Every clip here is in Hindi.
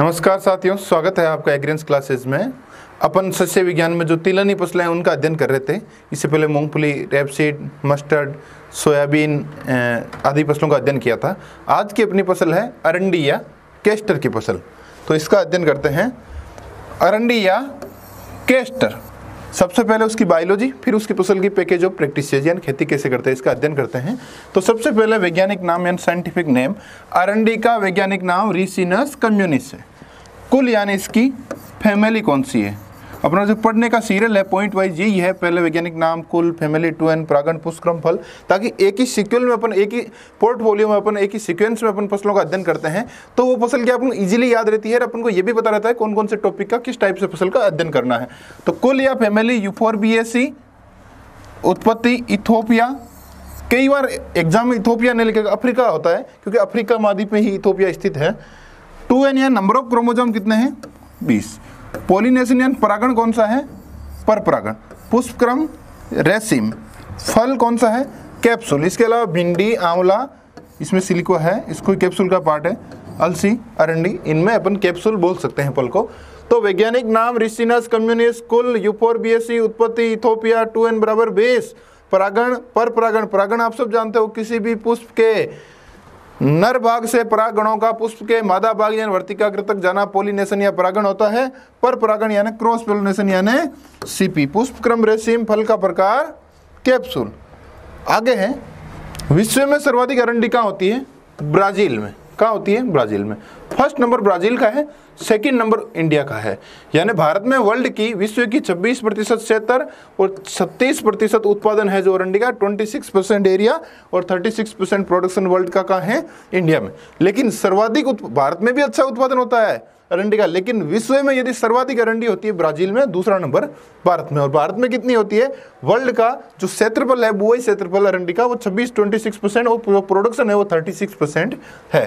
नमस्कार साथियों स्वागत है आपका एग्रेंस क्लासेस में अपन सस्य विज्ञान में जो तिलनी फसलें हैं उनका अध्ययन कर रहे थे इससे पहले मूंगफली रेपसीड मस्टर्ड सोयाबीन आदि फसलों का अध्ययन किया था आज की अपनी फसल है अरंडी या केस्टर की फसल तो इसका अध्ययन करते हैं अरंडी या केस्टर सबसे पहले उसकी बायोलॉजी फिर उसकी फसल की पैकेज ऑफ प्रैक्टिस यानी खेती कैसे करते हैं इसका अध्ययन करते हैं तो सबसे पहले वैज्ञानिक नाम यानी साइंटिफिक नेम अरंडी का वैज्ञानिक नाम रिसिनस कम्युनिस है कुल यानी इसकी फैमिली कौन सी है अपना जो पढ़ने का सीरियल है पॉइंट वाइज यही है पहले वैज्ञानिक नाम कुल फैमिली टू एन प्रागण पुष्क्रम फल ताकि एक ही सिक्वल में अपन एक ही पोर्टफोलियो में अपन एक ही सिक्वेंस में अपन फसलों का अध्ययन करते हैं तो वो फसल क्या अपन इजीली याद रहती है और अपन को ये भी पता रहता है कौन कौन से टॉपिक का किस टाइप से फसल का अध्ययन करना है तो कुल या family Euphorbiaceae उत्पत्ति इथोपिया कई बार एग्जाम में इथोपिया नहीं लिखेगा अफ्रीका होता है क्योंकि अफ्रीका महाद्वीप में ही इथोपिया स्थित है टू एन या नंबर ऑफ क्रोमोजोम कितने हैं बीस पोलिनेशन यानी परागण कौन सा है पर परागण पुष्पक्रम रेसिम फल कौन सा है कैप्सूल इसके अलावा भिंडी आंवला इसमें सिलिको है इसको कैप्सूल का पार्ट है अलसी अरंडी इनमें अपन कैप्सूल बोल सकते हैं फल को तो वैज्ञानिक नाम रिसिनस कम्युनिस कुल यूपोर बीएससी उत्पत्ति इथोपिया टू एन बराबर बेस परागण पर परागण परागण आप सब जानते हो किसी भी पुष्प के नर भाग से परागणों का पुष्प के मादा भाग यानी वर्तिका कृतक जाना पोलिनेशन या परागण होता है पर परागण यानी क्रॉस पोलिनेशन यानी सीपी पुष्प क्रम रेशीम फल का प्रकार कैप्सूल आगे है विश्व में सर्वाधिक अरंडिका होती है ब्राजील में कहाँ होती है ब्राज़ील में फर्स्ट नंबर ब्राज़ील का है सेकंड नंबर इंडिया का है यानी भारत में वर्ल्ड की विश्व की 26 प्रतिशत क्षेत्र और 36 प्रतिशत उत्पादन है जो अरंडी का 26 परसेंट एरिया और 36 परसेंट प्रोडक्शन वर्ल्ड का कहाँ है इंडिया में लेकिन सर्वाधिक भारत में भी अच्छा उत्पादन होता है अरंडी का लेकिन विश्व में यदि सर्वाधिक अरंडी होती है ब्राजील में दूसरा नंबर भारत में और भारत में कितनी होती है वर्ल्ड का जो क्षेत्रफल है वही क्षेत्रफल अरंडी का वो छब्बीस ट्वेंटी सिक्स परसेंट और प्रोडक्शन है वो थर्टी सिक्स परसेंट है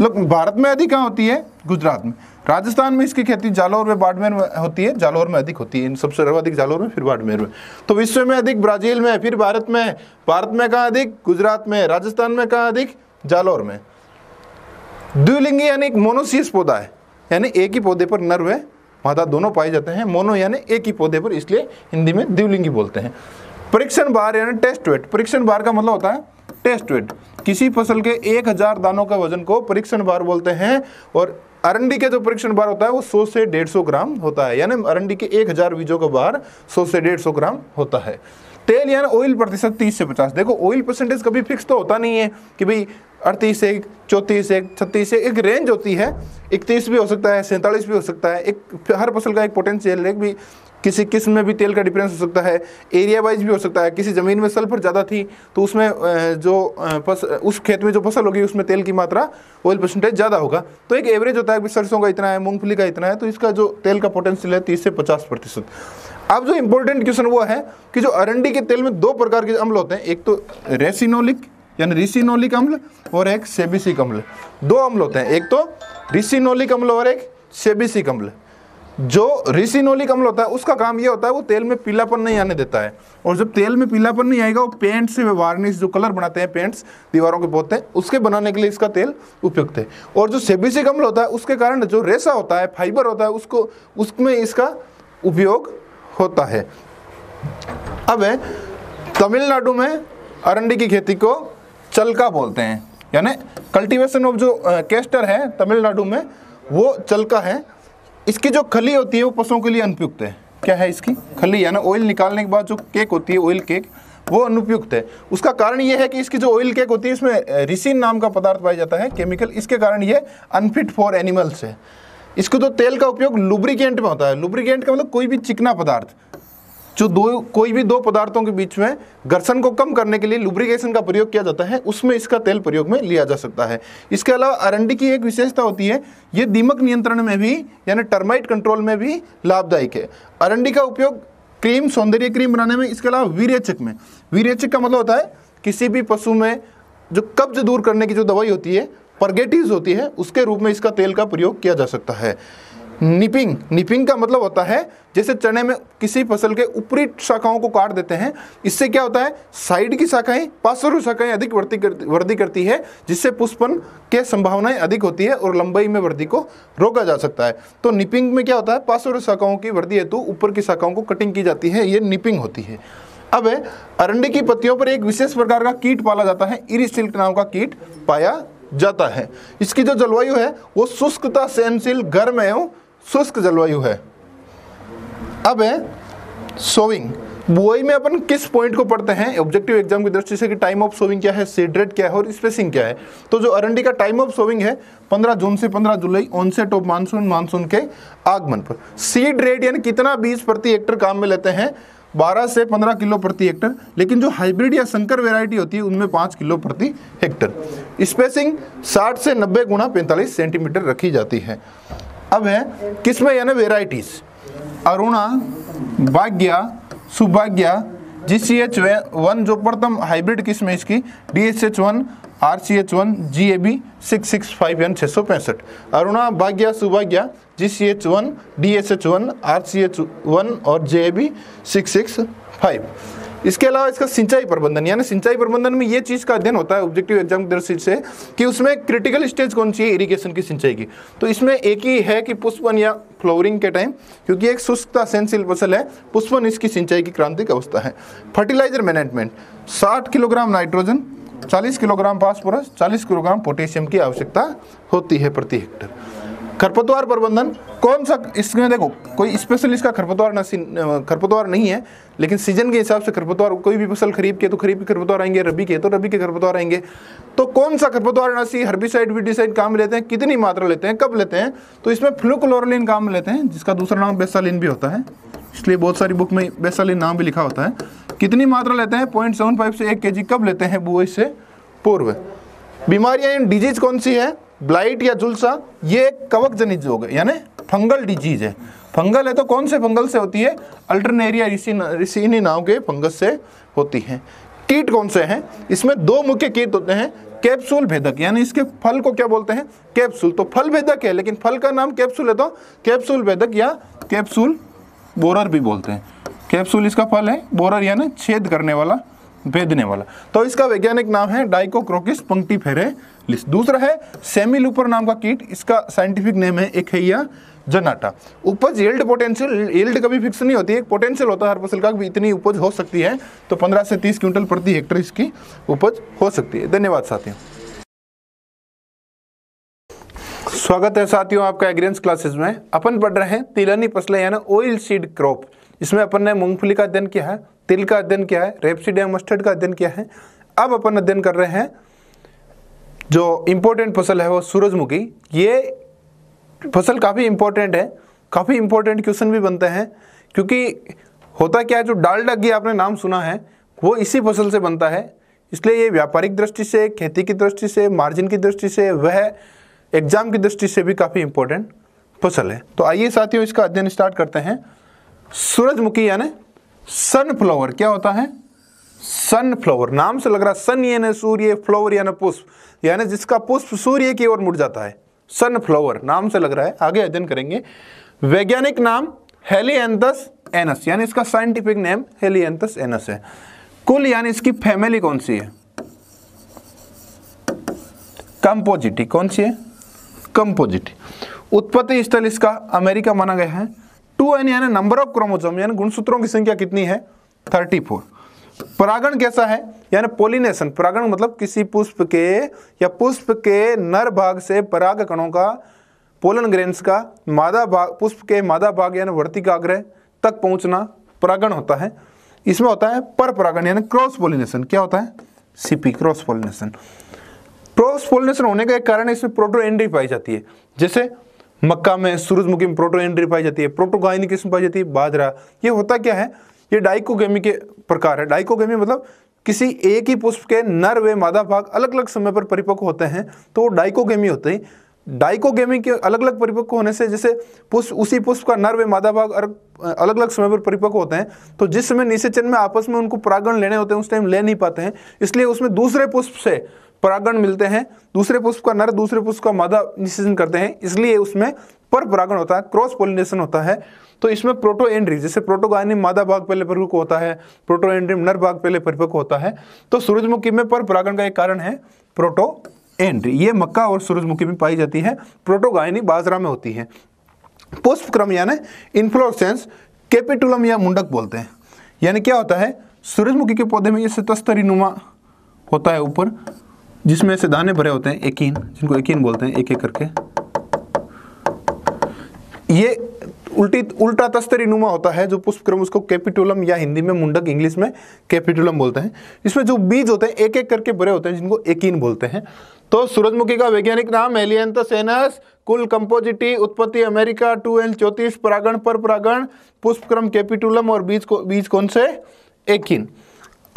मतलब भारत में अधिक कहाँ होती है गुजरात में राजस्थान में इसकी खेती जालौर में बाड़मेर में होती है जालौर में अधिक होती है इन सबसे सर्वाधिक जालौर में फिर बाड़मेर में तो विश्व में अधिक ब्राजील में फिर भारत में भारत में कहाँ अधिक गुजरात में राजस्थान में कहाँ अधिक जालौर में द्विलिंगी यानी एक मोनोसियस पौधा है यानी एक ही पौधे पर नर व मादा दोनों पाए जाते हैं मोनो यानी एक ही पौधे पर इसलिए हिंदी में द्विलिंगी बोलते हैं परीक्षण बार यानी टेस्ट वेट परीक्षण बार का मतलब होता है टेस्ट वेट किसी फसल के एक हजार दानों का वजन को परीक्षण बार बोलते हैं और अरंडी के जो परीक्षण बार होता है वो 100 से 150 ग्राम होता है यानी अरंडी के 1000 बीजों का बार 100 से 150 ग्राम होता है तेल यानी ऑयल प्रतिशत 30 से 50 देखो ऑयल परसेंटेज कभी फिक्स तो होता नहीं है कि भाई अड़तीस एक चौंतीस एक छत्तीस एक एक रेंज होती है इकतीस भी हो सकता है सैंतालीस भी हो सकता है एक हर फसल का एक पोटेंशियल एक भी किसी किस्म में भी तेल का डिफरेंस हो सकता है एरिया वाइज भी हो सकता है किसी ज़मीन में सल्फर ज़्यादा थी तो उसमें जो फस, उस खेत में जो फसल होगी उसमें तेल की मात्रा ऑयल परसेंटेज ज़्यादा होगा तो एक एवरेज होता है कि सरसों का इतना है मूंगफली का इतना है तो इसका जो तेल का पोटेंशियल है तीस से पचास प्रतिशत अब जो इम्पोर्टेंट क्वेश्चन वो है कि जो अरंडी के तेल में दो प्रकार के अम्ल होते हैं एक तो रेसिनोलिक यानी रिसिनोलिक अम्ल और एक सेबिसिक अम्ल दो अम्ल होते हैं एक तो रिसिनोलिक अम्ल और एक सेबिसिक अम्ल जो रिसिनोलिक अम्ल होता है उसका काम ये होता है वो तेल में पीलापन नहीं आने देता है और जब तेल में पीलापन नहीं आएगा वो पेंट से वार्निश जो कलर बनाते हैं पेंट्स दीवारों के पोते हैं उसके बनाने के लिए इसका तेल उपयुक्त है और जो सेबिसिक अम्ल होता है उसके कारण जो रेसा होता है फाइबर होता है उसको उसमें इसका उपयोग होता है अब तमिलनाडु में अरंडी की खेती को चलका बोलते हैं यानी कल्टीवेशन ऑफ जो कैस्टर है तमिलनाडु में वो चलका है इसकी जो खली होती है वो पशुओं के लिए अनुपयुक्त है क्या है इसकी खली यानी ऑयल निकालने के बाद जो केक होती है ऑयल केक वो अनुपयुक्त है उसका कारण यह है कि इसकी जो ऑयल केक होती है इसमें रिसिन नाम का पदार्थ पाया जाता है केमिकल इसके कारण ये अनफिट फॉर एनिमल्स है इसको तो तेल का उपयोग लुब्रिकेंट में होता है लुब्रिकेंट का मतलब कोई भी चिकना पदार्थ जो दो कोई भी दो पदार्थों के बीच में घर्षण को कम करने के लिए लुब्रिकेशन का प्रयोग किया जाता है उसमें इसका तेल प्रयोग में लिया जा सकता है इसके अलावा अरंडी की एक विशेषता होती है ये दीमक नियंत्रण में भी यानी टर्माइट कंट्रोल में भी लाभदायक है अरंडी का उपयोग क्रीम सौंदर्य क्रीम बनाने में इसके अलावा वीरेचक में वीरेचक का मतलब होता है किसी भी पशु में जो कब्ज दूर करने की जो दवाई होती है परगेटिव होती है उसके रूप में इसका तेल का प्रयोग किया जा सकता है निपिंग निपिंग का मतलब होता है जैसे चने में किसी फसल के ऊपरी शाखाओं को काट देते हैं इससे क्या होता है साइड की शाखाएं पासरु शाखाएं अधिक वृद्धि करती वृद्धि करती है जिससे पुष्पन के संभावनाएं अधिक होती है और लंबाई में वृद्धि को रोका जा सकता है तो निपिंग में क्या होता है पासरु शाखाओं की वृद्धि हेतु ऊपर की शाखाओं को कटिंग की जाती है ये निपिंग होती है अब अरंडे की पत्तियों पर एक विशेष प्रकार का कीट पाला जाता है इरी सिल्क नाम का कीट पाया जाता है इसकी जो जलवायु है वो शुष्कता सहनशील गर्म एवं शुष्क जलवायु है अब है सोविंग बुआई में अपन किस पॉइंट को पढ़ते हैं ऑब्जेक्टिव एग्जाम की दृष्टि से कि टाइम ऑफ सोविंग क्या है सीड क्या है और स्पेसिंग क्या है तो जो अरंडी का टाइम ऑफ सोविंग है 15 जून से 15 जुलाई ऑनसेट ऑफ मानसून मानसून के आगमन पर सीड रेट यानी कितना बीज प्रति हेक्टर काम में लेते हैं 12 से 15 किलो प्रति हेक्टर लेकिन जो हाइब्रिड या संकर वेराइटी होती है उनमें पाँच किलो प्रति हेक्टर स्पेसिंग साठ से नब्बे गुणा 45 सेंटीमीटर रखी जाती है अब है किसमें यानी varieties Aruna Bhagya Subhagya G C H one जो प्रथम हाइब्रिड किस्म है इसकी D S H one R C H one G A B six six five एन छः सौ पैंसठ Aruna Bhagya Subhagya G C H one D S H one R C H one और J A B six six five इसके अलावा इसका सिंचाई प्रबंधन यानी सिंचाई प्रबंधन में ये चीज़ का अध्ययन होता है ऑब्जेक्टिव एग्जाम की दृष्टि से कि उसमें क्रिटिकल स्टेज कौन सी है इरीगेशन की सिंचाई की तो इसमें एक ही है कि पुष्पन या फ्लोरिंग के टाइम क्योंकि एक शुष्कता सेंसिल फसल है पुष्पन इसकी सिंचाई की क्रांतिक अवस्था है फर्टिलाइजर मैनेजमेंट साठ kilogram nitrogen 40 kilogram phosphorus 40 kilogram potassium की आवश्यकता होती है प्रति हेक्टर खरपतवार प्रबंधन कौन सा इसमें देखो कोई स्पेशल इसका खरपतवार ना खरपतवार नहीं है लेकिन सीजन के हिसाब से खरपतवार कोई भी फसल खरीफ के तो खरीफ के खरपतवार आएंगे रबी के तो रबी के खरपतवार आएंगे तो कौन सा खरपतवार नाशी हर्बिसाइड विडिसाइड काम लेते हैं कितनी मात्रा लेते हैं कब लेते हैं तो इसमें फ्लूक्लोरलिन काम लेते हैं जिसका दूसरा नाम बेसालिन भी होता है इसलिए बहुत सारी बुक में बेसालिन नाम भी लिखा होता है कितनी मात्रा लेते हैं पॉइंट सेवन फाइव से एक के जी कब लेते हैं बुआई से पूर्व बीमारियाँ डिजीज कौन सी है ब्लाइट या झुलसा ये एक कवक जनित रोग है यानी फंगल डिजीज है फंगल है तो कौन से फंगल से होती है अल्टरनेरिया रिसीनी नाव के फंगस से होती है कीट कौन से हैं इसमें दो मुख्य कीट होते हैं कैप्सूल भेदक यानी इसके फल को क्या बोलते हैं कैप्सूल तो फल भेदक है लेकिन फल का नाम कैप्सूल है तो कैप्सूल भेदक या कैप्सूल बोरर भी बोलते हैं कैप्सूल इसका फल है बोरर यानी छेद करने वाला भेदने वाला तो इसका वैज्ञानिक नाम है डाइकोक्रोकिस पंक्ति फेरे लिस्ट दूसरा है सेमी लूपर नाम का कीट इसका साइंटिफिक नेम है एक है या जनाटा उपज येल्ड पोटेंशियल येल्ड कभी फिक्स नहीं होती एक पोटेंशियल होता है हर फसल का भी इतनी उपज हो सकती है तो 15 से 30 क्विंटल प्रति हेक्टर इसकी उपज हो सकती है धन्यवाद साथियों स्वागत है साथियों आपका एग्रेंस क्लासेस में अपन पढ़ रहे हैं तिलनी फसलें यानी ऑयल सीड क्रॉप इसमें अपन ने मूंगफली का अध्ययन किया है तिल का अध्ययन किया है रेपसीड या मस्टर्ड का अध्ययन किया है अब अपन अध्ययन कर रहे हैं जो इम्पोर्टेंट फसल है वो सूरजमुखी ये फसल काफ़ी इम्पोर्टेंट है काफ़ी इम्पोर्टेंट क्वेश्चन भी बनते हैं क्योंकि होता क्या है जो डालडा घी आपने नाम सुना है वो इसी फसल से बनता है इसलिए ये व्यापारिक दृष्टि से खेती की दृष्टि से मार्जिन की दृष्टि से वह एग्जाम की दृष्टि से भी काफ़ी इम्पोर्टेंट फसल है तो आइए साथियों इसका अध्ययन स्टार्ट करते हैं सूरजमुखी यानी सनफ्लावर क्या होता है सनफ्लावर नाम से लग रहा सन यानी सूर्य फ्लावर यानी पुष्प यानी जिसका पुष्प सूर्य की ओर मुड़ जाता है सनफ्लावर नाम से लग रहा है आगे अध्ययन करेंगे वैज्ञानिक नाम हेलियंथस एनस यानी इसका साइंटिफिक नेम हेलियंथस एनस है कुल यानी इसकी फैमिली कौन सी है कंपोजिटी कौन सी है कंपोजिटी उत्पत्ति स्थल इसका अमेरिका माना गया है टू एन यानी नंबर ऑफ क्रोमोजोम यानी गुणसूत्रों की संख्या कितनी है थर्टी फोर परागण कैसा है यानी पोलिनेशन परागण मतलब किसी पुष्प के या पुष्प के नर भाग से पराग कणों का पोलन ग्रेन्स का मादा भाग पुष्प के मादा भाग यानी वर्तिकाग्रह तक पहुंचना परागण होता है इसमें होता है पर परागण यानी क्रॉस पोलिनेशन क्या होता है सीपी क्रॉस पोलिनेशन क्रॉस पोलिनेशन होने का एक कारण इसमें प्रोटो एंड्री पाई जाती है जैसे मक्का में सूरजमुखी में प्रोटो एंड्री पाई जाती है प्रोटोगाइनी किस्म पाई जाती है बाजरा ये होता क्या है ये डाइकोगेमी के प्रकार है डाइकोगेमी मतलब किसी एक ही पुष्प के नर वे मादा भाग अलग अलग समय पर परिपक्व होते हैं तो वो डाइकोगेमी होते हैं डाइकोगेमी के अलग अलग परिपक्व होने से जैसे पुष्प उसी पुष्प का नर वे मादा भाग अलग अलग समय पर परिपक्व होते हैं तो जिस समय निषेचन में आपस में उनको परागण लेने होते हैं उस टाइम ले नहीं पाते हैं इसलिए उसमें दूसरे पुष्प से परागण मिलते हैं दूसरे पुष्प का नर दूसरे पुष्प का मादा निषेचन करते हैं इसलिए उसमें पर परागण होता है क्रॉस पोलिनेशन होता है तो इसमें प्रोटो एंड्री जैसे प्रोटोगानी मादा भाग पहले परिपक्व होता है प्रोटो एंड्रीम नर भाग पहले परिपक्व होता है तो सूरजमुखी में पर परागण का एक कारण है प्रोटो एंड्री ये मक्का और सूरजमुखी में पाई जाती है प्रोटोगायनी बाजरा में होती है पुष्प क्रम यानी इन्फ्लोरसेंस कैपिटुलम या मुंडक बोलते हैं यानी क्या होता है सूरजमुखी के पौधे में ये सतस्तरी नुमा होता है ऊपर जिसमें ऐसे दाने भरे होते हैं एकीन जिनको एकीन बोलते हैं एक एक करके ये उल्टी उल्टा तस्तरी नुमा होता है जो पुष्पक्रम उसको कैपिटुलम या हिंदी में मुंडक इंग्लिश में कैपिटुलम बोलते हैं इसमें जो बीज होते हैं एक एक करके बड़े होते हैं जिनको एकीन बोलते हैं तो सूरजमुखी का वैज्ञानिक नाम एनस कुल कंपोजिटी उत्पत्ति अमेरिका टू एल चौतीस परागण पर परागण पुष्पक्रम कैपिटुलम और बीज को बीज कौन से एकिन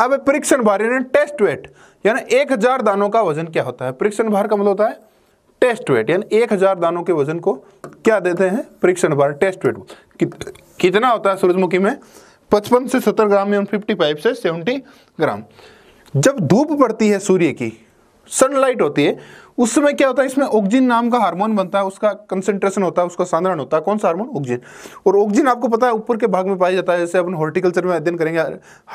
अब परीक्षण भार यानी टेस्ट वेट यानी एक हजार दानों का वजन क्या होता है परीक्षण भार का मतलब होता है टेस्ट वेट यानी एक हज़ार दानों के वजन को क्या देते हैं परीक्षण भार टेस्ट वेट कि, कितना होता है सूरजमुखी में पचपन से सत्तर ग्राम या फिफ्टी फाइव से सेवेंटी ग्राम जब धूप पड़ती है सूर्य की सनलाइट होती है उस समय क्या होता है इसमें ऑक्जिन नाम का हार्मोन बनता है उसका कंसेंट्रेशन होता है उसका साधारण होता है कौन सा हार्मोन ऑक्जिन और ऑक्जिन आपको पता है ऊपर के भाग में पाया जाता है जैसे अपन हॉर्टिकल्चर में अध्ययन करेंगे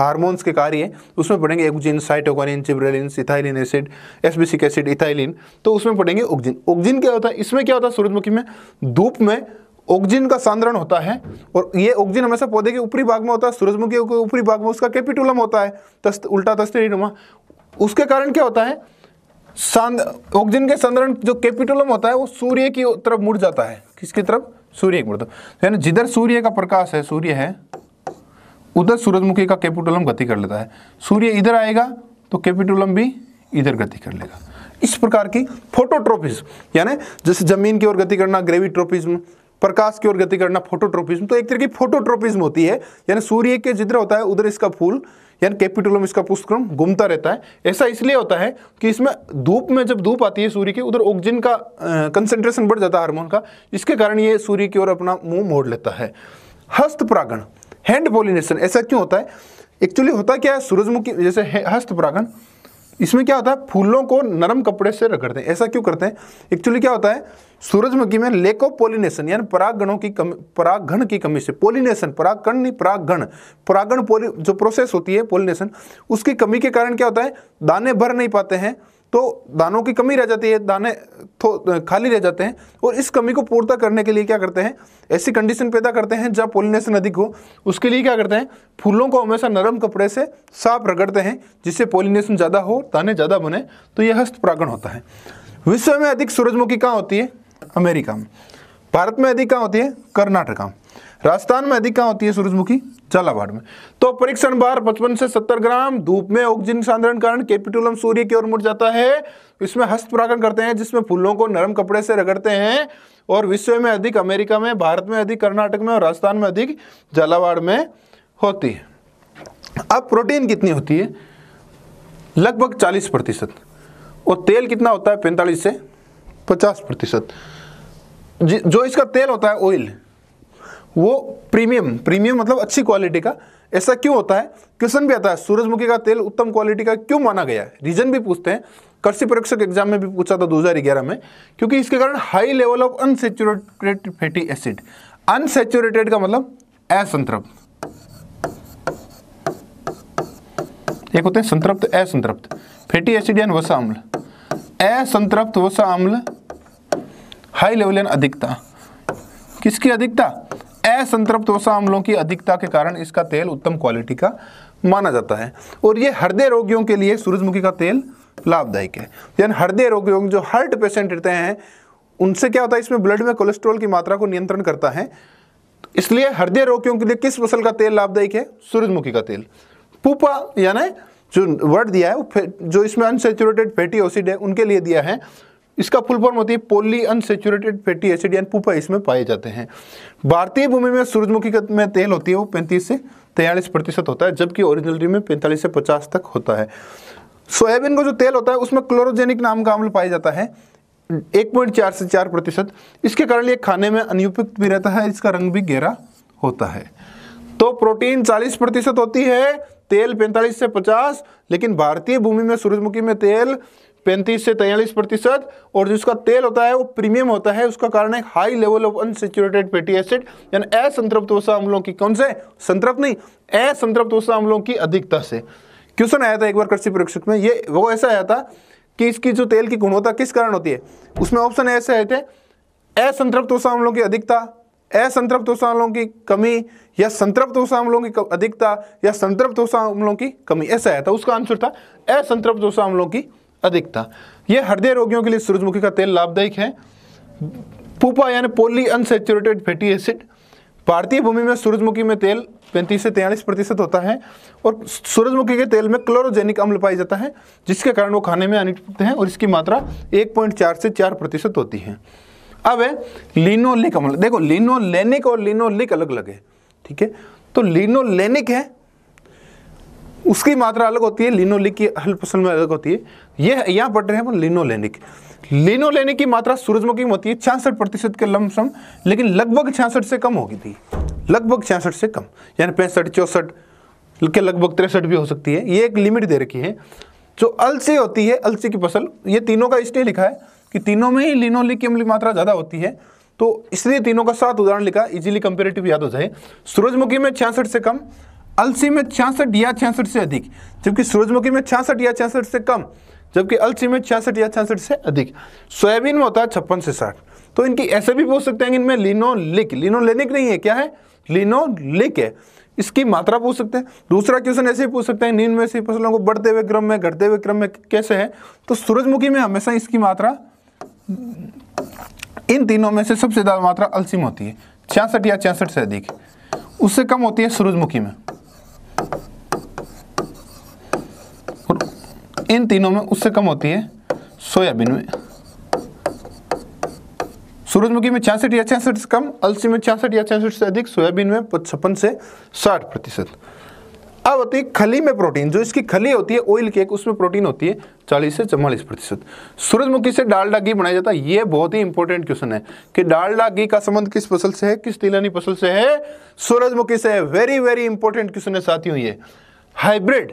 हार्मोन्स के कार्य उसमें पढ़ेंगे auxin cytokinin gibberellin ethylene acid abscisic acid ethylene तो उसमें पढ़ेंगे ऑक्जिन ऑक्जिन तो क्या होता है इसमें क्या होता है सूरजमुखी में धूप में ऑक्जिन का सांद्रण होता है और ये ऑक्जिन हमेशा पौधे के ऊपरी भाग में होता है सूरजमुखी के ऊपरी भाग में उसका कैपिटुलम होता है तस्त उल्टा तस्ते उसके कारण क्या होता है ऑक्सीजन के संधारण जो कैपिटोलम होता है वो सूर्य की तरफ मुड़ जाता है किसकी तरफ सूर्य की मुड़ता है यानी जिधर सूर्य का प्रकाश है सूर्य है उधर सूरजमुखी का कैपिटोलम गति कर लेता है सूर्य इधर आएगा तो कैपिटोलम भी इधर गति कर लेगा इस प्रकार की फोटोट्रोपिज यानी जैसे जमीन की ओर गति करना ग्रेविट्रोपिज्म प्रकाश की ओर गति करना फोटोट्रोपिज्म तो एक तरह की फोटोट्रोपिज्म होती है यानी सूर्य के जिधर होता है उधर इसका फूल यानी कैपिटुलम इसका पुष्पक्रम घूमता रहता है ऐसा इसलिए होता है कि इसमें धूप में जब धूप आती है सूर्य की उधर ऑक्सीजन का कंसेंट्रेशन बढ़ जाता है हार्मोन का इसके कारण ये सूर्य की ओर अपना मुंह मोड़ लेता है हस्त परागण हैंड पोलिनेशन ऐसा क्यों होता है एक्चुअली होता क्या है सूरजमुखी जैसे हस्त परागण इसमें क्या होता है फूलों को नरम कपड़े से रगड़ते हैं ऐसा क्यों करते हैं एक्चुअली क्या होता है सूरजमुखी में लेको पोलिनेशन यानी परागणों की कमी परागण की कमी से पोलिनेशन परागण नहीं परागण परागण पोली जो प्रोसेस होती है पोलिनेशन उसकी कमी के कारण क्या होता है दाने भर नहीं पाते हैं तो दानों की कमी रह जाती है दाने खाली रह जाते हैं और इस कमी को पूर्ता करने के लिए क्या करते हैं ऐसी कंडीशन पैदा करते हैं जहाँ पोलिनेशन अधिक हो उसके लिए क्या करते हैं फूलों को हमेशा नरम कपड़े से साफ रगड़ते हैं जिससे पोलिनेशन ज़्यादा हो दाने ज़्यादा बने तो यह हस्त परागण होता है विश्व में अधिक सूरजमुखी कहाँ होती है अमेरिका में भारत में अधिक कहाँ होती है कर्नाटका राजस्थान में अधिक कहाँ होती है सूरजमुखी झालावाड़ में तो परीक्षण बार 55 से 70 ग्राम धूप में ऑक्सीजन साधारण कारण कैपिटुलम सूर्य की ओर मुड़ जाता है इसमें हस्त परागण करते हैं जिसमें फूलों को नरम कपड़े से रगड़ते हैं और विश्व में अधिक अमेरिका में भारत में अधिक कर्नाटक में और राजस्थान में अधिक झालावाड़ में होती है अब प्रोटीन कितनी होती है लगभग चालीस प्रतिशत और तेल कितना होता है पैंतालीस से पचास प्रतिशत जो इसका तेल होता है ऑयल वो प्रीमियम प्रीमियम मतलब अच्छी क्वालिटी का ऐसा क्यों होता है क्वेश्चन भी आता है सूरजमुखी का तेल उत्तम क्वालिटी का क्यों माना गया है रीजन भी पूछते हैं कृषि परीक्षक एग्जाम में भी पूछा था दो में क्योंकि इसके कारण high level of unsaturated fatty acid unsaturated का मतलब असंतृप्त एक होते हैं संतृप्त असंतृप्त फैटी एसिड यानी वसा अम्ल असंतृप्त वसा अम्ल हाई लेवलियन अधिकता किसकी अधिकता असंतृप्त अम्लों की अधिकता के कारण इसका तेल उत्तम क्वालिटी का माना जाता है और ये हृदय रोगियों के लिए सूरजमुखी का तेल लाभदायक है यानी हृदय रोगियों जो हार्ट पेशेंट रहते हैं उनसे क्या होता है इसमें ब्लड में कोलेस्ट्रॉल की मात्रा को नियंत्रण करता है इसलिए हृदय रोगियों के लिए किस फसल का तेल लाभदायक है सूरजमुखी का तेल पुपा यानी जो वर्ड दिया है जो इसमें अनसेचुरेटेड फैटी एसिड है उनके लिए दिया है इसका फुल फॉर्म होती है पोली अनसेचुरेटेड फैटी एसिड यानी पुपा इसमें पाए जाते हैं भारतीय भूमि में सूरजमुखी में तेल होती है वो पैंतीस से तैयलीस प्रतिशत होता है जबकि ओरिजिनल ओरिजिनलरी में पैंतालीस से पचास तक होता है सोयाबीन का जो तेल होता है उसमें क्लोरोजेनिक नाम का अम्ल पाया जाता है एक पॉइंट चार से चार प्रतिशत इसके कारण ये खाने में अनुपयुक्त भी रहता है इसका रंग भी गहरा होता है तो प्रोटीन चालीस प्रतिशत होती है तेल पैंतालीस से पचास लेकिन भारतीय भूमि में सूरजमुखी में तेल पैंतीस से तैयलीस प्रतिशत और जिसका तेल होता है वो प्रीमियम होता है उसका कारण है high level of unsaturated fatty acid यानी असंतृप्त वसा अम्लों की कौन से संतृप्त नहीं असंतृप्त वसा अम्लों की अधिकता से क्वेश्चन आया था एक बार कृषि परीक्षक में ये वो ऐसा आया था कि इसकी जो तेल की गुणवत्ता किस कारण होती है उसमें ऑप्शन ऐसे आए थे असंतृप्त वसा अम्लों की अधिकता असंतृप्त वसा अम्लों की कमी या संतृप्त वसा अम्लों की अधिकता या संतृप्त वसा अम्लों की कमी ऐसा आया था उसका आंसर था असंतृप्त वसा अम्लों की अधिकता यह हृदय रोगियों के लिए सूरजमुखी का तेल लाभदायक है पूपा यानी पोली अनसेचुरेटेड फैटी एसिड भारतीय भूमि में सूरजमुखी में तेल पैंतीस से तेयालीस प्रतिशत होता है और सूरजमुखी के तेल में क्लोरोजेनिक अम्ल पाया जाता है जिसके कारण वो खाने में अनियुक्त हैं और इसकी मात्रा 1.4 से 4 प्रतिशत होती है अब है लिनोलिक अम्ल देखो लिनोलेनिक और लिनोलिक अलग अलग है ठीक है तो लिनोलेनिक है उसकी मात्रा अलग होती है लिनोलिक की हल फसल में अलग होती है यह यहाँ पढ़ रहे हैं लिनोलेनिक लिनोलेनिक की मात्रा सूरजमुखी में होती है छियासठ प्रतिशत के लमसम लेकिन लगभग छियासठ से कम होगी थी लगभग छियासठ से कम यानी पैंसठ चौंसठ के लगभग तिरसठ भी हो सकती है ये एक लिमिट दे रखी है जो अलसी होती है अलसी की फसल ये तीनों का इसलिए लिखा है कि तीनों में ही लिनोलिक की अम्ल मात्रा ज़्यादा होती है तो इसलिए तीनों का सात उदाहरण लिखा इजीली कंपेरेटिव याद हो जाए सूरजमुखी में छियासठ से कम अलसी में छियासठ या छियासठ से अधिक जबकि सूरजमुखी में छियासठ या छियासठ से कम जबकि अलसी में छियासठ या छियासठ से अधिक सोयाबीन में होता है छप्पन से साठ तो इनकी ऐसे भी पूछ सकते हैं कि इनमें लिनोलिक लिनोलेनिक नहीं है क्या है लिनोलिक है इसकी मात्रा पूछ सकते हैं दूसरा क्वेश्चन ऐसे ही पूछ सकते हैं नींद में से फसलों को बढ़ते हुए क्रम में घटते हुए क्रम में कैसे है तो सूरजमुखी में हमेशा इसकी मात्रा इन तीनों में से सबसे ज़्यादा मात्रा अलसी में होती है छियासठ या छियासठ से अधिक उससे कम होती है सूरजमुखी में और इन तीनों में उससे कम होती है सोयाबीन में सूरजमुखी में छियासठ या छियासठ से कम अलसी में छियासठ या छियासठ से अधिक सोयाबीन में पचपन से साठ प्रतिशत अब होती है खली में प्रोटीन जो इसकी खली होती है ऑयल केक उसमें प्रोटीन होती है चालीस से चवालीस प्रतिशत सूरजमुखी से डालडा घी बनाया जाता है ये बहुत ही इंपॉर्टेंट क्वेश्चन है कि डालडा घी का संबंध किस फसल से है किस तिलानी फसल से है सूरजमुखी से है वेरी वेरी इंपॉर्टेंट क्वेश्चन है साथियों ये हाइब्रिड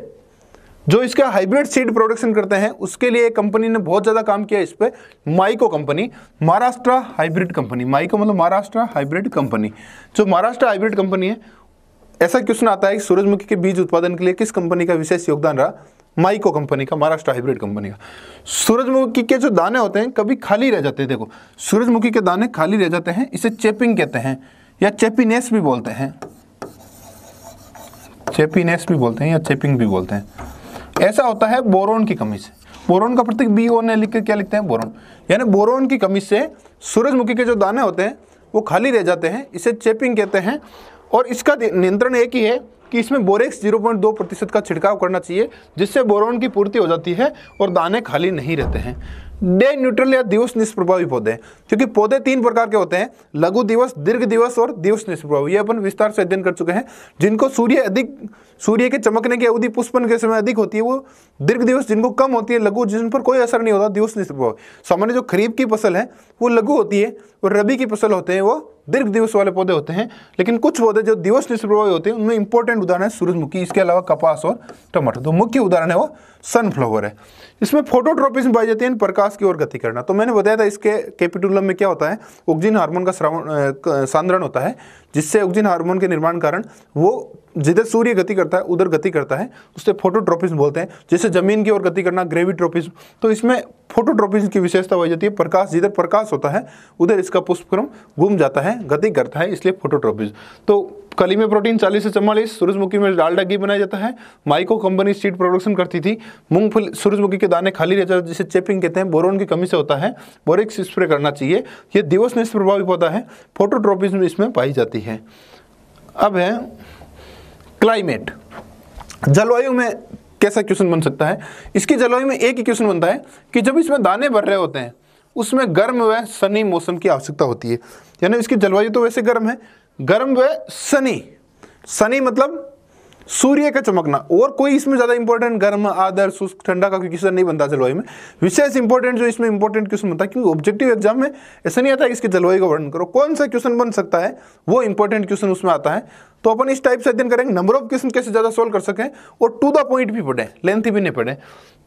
जो इसका हाइब्रिड सीड प्रोडक्शन करते हैं उसके लिए कंपनी ने बहुत ज़्यादा काम किया इस पर Mahyco company Maharashtra hybrid company Mahyco मतलब महाराष्ट्र हाइब्रिड कंपनी जो महाराष्ट्र हाइब्रिड कंपनी है ऐसा क्वेश्चन आता है कि सूरजमुखी के बीज उत्पादन के लिए किस कंपनी का विशेष योगदान रहा माइको कंपनी का महाराष्ट्र हाइब्रिड कंपनी का सूरजमुखी के जो दाने होते हैं कभी खाली रह जाते हैं देखो सूरजमुखी के दाने खाली रह जाते हैं इसे चेपिंग कहते हैं या चेपिनेस भी बोलते हैं चेपिनेस भी बोलते हैं या चेपिंग भी बोलते हैं ऐसा होता है बोरोन की कमी से बोरोन का प्रतीक बी ओ ने लिख के क्या लिखते हैं बोरोन यानी बोरोन की कमी से सूरजमुखी के जो दाने होते हैं वो खाली रह जाते हैं इसे चेपिंग कहते हैं और इसका नियंत्रण एक ही है कि इसमें बोरेक्स 0.2 प्रतिशत का छिड़काव करना चाहिए जिससे बोरोन की पूर्ति हो जाती है और दाने खाली नहीं रहते हैं डे न्यूट्रल या दिवस निष्प्रभावी पौधे क्योंकि पौधे तीन प्रकार के होते हैं लघु दिवस दीर्घ दिवस और दिवस निष्प्रभावी ये अपन विस्तार से अध्ययन कर चुके हैं जिनको सूर्य अधिक सूर्य के चमकने की अवधि पुष्पन के समय अधिक होती है वो दीर्घ दिवस जिनको कम होती है लघु जिन पर कोई असर नहीं होता दिवस निष्प्रभाव सामान्य जो खरीफ की फसल है वो लघु होती है और रबी की फसल होते हैं वो दीर्घ दिवस वाले पौधे होते हैं लेकिन कुछ पौधे जो दिवस निष्प्रभावी होते हैं उनमें इंपॉर्टेंट उदाहरण है सूरजमुखी इसके अलावा कपास और टमाटर तो मुख्य उदाहरण है वो सनफ्लावर है इसमें फोटोट्रोपिज्म पाई जाती है प्रकाश की ओर गति करना तो मैंने बताया था इसके कैपिटुलम में क्या होता है ऑक्सीजन हार्मोन का श्रावण सांद्रण होता है जिससे ऑक्सीजन हार्मोन के निर्माण कारण वो जिधर सूर्य गति करता है उधर गति करता है उससे फोटोट्रोपिज्म बोलते हैं जैसे जमीन की ओर गति करना ग्रेविट्रोपिज्म तो इसमें फोटोट्रोपिज्म की विशेषता हो जाती है प्रकाश जिधर प्रकाश होता है उधर इसका पुष्पक्रम घूम जाता है गति करता है इसलिए फोटोट्रोपिज्म तो कली में प्रोटीन 40 से चवालीस सूरजमुखी में डालडा घी बनाया जाता है माइको कंपनी सीड प्रोडक्शन करती थी मूंगफली सूरजमुखी के दाने खाली रहता है जिसे चेपिंग कहते हैं बोरोन की कमी से होता है बोरिक्स स्प्रे करना चाहिए यह दिवस में प्रभावित होता है फोटोट्रोपिज्म इसमें पाई जाती है अब है क्लाइमेट जलवायु में कैसा क्वेश्चन बन सकता है इसकी जलवायु में एक ही क्वेश्चन बनता है कि जब इसमें दाने भर रहे होते हैं उसमें गर्म व सनी मौसम की आवश्यकता होती है यानी इसकी जलवायु तो वैसे गर्म है गर्म व सनी सनी मतलब सूर्य का चमकना और कोई इसमें ज़्यादा इंपॉर्टेंट गर्म आदर शुष्क ठंडा का क्वेश्चन नहीं बनता जलवायु में विशेष इंपॉर्टेंट जो इसमें इंपॉर्टेंट क्वेश्चन बनता है क्योंकि ऑब्जेक्टिव एग्जाम में ऐसा नहीं आता है जलवायु का वर्णन करो कौन सा क्वेश्चन बन सकता है वो इंपॉर्टेंट क्वेश्चन उसमें आता है तो अपन इस टाइप से अध्ययन करेंगे नंबर ऑफ क्वेश्चन कैसे ज़्यादा सोल्व कर सकें और टू द पॉइंट भी पढ़े लेंथ भी नहीं पढ़े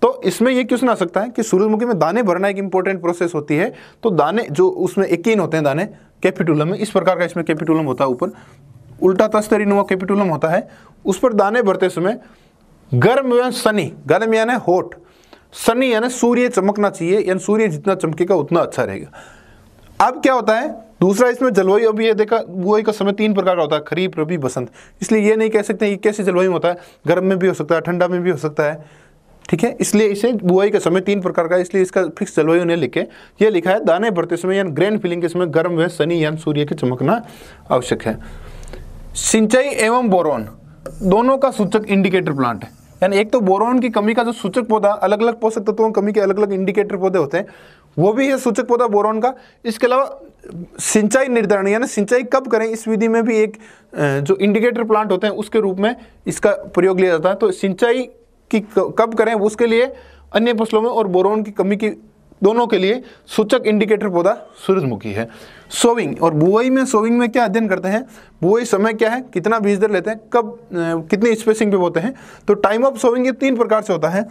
तो इसमें ये क्वेश्चन आ सकता है कि सूर्यमुखी में दाने भरना एक इंपॉर्टेंट प्रोसेस होती है तो दाने जो उसमें यकीन होते हैं दाने कैपिटुलम में इस प्रकार का इसमें कैपिटुलम होता है ऊपर उल्टा तस्तरी नुमा कैपिटुलम होता है उस पर दाने भरते समय गर्म एवं सनी गर्म यानी होठ सनी यानी सूर्य चमकना चाहिए यानी सूर्य जितना चमकेगा उतना अच्छा रहेगा अब क्या होता है दूसरा इसमें जलवायु अभी ये देखा बुआई का समय तीन प्रकार का होता है खरीफ रबी बसंत इसलिए ये नहीं कह सकते ये कैसे जलवायु होता है गर्म में भी हो सकता है ठंडा में भी हो सकता है ठीक है इसलिए इसे बुआई का समय तीन प्रकार का इसलिए इसका फिक्स जलवायु ने लिखे ये लिखा है दाने भरते समय यानी ग्रैंड फिलिंग के समय गर्म व सनी यानी सूर्य के चमकना आवश्यक है सिंचाई एवं बोरोन दोनों का सूचक इंडिकेटर प्लांट है यानी एक तो बोरोन की कमी का जो सूचक पौधा अलग अलग पोषक तत्वों की कमी के अलग अलग इंडिकेटर पौधे होते हैं वो भी है सूचक पौधा बोरोन का इसके अलावा सिंचाई निर्धारण यानी सिंचाई कब करें इस विधि में भी एक जो इंडिकेटर प्लांट होते हैं उसके रूप में इसका प्रयोग लिया जाता है तो सिंचाई की कब करें उसके लिए अन्य फसलों में और बोरोन की कमी की दोनों के लिए सूचक इंडिकेटर पौधा सूरजमुखी है सोविंग और बुआई में सोविंग में क्या अध्ययन करते हैं बुआई समय क्या है कितना बीज दर लेते हैं कब कितनी स्पेसिंग पे बोते हैं तो टाइम ऑफ सोविंग ये तीन प्रकार से होता है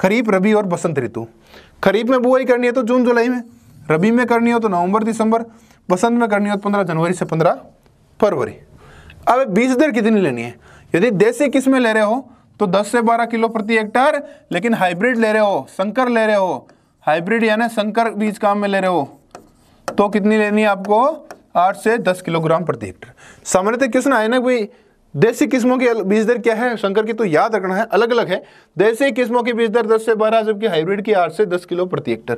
खरीफ रबी और बसंत ऋतु खरीफ में बुआई करनी है तो जून जुलाई में रबी में करनी हो तो नवंबर दिसंबर बसंत में करनी हो तो पंद्रह जनवरी से पंद्रह फरवरी अब बीज दर कितनी लेनी है यदि देसी किस्में ले रहे हो तो 10 से 12 किलो प्रति हेक्टेयर लेकिन हाइब्रिड ले रहे हो संकर ले रहे हो हाइब्रिड यानी संकर बीज काम में ले रहे हो तो कितनी लेनी है आपको आठ से दस किलोग्राम प्रति हेक्टर सामान्यतः क्वेश्चन आए ना भाई देसी किस्मों की बीज दर क्या है शंकर की तो याद रखना है अलग अलग है देसी किस्मों की बीज दर 10 से 12 जबकि हाइब्रिड की 8 से 10 किलो प्रति हेक्टर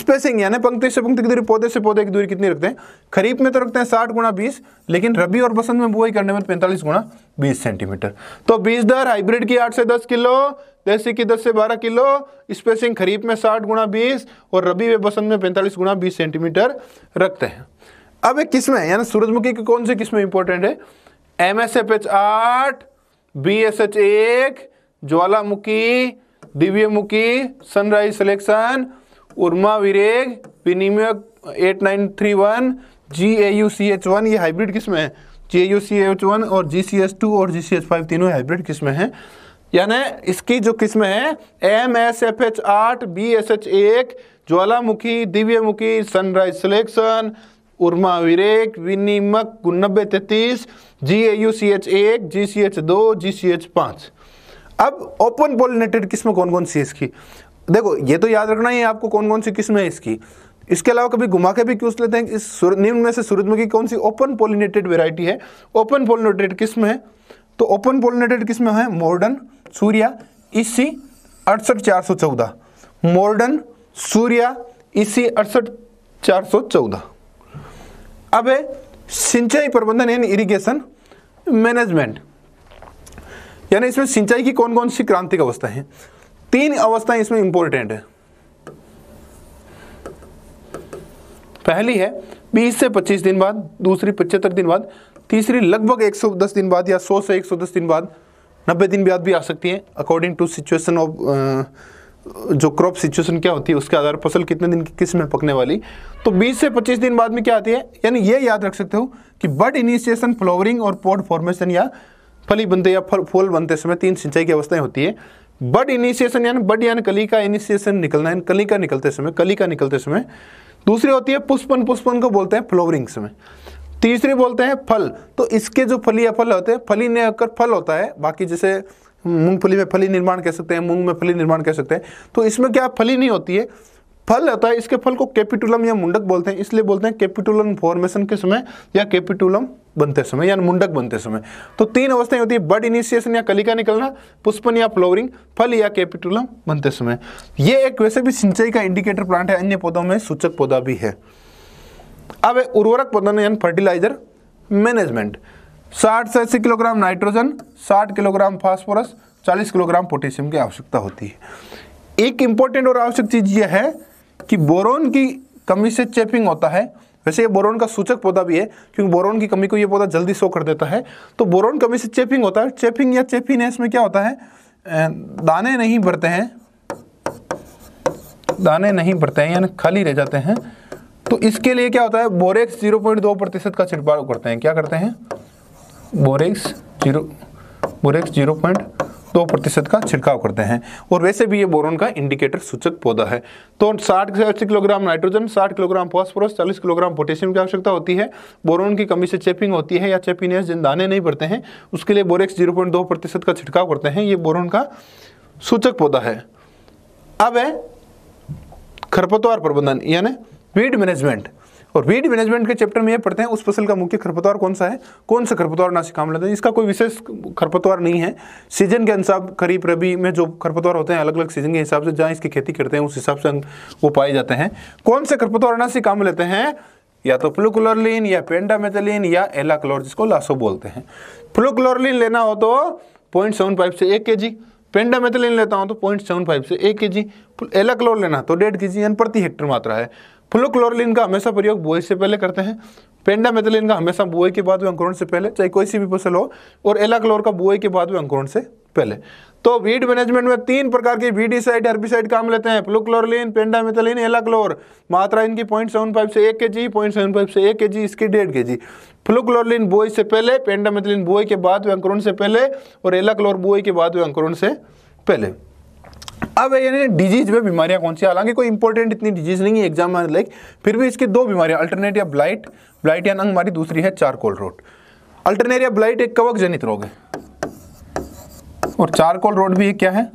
स्पेसिंग यानी पंक्ति से पंक्ति की दूरी पौधे से पौधे की दूरी कितनी रखते हैं खरीफ में तो रखते हैं साठ गुणा बीस लेकिन रबी और बसंत में बुआई करने में पैंतालीस गुणा बीस सेंटीमीटर तो बीज दर हाइब्रिड की आठ से दस किलो देसी की दस से बारह किलो स्पेसिंग खरीफ में साठ गुणा बीस और रबी व बसंत में पैंतालीस गुणा सेंटीमीटर रखते हैं अब एक किस्में यानी सूरजमुखी की कौन सी किस्में इंपॉर्टेंट है एम एस एफ एच आठ बी एस एच एक ज्वालामुखी दिव्यमुखी सनराइज सिलेक्शन उर्मा विरेग विनिमय eight nine three one G A U C H one ये हाइब्रिड किस्में हैं G A U C H one और जी सी एस टू और जी सी एच फाइव तीनों हाइब्रिड किस्में हैं यानी इसकी जो किस्में हैं एम एस एफ एच आठ बी एस एच एक ज्वालामुखी दिव्यमुखी सनराइज सिलेक्शन उर्मा विरेक विनिमक नब्बे तैतीस जी ए यू सी एच एक जी सी एच दो जी सी एच पांच अब ओपन पोलिनेटेड किस्म कौन कौन सी है इसकी देखो ये तो याद रखना ही है आपको कौन कौन सी किस्म है इसकी इसके अलावा कभी घुमा के भी क्यों लेते हैं इस निम्न में से सूरजमुखी कौन सी ओपन पोलिनेटेड वेराइटी है ओपन पोलिनेटेड किस्म है तो ओपन पोलिनेटेड किस्म है मॉडर्न सूर्या इसी अड़सठ चार सौ चौदह मॉडर्न सूर्या इसी अड़सठ चार सौ चौदह अब सिंचाई प्रबंधन एंड इरिगेशन मैनेजमेंट यानी इसमें सिंचाई की कौन कौन सी क्रांतिक अवस्था है तीन अवस्थाएं इसमें इंपॉर्टेंट है पहली है 20 से 25 दिन बाद दूसरी पचहत्तर दिन बाद तीसरी लगभग 110 दिन बाद या 100 से 110 दिन बाद 90 दिन बाद भी आ सकती है अकॉर्डिंग टू सिचुएशन ऑफ जो क्रॉप सिचुएशन क्या होती है उसके आधार पर फसल कितने दिन की किस्म है पकने वाली तो 20 से 25 दिन बाद में क्या आती है यानी ये याद रख सकते हो कि बर्ड इनिशिएशन फ्लावरिंग और पॉड फॉर्मेशन या फली बनते या फल फूल बनते समय तीन सिंचाई की अवस्थाएं होती है बर्ड इनिशिएशन यानी बर्ड यानी कली का इनिशिएशन निकलना यानी कली का निकलते समय कली का निकलते समय दूसरी होती है पुष्पन पुष्पन को बोलते हैं फ्लोवरिंग समय तीसरी बोलते हैं फल तो इसके जो फली या फल होते हैं फली ने अगर फल होता है बाकी जैसे मूंगफली में फली निर्माण कह सकते हैं मूंग में फली निर्माण कह सकते हैं तो इसमें क्या फली नहीं होती है फल होता है इसके फल को कैपिटुलम या मुंडक बोलते हैं इसलिए बोलते हैं कैपिटुलम फॉर्मेशन के समय या कैपिटुलम बनते समय या मुंडक बनते समय तो तीन अवस्थाएं होती है बड इनिशिएशन या कलिका निकलना पुष्पन या फ्लोरिंग फल या कैपिटुलम बनते समय ये एक वैसे भी सिंचाई का इंडिकेटर प्लांट है अन्य पौधों में सूचक पौधा भी है अब उर्वरक पौधा यानी फर्टिलाइजर मैनेजमेंट साठ से अस्सी किलोग्राम नाइट्रोजन साठ किलोग्राम फास्फोरस चालीस किलोग्राम पोटेशियम की आवश्यकता होती है एक इंपॉर्टेंट और आवश्यक चीज़ यह है कि बोरोन की कमी से चेपिंग होता है वैसे ये बोरोन का सूचक पौधा भी है क्योंकि बोरोन की कमी को ये पौधा जल्दी शो कर देता है तो बोरोन कमी से चेपिंग होता है चेपिंग या चेपिन इसमें क्या होता है दाने नहीं भरते हैं दाने नहीं भरते हैं यानी खाली रह जाते हैं तो इसके लिए क्या होता है बोरेक्स 0.2 प्रतिशत का छिड़काव करते हैं क्या करते हैं borax zero borax zero point दो प्रतिशत का छिड़काव करते हैं और वैसे भी ये बोरोन का इंडिकेटर सूचक पौधा है तो 60 से अस्सी kilogram nitrogen 60 kilogram phosphorus 40 kilogram potassium की आवश्यकता होती है बोरोन की कमी से चेपिंग होती है या चेपिनेस जिन दाने नहीं पड़ते हैं उसके लिए बोरेक्स जीरो पॉइंट दो प्रतिशत का छिड़काव करते हैं ये बोरोन का सूचक पौधा है अब है खरपतवार प्रबंधन यानी वीड मैनेजमेंट और वीड मैनेजमेंट के चैप्टर में ये पढ़ते हैं उस फसल का मुख्य खरपतवार कौन सा है कौन सा खरपतवार नाशिक काम लेते हैं इसका कोई विशेष खरपतवार नहीं है सीजन के अनुसार खरीफ रबी में जो खरपतवार होते हैं अलग अलग सीजन के हिसाब से जहाँ इसकी खेती करते हैं उस हिसाब से वो पाए जाते हैं कौन से खरपतवार नाशिक काम लेते हैं या तो फ्लूक्लोरलिन या पेंडामेथलिन या एलाक्लोर जिसको लासो बोलते हैं फ्लूक्लोरलिन लेना हो तो पॉइंट सेवन फाइव से एक के जी पेंडामेथलिन लेता हूँ तो पॉइंट सेवन फाइव से एक के जी एलाक्लोर लेना तो डेढ़ के जी यानी प्रति हेक्टर मात्रा है फ्लोक्लोरलिन का हमेशा प्रयोग बुआई से पहले करते हैं पेंडामेथलिन का हमेशा बुआई के बाद में अंकुरण से पहले चाहे कोई सी भी फसल हो और एलाक्लोर का बुआई के बाद में अंकुरण से पहले तो वीड मैनेजमेंट में तीन प्रकार के वीडीसाइड हर्बिसाइड काम लेते हैं प्लुक्लोरलिन पेंडामिथलिन एलाक्लोर मात्रा इनकी पॉइंट सेवन फाइव से एक के जी पॉइंट सेवन फाइव से एक के जी इसकी डेढ़ के जी फ्लुक्लोरलिन बोई से पहले पेंडामिथलिन बोई के बाद वे अंकुरण से पहले और एलाक्लोर बुआई के बाद वे अंकुरण से पहले अब यानी डिजीज में बीमारियां कौन सी हालांकि कोई इंपॉर्टेंट इतनी डिजीज नहीं है एग्जाम लाइक फिर भी इसकी दो बीमारियां या ब्लाइट ब्लाइट या नंग हमारी दूसरी है चारकोल रोड अल्टरनेरिया ब्लाइट एक कवक जनित रोग है और चारकोल रोड भी क्या है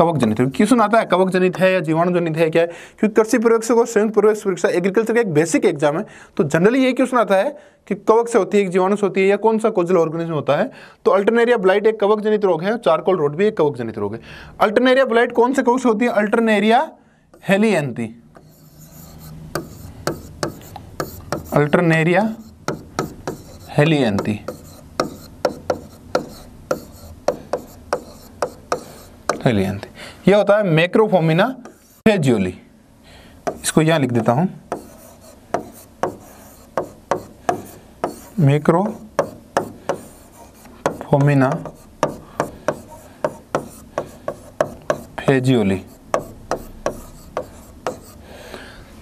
कवक जनित है क्यों सुनाता है कवक जनित है या जीवाणु जनित है क्या है क्योंकि कृषि प्रवेक्षक और संयुक्त प्रवेश परीक्षा एग्रीकल्चर का एक बेसिक एग्जाम है तो जनरली ये क्यों सुनाता है कि कवक से होती है एक जीवाणु से होती है या कौन सा कोजल ऑर्गेनिज्म होता है तो अल्टरनेरिया ब्लाइट एक कवक जनित रोग है चारकोल रोड भी एक कवक जनित रोग है अल्टरनेरिया ब्लाइट कौन से कवक से होती है अल्टरनेरिया हेलियंती अल्टरनेरिया हेलियंती एलियन थे यह होता है मैक्रोफोमिना फेजियोली इसको यहां लिख देता हूं मैक्रो फोमिना फेजियोली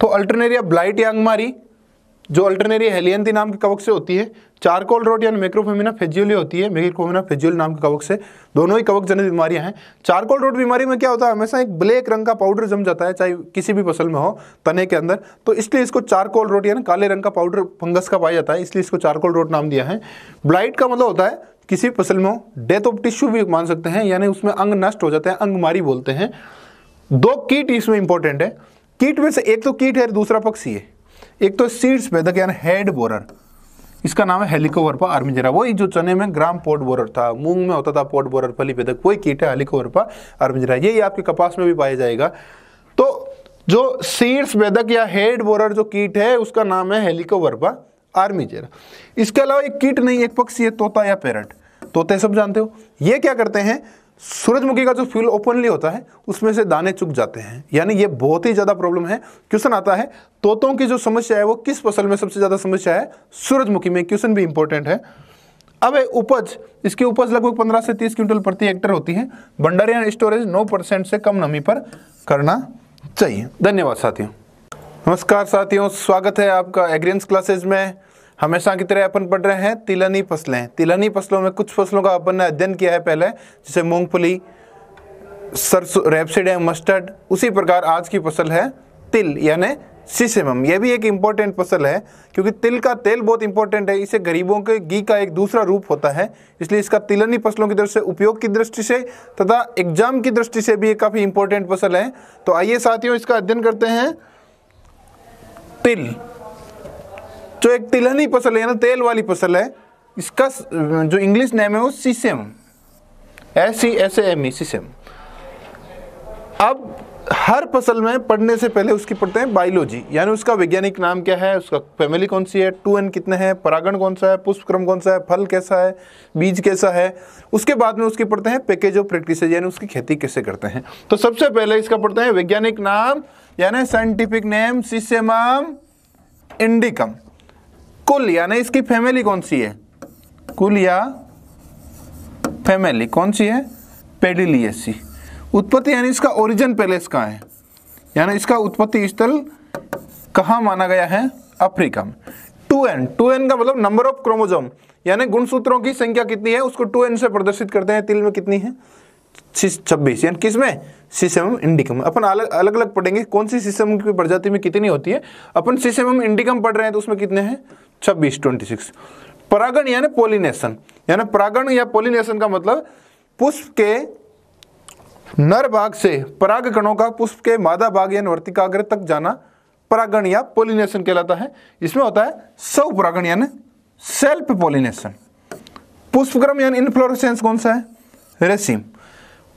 तो अल्टरनेरिया ब्लाइट यांग मारी जो अल्टरनेरी हेलियंती नाम के कवक से होती है चारकोल रोट यानी मेक्रोफेमिना फेज्यूल होती है मेक्रोफेमिना फेज्यूल नाम के कवक से दोनों ही कवक जनित बीमारियां हैं चारकोल रोट बीमारी में क्या होता है हमेशा एक ब्लैक रंग का पाउडर जम जाता है चाहे किसी भी फसल में हो तने के अंदर तो इसलिए इसको चारकोल रोट यानी काले रंग का पाउडर फंगस का पाया जाता है इसलिए इसको चारकोल रोट नाम दिया है ब्लाइट का मतलब होता है किसी फसल में हो डेथ ऑफ टिश्यू भी मान सकते हैं यानी उसमें अंग नष्ट हो जाते हैं अंगमारी बोलते हैं दो कीट इसमें इंपॉर्टेंट है कीट में से एक तो कीट है दूसरा पक्षी है एक तो सीड्स वेदक यानी हेड बोरर इसका नाम है हेलिकोवर्पा आर्मीजेरा वही जो चने में ग्राम पोर्ट बोरर था मूंग में होता था पोर्ट बोरर फली वेदक वही कीट है हेलिकोवर्पा आर्मीजेरा यही आपके कपास में भी पाया जाएगा तो जो सीड्स वेदक या हेड बोरर जो कीट है उसका नाम है हेलिकोवर्पा आर्मीजेरा इसके अलावा एक कीट नहीं एक पक्षी है तोता या पेरट तोते सब जानते हो ये क्या करते हैं सूरजमुखी का जो फ्यूल ओपनली होता है उसमें से दाने चुक जाते हैं यानी ये बहुत ही ज़्यादा प्रॉब्लम है क्वेश्चन आता है तोतों की जो समस्या है वो किस फसल में सबसे ज़्यादा समस्या है सूरजमुखी में क्वेश्चन भी इंपॉर्टेंट है अब उपज इसकी उपज लगभग 15 से 30 क्विंटल प्रति हेक्टर होती है भंडार एंड स्टोरेज 9 परसेंट से कम नमी पर करना चाहिए धन्यवाद साथियों नमस्कार साथियों स्वागत है आपका एग्रीन्स क्लासेज में हमेशा की तरह अपन पढ़ रहे हैं तिलनी फसलें तिलनी फसलों में कुछ फसलों का अपन ने अध्ययन किया है पहले जैसे मूंगफली सरसों रेपसिड है मस्टर्ड उसी प्रकार आज की फसल है तिल यानी सिसमम यह भी एक इम्पॉर्टेंट फसल है क्योंकि तिल का तेल बहुत इंपॉर्टेंट है इसे गरीबों के घी का एक दूसरा रूप होता है इसलिए इसका तिलनी फसलों की तरफ से उपयोग की दृष्टि से तथा एग्जाम की दृष्टि से भी ये काफ़ी इंपॉर्टेंट फसल है तो आइए साथियों इसका अध्ययन करते हैं तिल जो एक तिलहनी फसल है ना तेल वाली फसल है इसका जो इंग्लिश नेम है वो sesame S C S M E sesame अब हर फसल में पढ़ने से पहले उसकी पढ़ते हैं बायोलॉजी यानी उसका वैज्ञानिक नाम क्या है उसका फैमिली कौन सी है टू एन कितने हैं परागण कौन सा है पुष्पक्रम कौन सा है फल कैसा है बीज कैसा है उसके बाद में उसकी पढ़ते हैं पैकेज ऑफ प्रैक्टिस यानी उसकी खेती कैसे करते हैं तो सबसे पहले इसका पढ़ते हैं वैज्ञानिक नाम यानी साइंटिफिक नेम सिसेमाम इंडिकम कुल यानी इसकी फैमिली कौन सी है कुल या फैमिली कौन सी है पेडिलियसी उत्पत्ति यानी इसका ओरिजिन पैलेस कहाँ है यानी इसका उत्पत्ति स्थल कहाँ माना गया है अफ्रीका में टू एन टू एन का मतलब नंबर ऑफ क्रोमोजोम यानी गुणसूत्रों की संख्या कितनी है उसको टू एन से प्रदर्शित करते हैं तिल में कितनी है छब्बीस यानी किस में सिसम इंडिकम अपन अलग अलग अलग पढ़ेंगे कौन सी सिसम की प्रजाति में कितनी होती है अपन सिसम इंडिकम पढ़ रहे हैं तो उसमें कितने हैं छब्बीस ट्वेंटी सिक्स परागण यानी पोलिनेशन यानी परागण या पोलिनेशन का मतलब पुष्प के नर भाग से पराग कणों का पुष्प के मादा भाग यानी वर्तिकाग्र तक जाना परागण या पोलिनेशन कहलाता है इसमें होता है सौ परागण यानी सेल्फ पोलिनेशन पुष्पक्रम यानी इन्फ्लोरेसेंस कौन सा है रेसिम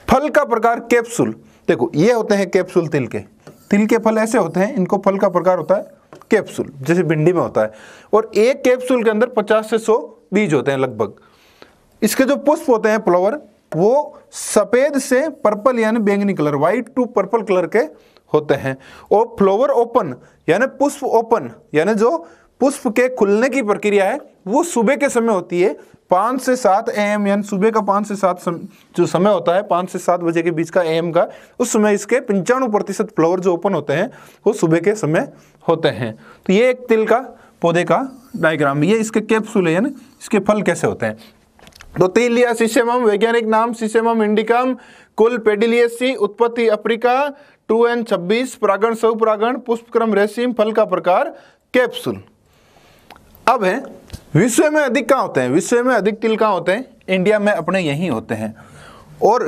फल का प्रकार कैप्सूल देखो ये होते हैं कैप्सूल तिल के तिल के फल ऐसे होते हैं इनको फल का प्रकार होता है कैप्सूल जैसे भिंडी में होता है और एक कैप्सूल के अंदर पचास से सौ बीज होते हैं लगभग इसके जो पुष्प होते हैं फ्लावर वो सफ़ेद से पर्पल यानी बैंगनी colour white to purple colour के होते हैं और फ्लावर ओपन यानी पुष्प ओपन यानी जो पुष्प के खुलने की प्रक्रिया है वो सुबह के समय होती है पांच से सात ए एम यानी सुबह का पांच से सात सम, जो समय होता है पांच से सात बजे के बीच का ए एम का उस समय इसके पंचानवे प्रतिशत फ्लावर जो ओपन होते हैं वो सुबह के समय होते हैं तो ये एक तिल का पौधे का डायग्राम ये इसके कैप्सूल है यानी इसके फल कैसे होते हैं तो तिल या सिसेमम वैज्ञानिक नाम सिसेमम इंडिकम कुल पेडिलियसी उत्पत्ति अफ्रीका टू एन छब्बीस प्रागण सौ प्रागण पुष्पक्रम रेशिम फल का प्रकार कैप्सूल अब है विश्व में अधिक कहाँ होते हैं विश्व में अधिक तिल कहाँ होते हैं इंडिया में अपने यहीं होते हैं और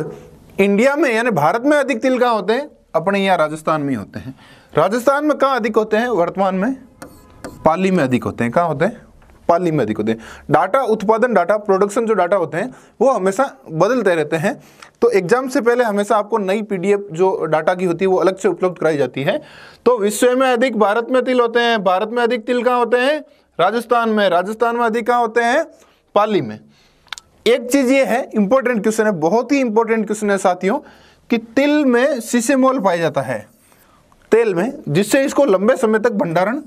इंडिया में यानी भारत में अधिक तिल कहाँ होते हैं अपने यहाँ राजस्थान में ही होते हैं राजस्थान में कहाँ अधिक होते हैं वर्तमान में पाली में अधिक होते हैं कहाँ होते हैं पाली में अधिक होते हैं डाटा उत्पादन डाटा प्रोडक्शन जो डाटा होते हैं वो हमेशा बदलते रहते हैं तो एग्जाम से पहले हमेशा आपको नई पीडीएफ जो डाटा की होती है वो अलग से उपलब्ध कराई जाती है तो विश्व में अधिक भारत में तिल होते हैं भारत में अधिक तिल कहाँ होते हैं राजस्थान में राजस्थान में अधिक कहाँ होते हैं पाली में एक चीज ये है इंपॉर्टेंट क्वेश्चन है बहुत ही इंपॉर्टेंट क्वेश्चन है साथियों कि तिल में सिसेमोल पाया जाता है तेल में जिससे इसको लंबे समय तक भंडारण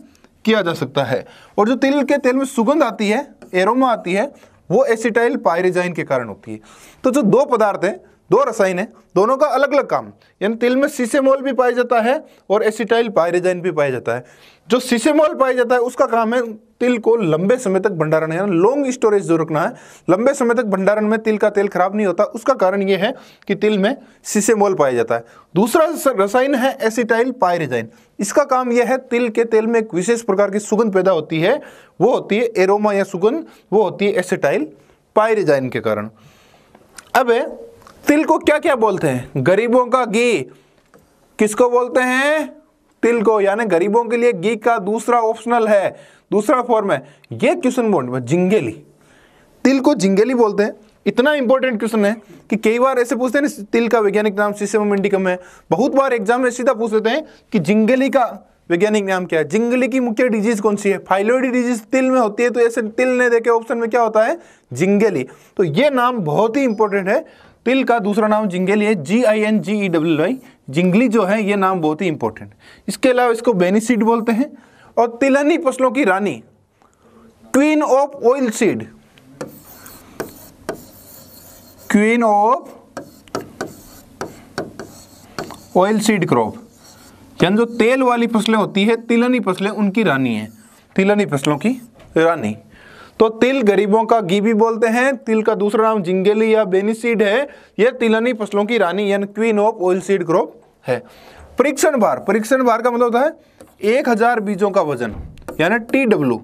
किया जा सकता है और जो तिल के तेल में सुगंध आती है एरोमा आती है वो एसिटाइल पायरेजाइन के कारण होती है तो जो दो पदार्थ हैं दो रसायन है दोनों का अलग अलग काम यानी तिल में सिसेमोल भी पाया जाता है और एसिटाइल पायरेजाइन भी पाया जाता है जो सिसेमोल पाया जाता है उसका काम है तिल को लंबे समय तक भंडारण यानी लॉन्ग स्टोरेज जो रखना है लंबे समय तक भंडारण में तिल का तेल खराब नहीं होता उसका कारण यह है कि तिल में सिसेमोल पाया जाता है दूसरा रसायन है एसिटाइल पायरेजाइन इसका काम यह है तिल के तेल में एक विशेष प्रकार की सुगंध पैदा होती है वो होती है एरोमा या सुगंध वो होती है एसिटाइल पायरेजाइन के कारण अब तिल को क्या क्या बोलते हैं गरीबों का घी किसको बोलते हैं तिल को यानी गरीबों के लिए घी का दूसरा ऑप्शनल है दूसरा फॉर्म है ये क्वेश्चन बोर्ड जिंगेली तिल को जिंगेली बोलते हैं इतना इंपॉर्टेंट क्वेश्चन है कि कई बार ऐसे पूछते हैं तिल का वैज्ञानिक नाम सिस्टम इंडिकम है बहुत बार एग्जाम में सीधा पूछ लेते हैं कि जिंगेली का वैज्ञानिक नाम क्या है जिंगली की मुख्य डिजीज कौन सी है फाइलोइड डिजीज तिल में होती है तो ऐसे तिल ने देखे ऑप्शन में क्या होता है जिंगली तो ये नाम बहुत ही इंपॉर्टेंट है तिल का दूसरा नाम जिंगली है G I N G E e W I gingelly जो है ये नाम बहुत ही इंपॉर्टेंट इसके अलावा इसको बेनिसिड बोलते हैं और तिलहनी फसलों की रानी queen of oilseed queen of oilseed crop यानी जो तेल वाली फसलें होती है तिलहनी फसलें उनकी रानी है तिलहनी फसलों की रानी तो तिल गरीबों का गीबी बोलते हैं तिल का दूसरा नाम जिंगेली या बेनिसीड है यह तिलहनी फसलों की रानी यानी queen of oilseed crop है परीक्षण भार परीक्षण भार का मतलब होता है एक हजार बीजों का वजन यानी टी डब्ल्यू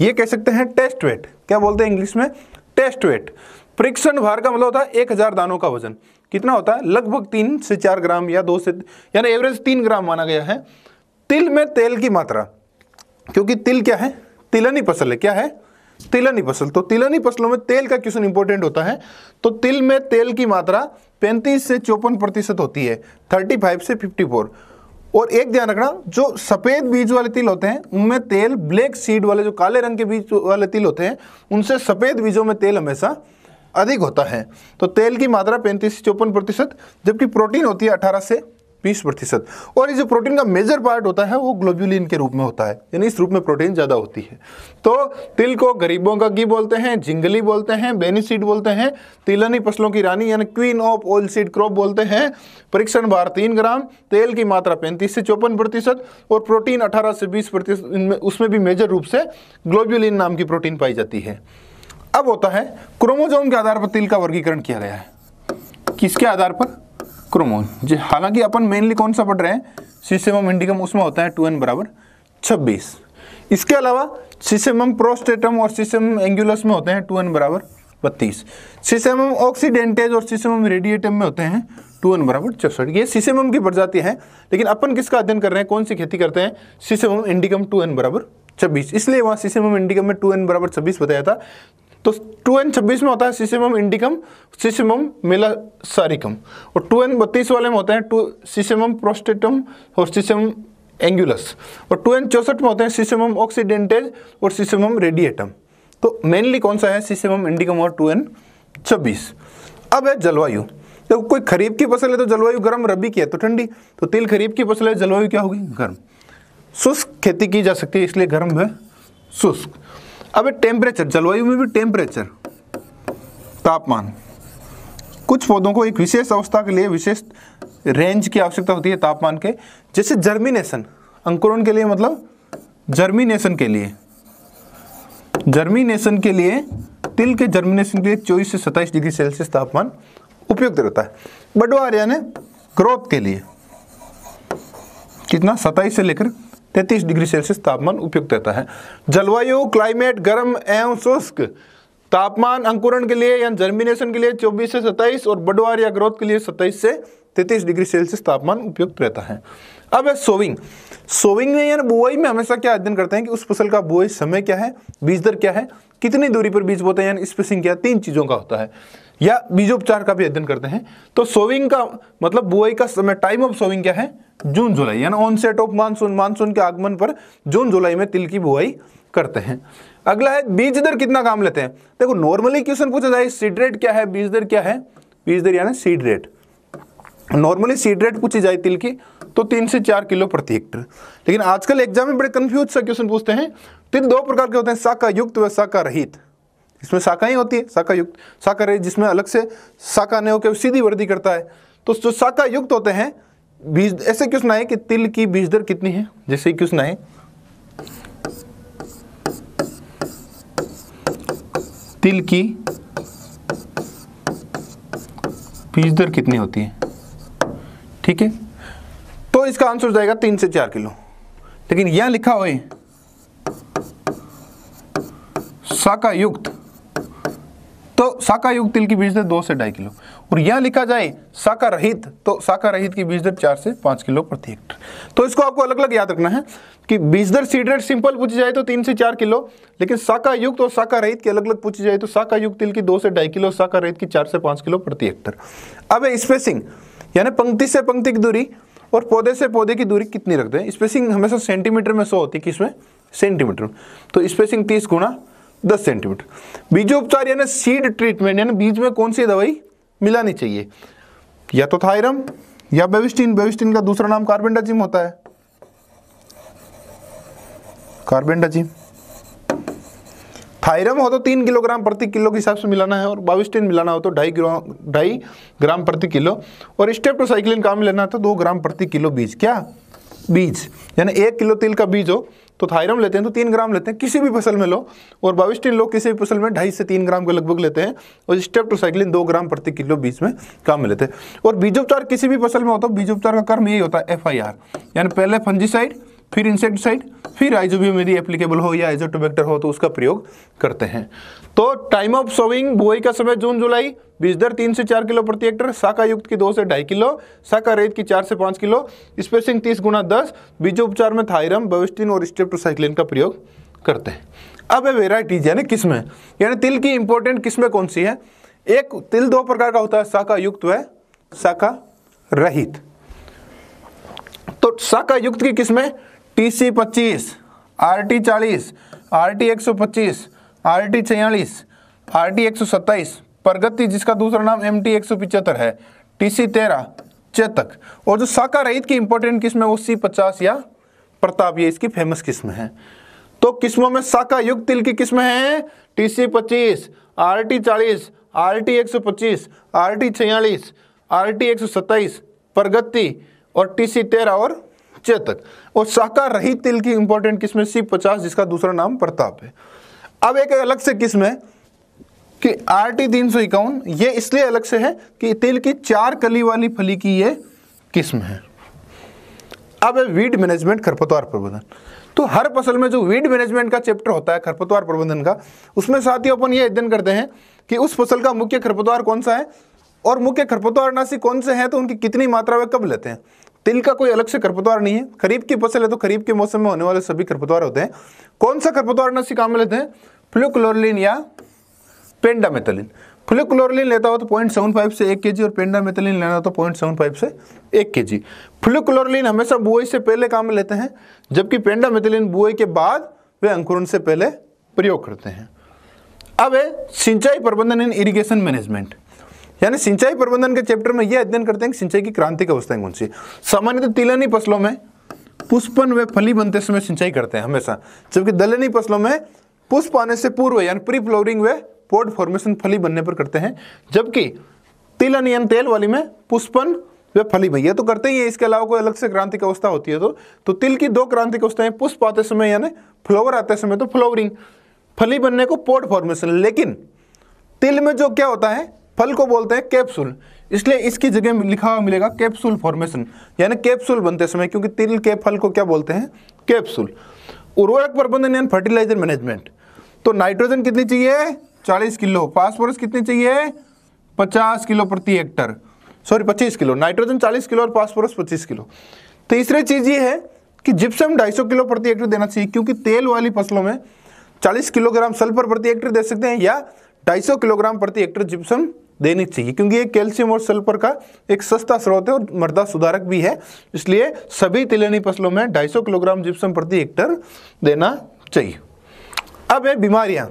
ये कह सकते हैं टेस्ट वेट क्या बोलते हैं इंग्लिश में टेस्ट वेट परीक्षण भार का मतलब होता है एक हजार दानों का वजन कितना होता है लगभग तीन से चार ग्राम या दो से यानी एवरेज तीन ग्राम माना गया है तिल में तेल की मात्रा क्योंकि तिल क्या है तिलनी फसल है क्या है तिलनी फसल तो तिलनी फसलों में तेल का क्वेश्चन इंपॉर्टेंट होता है तो तिल में तेल की मात्रा पैंतीस से चौपन प्रतिशत होती है थर्टी फाइव से फिफ्टी फोर और एक ध्यान रखना जो सफ़ेद बीज वाले तिल होते हैं उनमें तेल ब्लैक सीड वाले जो काले रंग के बीज वाले तिल होते हैं उनसे सफ़ेद बीजों में तेल हमेशा अधिक होता है तो तेल की मात्रा पैंतीस से चौपन प्रतिशत जबकि प्रोटीन होती है अठारह से बीस प्रतिशत और ये जो प्रोटीन का मेजर पार्ट होता है वो ग्लोब्यूलिन के रूप में होता है यानी इस रूप में प्रोटीन ज़्यादा होती है तो तिल को गरीबों का घी बोलते हैं जिंगली बोलते हैं बेनी सीड बोलते हैं तिलनी फसलों की रानी यानी queen of oilseed crop बोलते हैं परीक्षण भार तीन ग्राम तेल की मात्रा पैंतीस से चौपन प्रतिशत और प्रोटीन अठारह से बीस प्रतिशत उसमें भी मेजर रूप से ग्लोब्यूलिन नाम की प्रोटीन पाई जाती है अब होता है क्रोमोजोम के आधार पर तिल का वर्गीकरण किया गया है किसके आधार पर क्रोमोन जी हालांकि अपन मेनली कौन सा पढ़ रहे हैं सिसेमम इंडिकम उसमें होता है टू एन बराबर छब्बीस इसके अलावा सिसेमम प्रोस्टेटम और सिसेमम एंगुलस में होते हैं टू एन बराबर बत्तीस सिसेमम ऑक्सीडेंटेज और सिसेमम रेडिएटम में होते हैं टू एन बराबर चौसठ ये सिसेमम की प्रजाति है लेकिन अपन किसका अध्ययन कर रहे हैं कौन सी खेती करते हैं सिसेमम इंडिकम टू एन बराबर छब्बीस इसलिए वहाँ सिसेमम इंडिकम में टू एन बराबर छब्बीस बताया था तो टू एन छब्बीस में होता है सिसिमम इंडिकम सिसिमम सारिकम और टू एन बत्तीस वाले में होते हैं टू सिसिमम प्रोस्टेटम और सिसिमम एंगुलस और टू एन चौसठ में होते हैं सिसिमम ऑक्सीडेंटेज और सिसिमम रेडिएटम तो मेनली कौन सा है सिसिमम इंडिकम और टू एन छब्बीस अब है जलवायु जब तो कोई खरीफ की फसल है तो जलवायु गर्म रबी की है तो ठंडी तो तिल खरीफ की फसल है जलवायु क्या होगी गर्म शुष्क खेती की जा सकती है इसलिए गर्म है शुष्क अब टेम्परेचर जलवायु में भी टेम्परेचर तापमान कुछ पौधों को एक विशेष अवस्था के लिए विशेष रेंज की आवश्यकता होती है तापमान के जैसे जर्मिनेशन अंकुरण के लिए मतलब जर्मिनेशन के लिए जर्मिनेशन के लिए तिल के जर्मिनेशन के लिए चौबीस से सत्ताईस डिग्री सेल्सियस तापमान उपयुक्त रहता है बडवा ने ग्रोथ के लिए कितना सताइस से लेकर तैतीस डिग्री सेल्सियस तापमान उपयुक्त रहता है जलवायु क्लाइमेट गर्म एवं शुष्क तापमान अंकुरण के लिए या जर्मिनेशन के लिए 24 से 27 और बडवार या ग्रोथ के लिए 27 से 33 डिग्री सेल्सियस तापमान उपयुक्त रहता है अब है सोविंग सोविंग में यानी बुआई में हमेशा क्या अध्ययन करते हैं कि उस फसल का बुआई समय क्या है बीज दर क्या है कितनी दूरी पर बीज बोते हैं यानी स्पेसिंग क्या तीन चीज़ों का होता है या बीजोपचार का भी अध्ययन करते हैं तो सोविंग का मतलब बुआई का समय टाइम ऑफ सोविंग क्या है जून जुलाई यानी onset of monsoon monsoon के आगमन पर जून जुलाई में तिल की बुआई करते हैं अगला है बीज दर कितना काम लेते हैं देखो नॉर्मली क्वेश्चन पूछा जाए सीड रेट क्या है बीज दर क्या है बीज दर यानी seed rate normally seed rate पूछी जाए तिल की तो तीन से चार किलो प्रति हेक्टर लेकिन आजकल एग्जाम में बड़े कंफ्यूज सा क्वेश्चन पूछते हैं तिल तो दो प्रकार के होते हैं शाखा युक्त व शाखा रहित इसमें शाखाएं होती है शाखा युक्त शाखा रहित जिसमें अलग से शाखा नहीं होकर सीधी वृद्धि करता है तो जो शाखा युक्त होते हैं बीज ऐसे क्वेश्चन आए कि तिल की बीज दर कितनी है जैसे क्वेश्चन आए तिल की बीज दर कितनी होती है ठीक है तो इसका आंसर हो जाएगा तीन से चार किलो लेकिन यह लिखा हुए शाखा युक्त तो शाखा युक्त तिल की बीज दर दो से ढाई किलो और यहां लिखा जाए शाखा रहित तो शाखा रहित की बीज दर चार से पांच किलो प्रति हेक्टर तो इसको आपको अलग अलग याद रखना है कि बीज दर सीड रेट सिंपल पूछी जाए तो तीन से चार किलो लेकिन शाखा युक्त और शाखा रहित की अलग अलग पूछी जाए तो शाखा युक्त तिल की दो से ढाई किलो शाखा रहित की चार से पांच किलो प्रति हेक्टर अब स्पेसिंग यानी पंक्ति से पंक्ति की दूरी और पौधे से पौधे की दूरी कितनी रखते हैं स्पेसिंग हमेशा सेंटीमीटर में सो होती है किसमें सेंटीमीटर तो स्पेसिंग तीस गुणा दस सेंटीमीटर बीजोपचार यानी सीड ट्रीटमेंट यानी बीज में कौन सी दवाई मिलानी चाहिए या तो थायरम या बेविस्टिन बेविस्टिन का दूसरा नाम कार्बेंडाजिम होता है कार्बेंडाजिम थायरम हो तो तीन किलोग्राम प्रति किलो के हिसाब से मिलाना है और बाविस्टिन मिलाना हो तो ढाई किलो ढाई ग्राम प्रति किलो और स्टेप्टोसाइक्लिन काम लेना है तो दो ग्राम प्रति किलो बीज क्या बीज यानी एक किलो तिल का बीज हो तो थायरम लेते हैं तो तीन ग्राम लेते हैं किसी भी फसल में लो और बाविस्टिन लोग किसी भी फसल में ढाई से तीन ग्राम के लगभग लेते हैं और स्टेप्टोसाइक्लिन दो ग्राम प्रति किलो बीज में काम में लेते हैं और बीजोपचार किसी भी फसल में होता है बीजोपचार का कर्म यही होता है एफ यानी पहले फंजीसाइड फिर इंसेक्टिसाइड फिर यदि एप्लीकेबल हो या आइजोटोबेक्टर हो तो उसका प्रयोग करते हैं तो टाइम ऑफ सोविंग बुआई का समय जून जुलाई बीज दर तीन से चार किलो प्रति हेक्टर शाखा युक्त की दो से ढाई किलो शाका रेत की चार से पाँच किलो स्पेसिंग तीस गुना दस बीजो उपचार में थायरम बविस्टिन और स्टेप्टोसाइक्लिन का प्रयोग करते हैं अब ये वेराइटीज यानी किस्में यानी तिल की इंपॉर्टेंट किस्में कौन सी है एक तिल दो प्रकार का होता है शाखा युक्त व शाखा रहित तो शाखा युक्त की किस्में टी टी टी सी पच्चीस आर आर चालीस एक सौ पच्चीस आर टी छियालीस आर टी एक सौ सत्ताईस प्रगति जिसका दूसरा नाम एम टी एक सौ पिचहत्तर है टी सी तेरह चेतक और जो साका रहित की इंपॉर्टेंट किस्म है वो सी पचास या प्रताप ये इसकी फेमस किस्म है तो किस्मों में साका युक्त तिल की किस्म है टी टी टी सी पच्चीस आर आर चालीस एक सौ पच्चीस आर टी छियालीस आर टी एक सौ सत्ताईस प्रगति और टी सी तेरह और चेतक और शाका रही तिल की इंपॉर्टेंट किस्म है सी पचास जिसका दूसरा नाम प्रताप है अब एक अलग से किस्म है कि आर टी तीन सौ इक्यावन ये इसलिए अलग से है कि तिल की चार कली वाली फली की ये किस्म है अब है वीड मैनेजमेंट खरपतवार प्रबंधन तो हर फसल में जो वीड मैनेजमेंट का चैप्टर होता है खरपतवार प्रबंधन का उसमें साथ ही अपन ये अध्ययन करते हैं कि उस फसल का मुख्य खरपतवार कौन सा है और मुख्य खरपतवार नाशी कौन से हैं तो उनकी कितनी मात्रा वे कब लेते हैं तिल का कोई अलग से खरपतवार नहीं है खरीफ की फसल है तो खरीफ के मौसम में होने वाले सभी खरपतवार होते हैं कौन सा खरपतवार नसी काम में लेते हैं फ्लूक्लोरलिन या पेंडामेथलिन फ्लूक्लोरलिन लेता हो तो पॉइंट सेवन फाइव से एक के जी और पेंडामेथलिन लेना हो तो पॉइंट सेवन फाइव से एक के जी फ्लूक्लोरलिन हमेशा बुआई से पहले काम में लेते हैं जबकि पेंडामेथलिन बुआई के बाद वे अंकुर से पहले प्रयोग करते हैं अब है सिंचाई प्रबंधन एंड इरीगेशन मैनेजमेंट यानी सिंचाई प्रबंधन के चैप्टर में यह अध्ययन करते हैं कि सिंचाई की क्रांति की अवस्था कौन सी सामान्यतः तिलनी फसलों में पुष्पन व फली बनते समय सिंचाई करते हैं हमेशा जबकि दलनी फसलों में पुष्प आने से पूर्व यानी प्री फ्लोरिंग व पोर्ट फॉर्मेशन फली बनने पर करते हैं जबकि तिलन यानी तेल वाली में पुष्पन वे फली में यह तो करते ही है इसके अलावा कोई अलग से क्रांति की अवस्था होती है तो तो तिल की दो क्रांति की अवस्थाएं पुष्प आते समय यानी फ्लोवर आते समय तो फ्लोवरिंग फली बनने को पोर्ट फॉर्मेशन लेकिन तिल में जो क्या होता है फल को बोलते हैं कैप्सूल इसलिए इसकी जगह लिखा हुआ मिलेगा कैप्सूल फॉर्मेशन यानी कैप्सूल बनते समय क्योंकि तिल के फल को क्या बोलते हैं कैप्सूल उर्वरक प्रबंधन यानी फर्टिलाइजर मैनेजमेंट तो नाइट्रोजन कितनी चाहिए चालीस किलो फास्फोरस कितनी चाहिए पचास किलो प्रति हेक्टर सॉरी पच्चीस किलो नाइट्रोजन चालीस किलो और फास्फोरस पच्चीस किलो तीसरी चीज़ ये है कि जिप्सम ढाई सौ किलो प्रति हेक्टर देना चाहिए क्योंकि तेल वाली फसलों में चालीस किलोग्राम सल्फर प्रति हेक्टर दे सकते हैं या सौ किलोग्राम प्रति हेक्टर जिप्सम देनी चाहिए क्योंकि ये कैल्शियम और सल्फर का एक सस्ता स्रोत है और मृदा सुधारक भी है इसलिए सभी तिलहनी फसलों में 250 किलोग्राम जिप्सम प्रति हेक्टर देना चाहिए अब है बीमारियां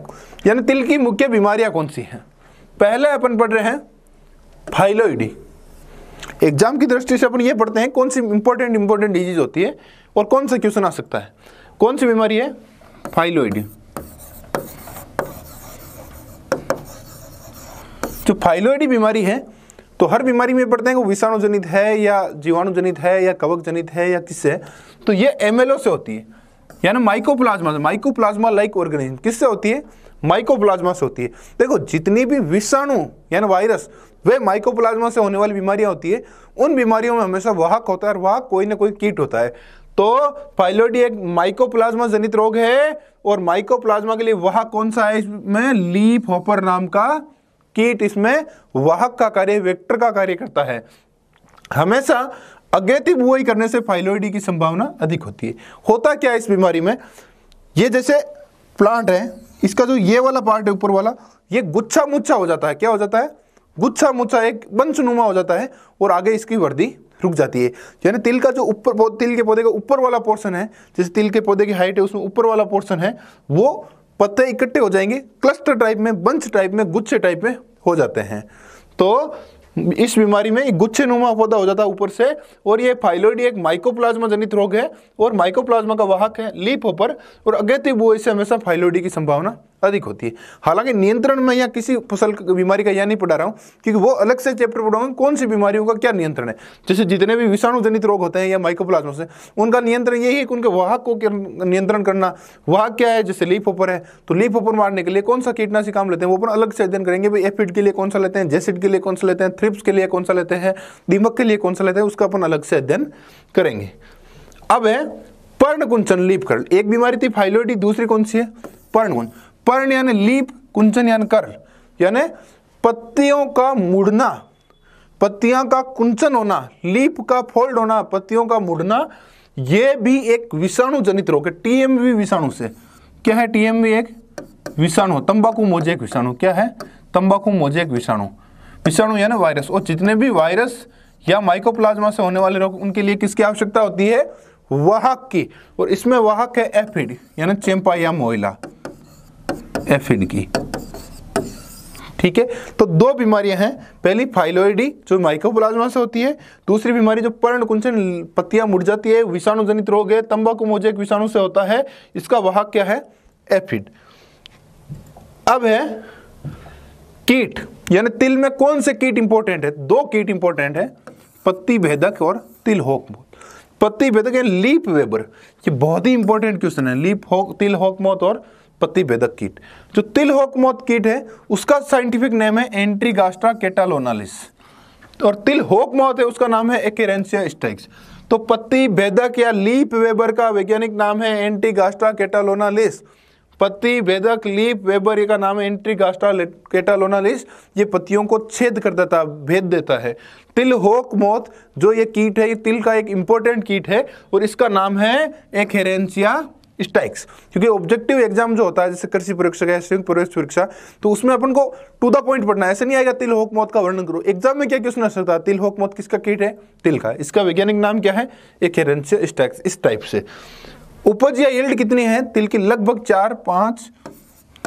यानी तिल की मुख्य बीमारियां कौन सी हैं पहले अपन पढ़ रहे हैं फाइलोइडी एग्जाम की दृष्टि से अपन ये पढ़ते हैं कौन सी इंपॉर्टेंट इंपॉर्टेंट डिजीज होती है और कौन सा क्वेश्चन आ सकता है कौन सी बीमारी है फाइलोइडी जो फाइलोइडी बीमारी है तो हर बीमारी में पढ़ते हैं वो विषाणुजनित है या जीवाणुजनित है या कवक जनित है या किससे तो ये एम से होती है यानी माइकोप्लाज्मा माइकोप्लाज्मा लाइक ऑर्गेनिज्म किससे होती है माइकोप्लाज्मा से होती है देखो जितनी भी विषाणु यानी वायरस वे माइकोप्लाज्मा से होने वाली बीमारियां होती है उन बीमारियों में हमेशा वाहक होता है और वाहक कोई ना कोई कीट होता है तो फाइलोडी एक माइकोप्लाज्मा जनित रोग है और माइकोप्लाज्मा के लिए वाहक कौन सा है इसमें लीप हॉपर नाम का कीट इसमें वाहक का कार्य वेक्टर का कार्य करता है हमेशा अगेती बुआई करने से फाइलोइडी की संभावना अधिक होती है होता क्या इस बीमारी में ये जैसे प्लांट है इसका जो ये वाला पार्ट है ऊपर वाला ये गुच्छा मुच्छा हो जाता है क्या हो जाता है गुच्छा मुच्छा एक वंशनुमा हो जाता है और आगे इसकी वर्दी रुक जाती है यानी तिल का जो ऊपर तिल के पौधे का ऊपर वाला पोर्शन है जैसे तिल के पौधे की हाइट है उसमें ऊपर वाला पोर्शन है वो पत्ते इकट्ठे हो जाएंगे क्लस्टर टाइप में बंच टाइप में गुच्छे टाइप में हो जाते हैं तो इस बीमारी में गुच्छे नुमा पौधा हो जाता है ऊपर से और ये फाइलोइड एक माइकोप्लाज्मा जनित रोग है और माइकोप्लाज्मा का वाहक है लीप होपर और अगेती बुआई से हमेशा फाइलोडी की संभावना अधिक होती है हालांकि नियंत्रण में या किसी फसल बीमारी का यह नहीं पढ़ा रहा हूँ क्योंकि वो अलग से चैप्टर पढ़ाऊंगा कौन सी बीमारियों का क्या नियंत्रण है जैसे जितने भी विषाणु जनित रोग होते हैं या माइकोप्लाज्मा से उनका नियंत्रण यही है कि उनके वाहक को नियंत्रण करना वाहक क्या है जैसे लीप ओपर है तो लीप ओपर मारने के लिए कौन सा कीटनाशी काम लेते हैं वो अपन अलग से अध्ययन करेंगे भाई एफिड के लिए कौन सा लेते हैं जेसिड के लिए कौन सा लेते हैं थ्रिप्स के लिए कौन सा लेते हैं दीमक के लिए कौन सा लेते हैं उसका अपन अलग से अध्ययन करेंगे अब है पर्णकुंचन लीप कर्ल एक बीमारी थी फाइलोइडी दूसरी कौन सी है पर्णकुंज पर्ण यानी लीप कुंचन यानी कर यानी पत्तियों का मुड़ना पत्तियां का कुंचन होना लीप का फोल्ड होना पत्तियों का मुड़ना यह भी एक विषाणु जनित रोग है टीएमवी विषाणु से क्या है टीएमवी एक विषाणु तंबाकू मोजेक विषाणु क्या है तंबाकू मोजेक विषाणु विषाणु यानी वायरस और जितने भी वायरस या माइकोप्लाज्मा से होने वाले रोग उनके लिए किसकी आवश्यकता होती है वाहक की और इसमें वाहक है एफिड यानी चेम्पायाम मोइला एफिन की ठीक है तो दो बीमारियां हैं पहली फाइलोइडी जो माइकोप्लाज्मा से होती है दूसरी बीमारी जो पर्ण कुंचन पत्तियां मुड़ जाती है विषाणु जनित रोग है तंबाकू मोजेक विषाणु से होता है इसका वाहक क्या है एफिड अब है कीट यानी तिल में कौन से कीट इंपोर्टेंट है दो कीट इंपोर्टेंट है पत्ती भेदक और तिल होक पत्ती भेदक यानी लीप वेबर ये बहुत ही इंपॉर्टेंट क्वेश्चन है लीप होक तिल होकमोत और पत्ती भेदक कीट जो तिलहोक मौत कीट है उसका साइंटिफिक नेम है एंट्री गास्ट्रा केटालोनालिस और तिल होक मौत है उसका नाम है एकेरेंसिया स्ट्राइक्स तो पत्ती भेदक या लीप वेबर का वैज्ञानिक नाम है एंट्री गास्ट्रा केटालोनालिस पत्ती वेदक लीप वेबर ये का नाम है एंट्री गास्ट्रा केटालोनालिस ये पत्तियों को छेद कर देता भेद देता है तिल होक मौत जो ये कीट है ये तिल का एक इंपॉर्टेंट कीट है और इसका नाम है एकेरेंसिया स्ट्राइक्स क्योंकि ऑब्जेक्टिव एग्जाम जो होता है जैसे कृषि परीक्षा या संयुक्त प्रवेश परीक्षा तो उसमें अपन को टू द पॉइंट पढ़ना है ऐसे नहीं आएगा तिल होक मौत का वर्णन करो एग्जाम में क्या क्वेश्चन आ सकता है तिल होक मौत किसका कीट है तिल का इसका वैज्ञानिक नाम क्या है एक हेरेंशिया स्ट्राइक्स इस टाइप से उपज या यील्ड कितनी है तिल की लगभग चार पांच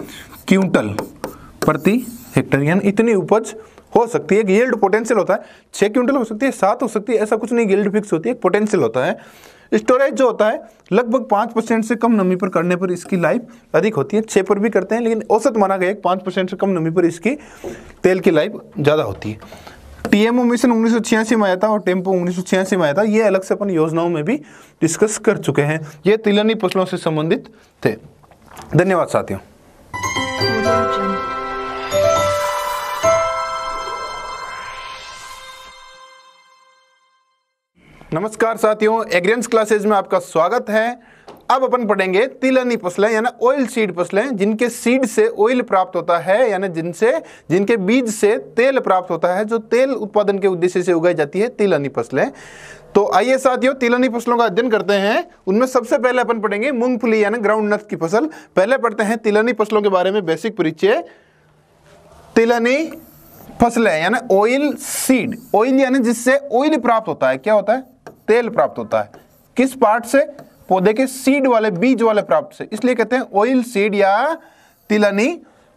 क्विंटल प्रति हेक्टर यानी इतनी उपज हो सकती है गिल्ड पोटेंशियल होता है छः क्विंटल हो सकती है सात हो सकती है ऐसा कुछ नहीं गिल्ड फिक्स होती है पोटेंशियल होता है स्टोरेज जो होता है लगभग पाँच परसेंट से कम नमी पर करने पर इसकी लाइफ अधिक होती है छः पर भी करते हैं लेकिन औसत माना गया है पाँच परसेंट से कम नमी पर इसकी तेल की लाइफ ज़्यादा होती है टीएमओ मिशन उन्नीस में आया था और टेम्पो उन्नीस में आया था ये अलग से अपन योजनाओं में भी डिस्कस कर चुके हैं ये तिलनी फसलों से संबंधित थे धन्यवाद साथियों नमस्कार साथियों एग्रेंस क्लासेज में आपका स्वागत है अब अपन पढ़ेंगे तिलनी फसलें यानी ऑयल सीड फसलें जिनके सीड से ऑयल प्राप्त होता है यानी जिनसे जिनके बीज से तेल प्राप्त होता है जो तेल उत्पादन के उद्देश्य से उगाई जाती है तिलनी फसलें तो आइए साथियों तिलनी फसलों का अध्ययन करते हैं उनमें सबसे पहले अपन पढ़ेंगे मूंगफली यानी ग्राउंड नट की फसल पहले पढ़ते हैं तिलनी फसलों के बारे में बेसिक परिचय तिलनी फसलें यानी ऑयल सीड ऑयल यानी जिससे ऑयल प्राप्त होता है क्या होता है तेल प्राप्त होता है किस पार्ट से पौधे के सीड वाले बीज वाले प्राप्त से इसलिए कहते हैं ऑयल सीड या तिलनी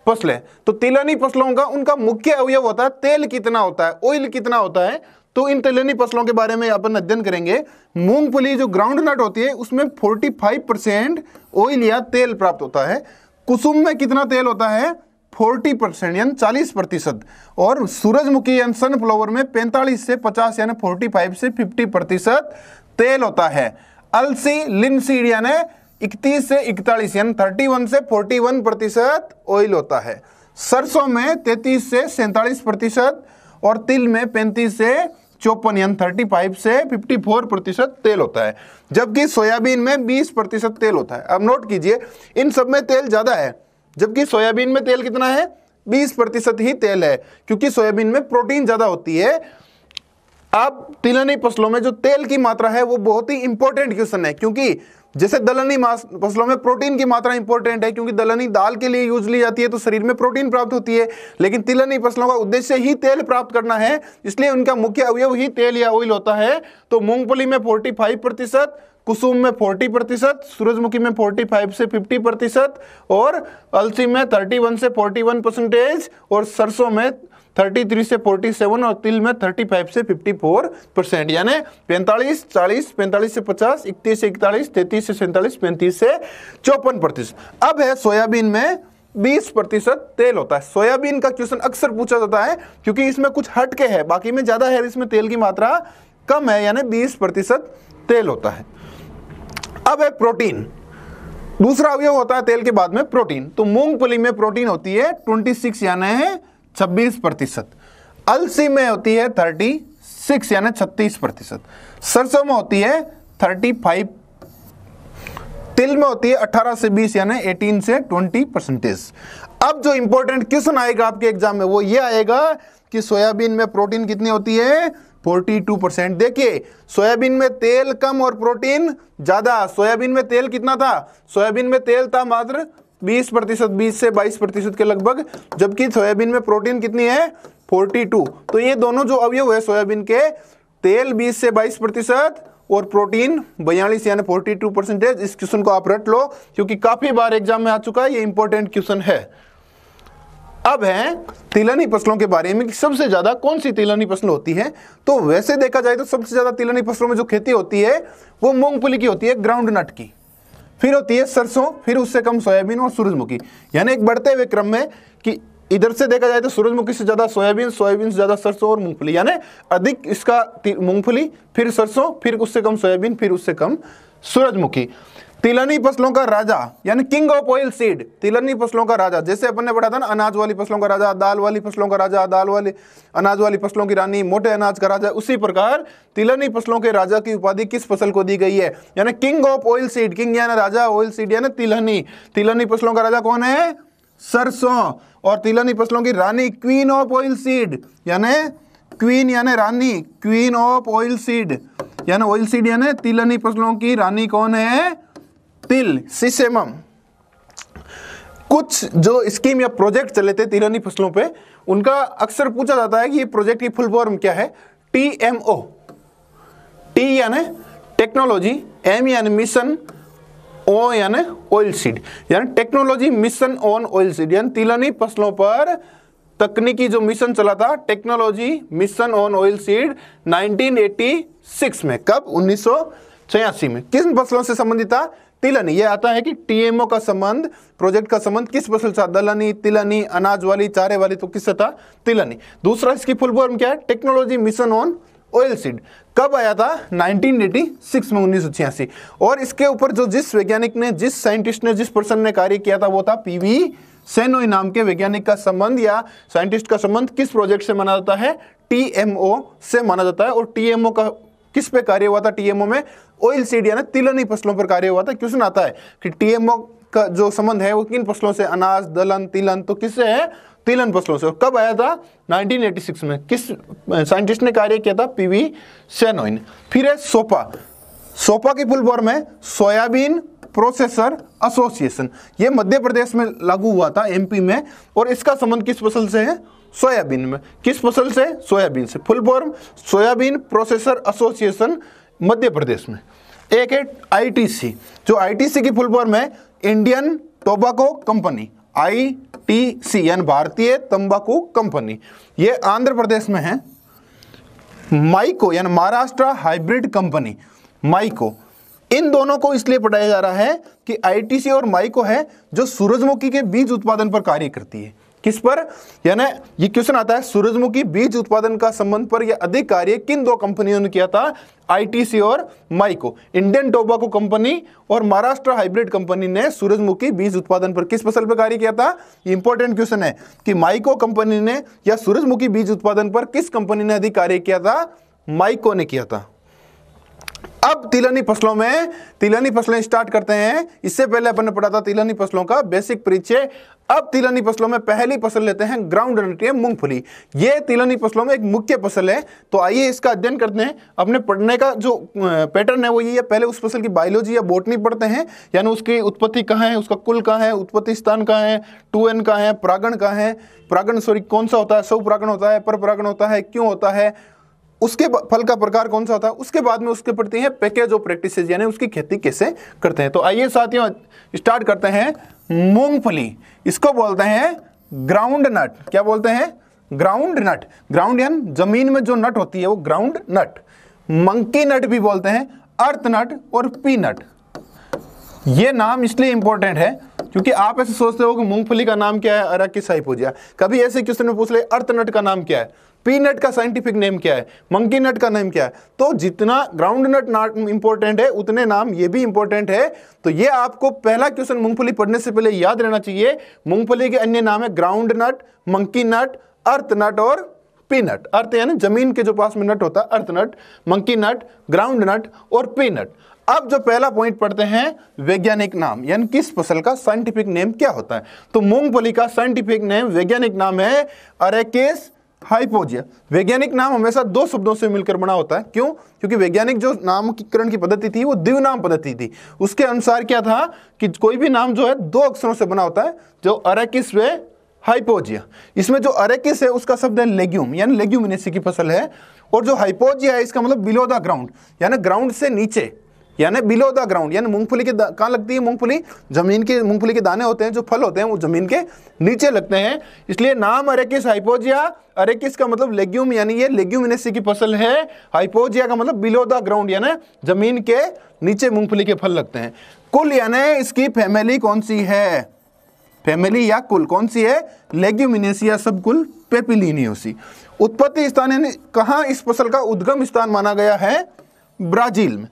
फसलें तो तिलनी फसलों का उनका मुख्य अवयव होता है तेल कितना होता है ऑयल कितना होता है तो इन तिलनी फसलों के बारे में अपन अध्ययन करेंगे मूंगफली जो ग्राउंड नट होती है उसमें 45 परसेंट ऑयल या तेल प्राप्त होता है कुसुम में कितना तेल होता है फोर्टी परसेंट यानी चालीस प्रतिशत और सूरजमुखी यानी सनफ्लावर में पैंतालीस से पचास यानी फोर्टी फाइव से फिफ्टी प्रतिशत तेल होता है अलसी लिमसीड यानी इकतीस से इकतालीस यानी थर्टी वन से फोर्टी वन प्रतिशत ऑयल होता है सरसों में तैतीस से सैंतालीस प्रतिशत और तिल में पैंतीस से चौपन यानी थर्टी फाइव से फिफ्टी फोर प्रतिशत तेल होता है जबकि सोयाबीन में बीस प्रतिशत तेल होता है अब नोट कीजिए इन सब में तेल ज़्यादा है जबकि सोयाबीन में तेल कितना है 20 प्रतिशत ही तेल है क्योंकि सोयाबीन में प्रोटीन ज़्यादा होती है अब तिलनी फसलों में जो तेल की मात्रा है वो बहुत ही इंपॉर्टेंट क्वेश्चन है क्योंकि जैसे दलहनी फसलों में प्रोटीन की मात्रा इंपॉर्टेंट है क्योंकि दलहनी दाल के लिए यूज ली जाती है तो शरीर में प्रोटीन प्राप्त होती है लेकिन तिलहनी फसलों का उद्देश्य ही तेल प्राप्त करना है इसलिए उनका मुख्य अवयव ही तेल या ऑयल होता है तो मूंगफली में 45 प्रतिशत कुसुम में 40 प्रतिशत सूरजमुखी में 45 से 50 प्रतिशत और अलसी में 31 से 41 परसेंटेज और सरसों में 33 से 47 और तिल में 35 से 54 परसेंट यानी 45, 40, 45 से 50, 31 से 41, 33 से सैंतालीस पैंतीस से चौपन प्रतिशत अब है सोयाबीन में 20 प्रतिशत तेल होता है सोयाबीन का क्वेश्चन अक्सर पूछा जाता है क्योंकि इसमें कुछ हटके है बाकी में ज़्यादा है इसमें तेल की मात्रा कम है यानी 20 प्रतिशत तेल होता है अब है प्रोटीन दूसरा अवयव होता है तेल के बाद में प्रोटीन तो मूंगफली में प्रोटीन होती है 26 यानी है 26 प्रतिशत अलसी में होती है 36 यानी 36 प्रतिशत सरसों में होती है 35 तिल में होती है 18 से 20 यानी 18 से 20 परसेंटेज अब जो इंपॉर्टेंट क्वेश्चन आएगा आपके एग्जाम में वो ये आएगा कि सोयाबीन में प्रोटीन कितनी होती है 42 परसेंट देखिए सोयाबीन में तेल कम और प्रोटीन ज़्यादा सोयाबीन में तेल कितना था सोयाबीन में तेल था मात्र 20 प्रतिशत बीस से 22 प्रतिशत के लगभग जबकि सोयाबीन में प्रोटीन कितनी है 42 तो ये दोनों जो अवयव है सोयाबीन के तेल 20 से 22 प्रतिशत और प्रोटीन बयालीस यानी टू परसेंटेज इस क्वेश्चन को आप रट लो क्योंकि काफ़ी बार एग्जाम में आ चुका है ये इंपॉर्टेंट क्वेश्चन है अब है तिलहनी फसलों के बारे में कि सबसे ज़्यादा कौन सी तिलहनी फसल होती है तो वैसे देखा जाए तो सबसे ज़्यादा तिलहनी फसलों में जो खेती होती है वो मूंगफली की होती है ग्राउंड नट की फिर होती है सरसों फिर उससे कम सोयाबीन और सूरजमुखी यानी एक बढ़ते हुए क्रम में कि इधर से देखा जाए तो सूरजमुखी से ज़्यादा सोयाबीन सोयाबीन से ज़्यादा सरसों और मूंगफली यानी अधिक इसका मूंगफली फिर सरसों फिर उससे कम सोयाबीन फिर उससे कम सूरजमुखी तिलनी फसलों का राजा यानी किंग ऑफ ऑयल सीड तिलनी फसलों का राजा जैसे अपन ने पढ़ा था ना अनाज वाली फसलों का राजा दाल वाली फसलों का राजा दाल वाली अनाज वाली फसलों की रानी मोटे अनाज का राजा उसी प्रकार तिलनी फसलों के राजा की उपाधि किस फसल को दी गई है यानी king of oilseed king यानी राजा ऑयल सीड यानी तिलहनी तिलहनी फसलों का राजा कौन है सरसों और तिलनी फसलों की रानी क्वीन ऑफ ऑयल सीड यानी क्वीन यानी रानी क्वीन ऑफ ऑयल सीड यानी ऑयल सीड यानी तिलनी फसलों की रानी कौन है तिल सिसेमम कुछ जो स्कीम या प्रोजेक्ट चले थे तिलहनी फसलों पे उनका अक्सर पूछा जाता है कि ये प्रोजेक्ट की फुल फॉर्म क्या है टी एम ओ टी यानी टेक्नोलॉजी एम यानी मिशन ओ यानी ऑयल सीड यानी technology mission on oilseed यानी तिलहनी फसलों पर तकनीकी जो मिशन चला था technology mission on oilseed 1986 में कब उन्नीस में किन फसलों से संबंधित था तिलहन ये आता है कि टीएमओ का संबंध प्रोजेक्ट का संबंध किस फसल से दलहनी तिलहनी अनाज वाली चारे वाली तो किससे था तिलहनी दूसरा इसकी फुल फॉर्म क्या है technology mission on oilseed कब आया था 1986 में उन्नीस और इसके ऊपर जो जिस वैज्ञानिक ने जिस साइंटिस्ट ने जिस पर्सन ने कार्य किया था वो था पीवी सेनोई नाम के वैज्ञानिक का संबंध या साइंटिस्ट का संबंध किस प्रोजेक्ट से माना जाता है टीएमओ से माना जाता है और टीएमओ का किस पे कार्य हुआ था टीएमओ में ऑयल सीड यानी तिलनी फसलों पर कार्य हुआ था क्वेश्चन आता है कि टीएमओ का जो संबंध है वो किन फसलों से अनाज दलहन तिलन तो किससे है तिलन फसलों से कब आया था 1986 में किस साइंटिस्ट ने कार्य किया था पीवी सेनोइन फिर है सोपा सोपा की फुल फॉर्म है सोयाबीन प्रोसेसर एसोसिएशन ये मध्य प्रदेश में लागू हुआ था एमपी में और इसका संबंध किस फसल से है सोयाबीन में किस फसल से सोयाबीन से full form soybean processor association Madhya Pradesh में एक है आईटीसी जो आईटीसी की फुल फॉर्म है Indian tobacco company I T C यानी भारतीय तंबाकू कंपनी ये आंध्र प्रदेश में है माइको यानी महाराष्ट्र हाइब्रिड कंपनी माइको इन दोनों को इसलिए पढ़ाया जा रहा है कि आईटीसी और माइको है जो सूरजमुखी के बीज उत्पादन पर कार्य करती है किस पर यानी ये क्वेश्चन आता है सूरजमुखी बीज उत्पादन का संबंध पर यह अधिक कार्य किन दो कंपनियों ने किया था आईटीसी और माइको इंडियन टोबाको कंपनी और महाराष्ट्र हाइब्रिड कंपनी ने सूरजमुखी बीज उत्पादन पर किस फसल पर कार्य किया था इंपॉर्टेंट क्वेश्चन है कि माइको कंपनी ने या सूरजमुखी बीज उत्पादन पर किस कंपनी ने अधिक कार्य किया था माइको ने किया था अब तिलनी फसलों में तिलनी फसलें स्टार्ट करते हैं इससे पहले अपन ने पढ़ा था तिलनी फसलों का बेसिक परिचय अब तिलनी फसलों में पहली फसल लेते हैं ग्राउंड मूंगफली ये तिलनी फसलों में एक मुख्य फसल है तो आइए इसका अध्ययन करते हैं अपने पढ़ने का जो पैटर्न है वो ये है पहले उस फसल की बायोलॉजी या बोटनी पढ़ते हैं यानी उसकी उत्पत्ति कहाँ है उसका कुल कहाँ है उत्पत्ति स्थान कहाँ है टू एन कहाँ है प्रागण कहाँ है प्रागण सॉरी कौन सा होता है सौ प्रागण होता है पर प्रागण होता है क्यों होता है उसके फल का प्रकार कौन सा होता है उसके बाद में उसके प्रति है पैकेज ऑफ प्रैक्टिस यानी उसकी खेती कैसे करते हैं तो आइए साथियों स्टार्ट करते हैं मूंगफली इसको बोलते हैं ग्राउंड नट क्या बोलते हैं ग्राउंड नट ग्राउंड यानी जमीन में जो नट होती है वो ग्राउंड नट मंकी नट भी बोलते हैं अर्थ नट और पी नट ये नाम इसलिए इंपॉर्टेंट है क्योंकि आप ऐसे सोचते हो कि मूंगफली का नाम क्या है अरक की पूजा कभी ऐसे क्वेश्चन में पूछ ले अर्थ नट का नाम क्या है पी नट का साइंटिफिक नेम क्या है मंकी नट का नेम क्या है तो जितना ग्राउंड नट नाट इंपॉर्टेंट है उतने नाम ये भी इंपॉर्टेंट है तो ये आपको पहला क्वेश्चन मूंगफली पढ़ने से पहले याद रहना चाहिए मूंगफली के अन्य नाम है ग्राउंड नट मंकी नट अर्थ नट और पीनट अर्थ यानी जमीन के जो पास में नट होता है अर्थ नट मंकी नट ग्राउंड नट और पीनट अब जो पहला पॉइंट पढ़ते हैं वैज्ञानिक नाम यानी किस फसल का साइंटिफिक नेम क्या होता है तो मूंगफली का साइंटिफिक नेम वैज्ञानिक नाम है अरेकेस हाइपोजिया वैज्ञानिक नाम हमेशा दो शब्दों से मिलकर बना होता है क्यों क्योंकि वैज्ञानिक जो नामकरण की पद्धति थी वो दिव्य नाम पद्धति थी उसके अनुसार क्या था कि कोई भी नाम जो है दो अक्षरों से बना होता है जो अरेकिस वे हाइपोजिया इसमें जो अरेकिस है उसका शब्द है लेग्यूम यानी लेग्यूमिनेसी की फसल है और जो हाइपोजिया है इसका मतलब बिलो द ग्राउंड यानी ग्राउंड से नीचे यानी बिलो द ग्राउंड यानी मूंगफली के कहाँ लगती है मूंगफली जमीन के मूंगफली के दाने होते हैं जो फल होते हैं वो जमीन के नीचे लगते हैं इसलिए नाम अरेकिस हाइपोजिया अरेकिस का मतलब लेग्यूम यानी ये लेग्यूमिनेसी की फसल है हाइपोजिया का मतलब बिलो द ग्राउंड यानी जमीन के नीचे मूंगफली के फल लगते हैं कुल यानी इसकी फैमिली कौन सी है फैमिली या कुल कौन सी है लेग्यूमिनेसिया सब कुल पेपिलिनियोसी उत्पत्ति स्थान यानी कहाँ इस फसल का उद्गम स्थान माना गया है ब्राजील में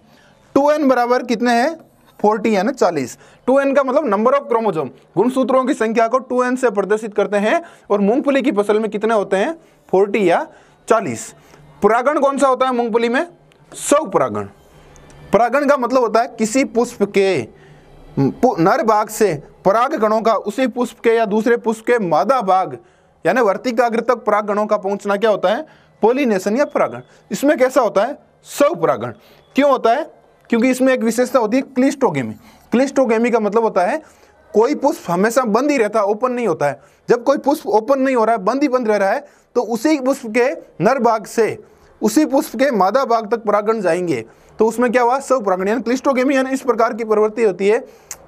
टू एन बराबर कितने हैं फोर्टी यानी चालीस टू एन का मतलब नंबर ऑफ क्रोमोजोम गुणसूत्रों की संख्या को टू एन से प्रदर्शित करते हैं और मूंगफली की फसल में कितने होते हैं फोर्टी या चालीस परागण कौन सा होता है मूंगफली में सौ परागण परागण का मतलब होता है किसी पुष्प के नर भाग से पराग गणों का उसी पुष्प के या दूसरे पुष्प के मादा भाग यानी वर्तिकाग्र तक पराग गणों का पहुंचना क्या होता है पोलिनेशन या परागण इसमें कैसा होता है सौ परागण क्यों होता है क्योंकि इसमें एक विशेषता होती है क्लिस्टोगेमी क्लिस्टोगेमी का मतलब होता है कोई पुष्प हमेशा बंद ही रहता है ओपन नहीं होता है जब कोई पुष्प ओपन नहीं हो रहा है बंद ही बंद रह रहा है तो उसी पुष्प के नर भाग से उसी पुष्प के मादा भाग तक परागण जाएंगे तो उसमें क्या हुआ सब परागण यानी क्लिस्टोगेमी यानी इस प्रकार की प्रवृत्ति होती है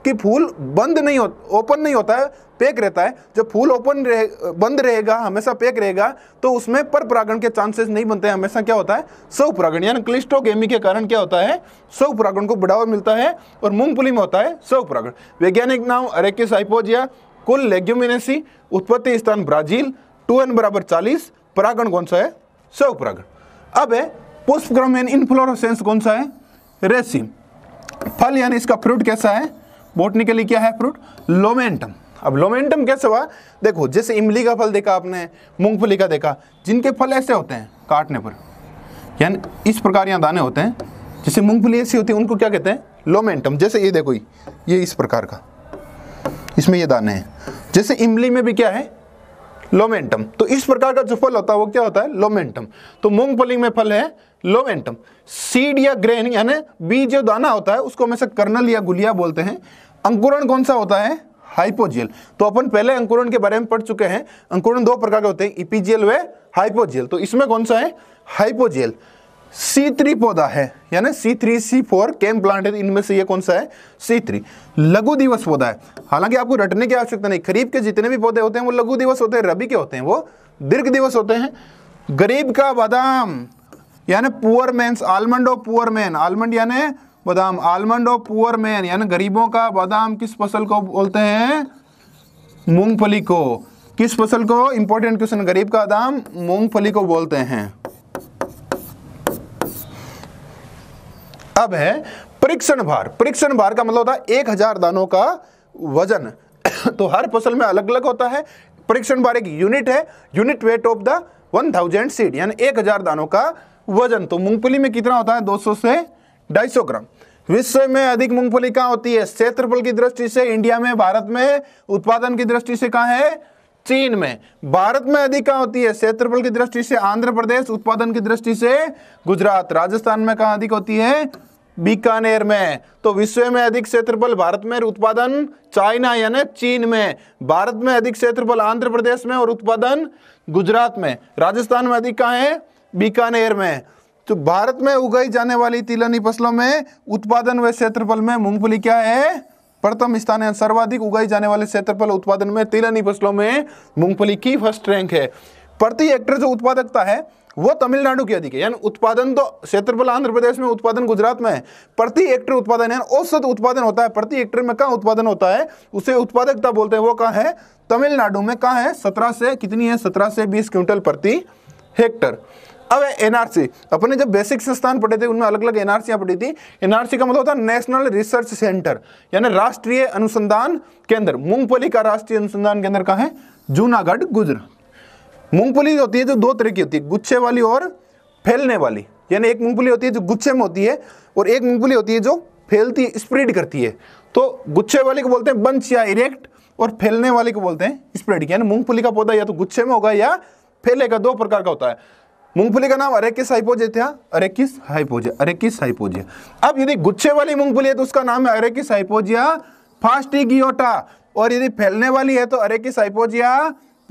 कि फूल बंद नहीं हो ओपन नहीं होता है पेक रहता है जब फूल ओपन रहे बंद रहेगा हमेशा पेक रहेगा तो उसमें पर परागण के चांसेस नहीं बनते हैं हमेशा क्या होता है सौ परागण यानी क्लिस्टोगेमी के कारण क्या होता है सौ परागण को बढ़ावा मिलता है और मूंगफली में होता है सौ परागण वैज्ञानिक नाम अरेकिस साइपोजिया कुल लेग्यूमिनेसी उत्पत्ति स्थान ब्राजील टू एन बराबर चालीस परागण कौन सा है सौ परागण अब है पुष्पक्रम एंड इनफ्लोरोसेंस कौन सा है रेसिम फल यानी इसका फ्रूट कैसा है बोटनिकली क्या है फ्रूट लोमेंटम अब लोमेंटम कैसे हुआ देखो जैसे इमली का फल देखा आपने मूंगफली का देखा जिनके फल ऐसे होते हैं काटने पर यानी इस प्रकार यहाँ दाने होते हैं जैसे मूंगफली ऐसी होती है उनको क्या कहते हैं लोमेंटम जैसे ये देखो ये इस प्रकार का इसमें ये दाने हैं जैसे इमली में भी क्या है लोमेंटम तो इस प्रकार का जो फल होता है वो क्या होता है लोमेंटम तो मूंगफली में फल है लोमेंटम सीड या ग्रेन यानी बीज जो दाना होता है उसको हमेशा कर्नल या गुलिया बोलते हैं अंकुरण कौन सा होता है हाइपोजेल तो अपन पहले अंकुरण के बारे में पढ़ चुके हैं अंकुरण दो प्रकार के होते हैं इपीजेल व हाइपोजेल तो इसमें कौन सा है हाइपोजेल सी थ्री पौधा है यानी C three C four CAM plant है तो इनमें से ये कौन सा है सी थ्री लघु दिवस पौधा है हालांकि आपको रटने की आवश्यकता नहीं खरीफ के जितने भी पौधे होते हैं वो लघु दिवस होते हैं रबी के होते हैं वो दीर्घ दिवस होते हैं गरीब का बादाम यानी poor man almond of poor man almond यानी बादाम आलमंड ऑफ पुअर मैन यानी गरीबों का बादाम किस फसल को बोलते हैं मूंगफली को किस फसल को इंपॉर्टेंट क्वेश्चन गरीब का बादाम मूंगफली को बोलते हैं अब है परीक्षण भार परीक्षण भार का मतलब होता है एक हजार दानों का वजन तो हर फसल में अलग अलग होता है परीक्षण भार एक यूनिट है unit weight of the one thousand seed यानी एक हजार दानों का वजन तो मूंगफली में कितना होता है 200 से 250 ग्राम विश्व में अधिक मूंगफली कहाँ होती है क्षेत्रफल की दृष्टि से इंडिया में भारत में उत्पादन की दृष्टि से कहा है चीन में भारत में अधिक कहाँ होती है क्षेत्रफल की दृष्टि से आंध्र प्रदेश उत्पादन की दृष्टि से गुजरात राजस्थान में कहा अधिक होती है बीकानेर में तो विश्व में अधिक क्षेत्रफल भारत में उत्पादन चाइना यानी चीन में भारत में अधिक क्षेत्रफल आंध्र प्रदेश में और उत्पादन गुजरात में राजस्थान में अधिक कहा है बीकानेर में तो भारत में उगाई जाने वाली तिलहनी फसलों में उत्पादन व क्षेत्रफल में मूंगफली क्या है प्रथम स्थान है सर्वाधिक उगाई जाने वाले क्षेत्रफल उत्पादन में तिलहनी फसलों में मूंगफली की फर्स्ट रैंक है प्रति हेक्टर जो उत्पादकता है वो तमिलनाडु की अधिक है यानी उत्पादन तो क्षेत्रफल आंध्र प्रदेश में उत्पादन गुजरात में है प्रति हेक्टर उत्पादन है औसत उत्पादन होता है प्रति हेक्टर में कहा उत्पादन होता है उसे उत्पादकता बोलते हैं वो कहा है तमिलनाडु में कहा है सत्रह से कितनी है सत्रह से बीस क्विंटल प्रति हेक्टर अब एनआरसी अपने जब बेसिक संस्थान पढ़े थे उनमें अलग अलग एनआरसियाँ पढ़ी थी एनआरसी का मतलब होता है नेशनल रिसर्च सेंटर यानी राष्ट्रीय अनुसंधान केंद्र मूंगफली का राष्ट्रीय अनुसंधान केंद्र कहाँ है जूनागढ़ गुजर मूंगफली होती है जो दो तरह की होती है गुच्छे वाली और फैलने वाली यानी एक मूंगफली होती है जो गुच्छे में होती है और एक मूंगफली होती है जो फैलती स्प्रेड करती है तो गुच्छे वाले को बोलते हैं बंच या इरेक्ट और फैलने वाले को बोलते हैं स्प्रेड यानी मूंगफली का पौधा या तो गुच्छे में होगा या फैलेगा दो प्रकार का होता है मूंगफली का नाम अरेकिस था अरेकिस हाइपोजे अरेकिस हाइपोजे अब यदि गुच्छे वाली मूंगफली है तो उसका नाम है अरेकिस हाइपोजिया फास्टिगियोटा और यदि फैलने वाली है तो अरेकिस हाइपोजिया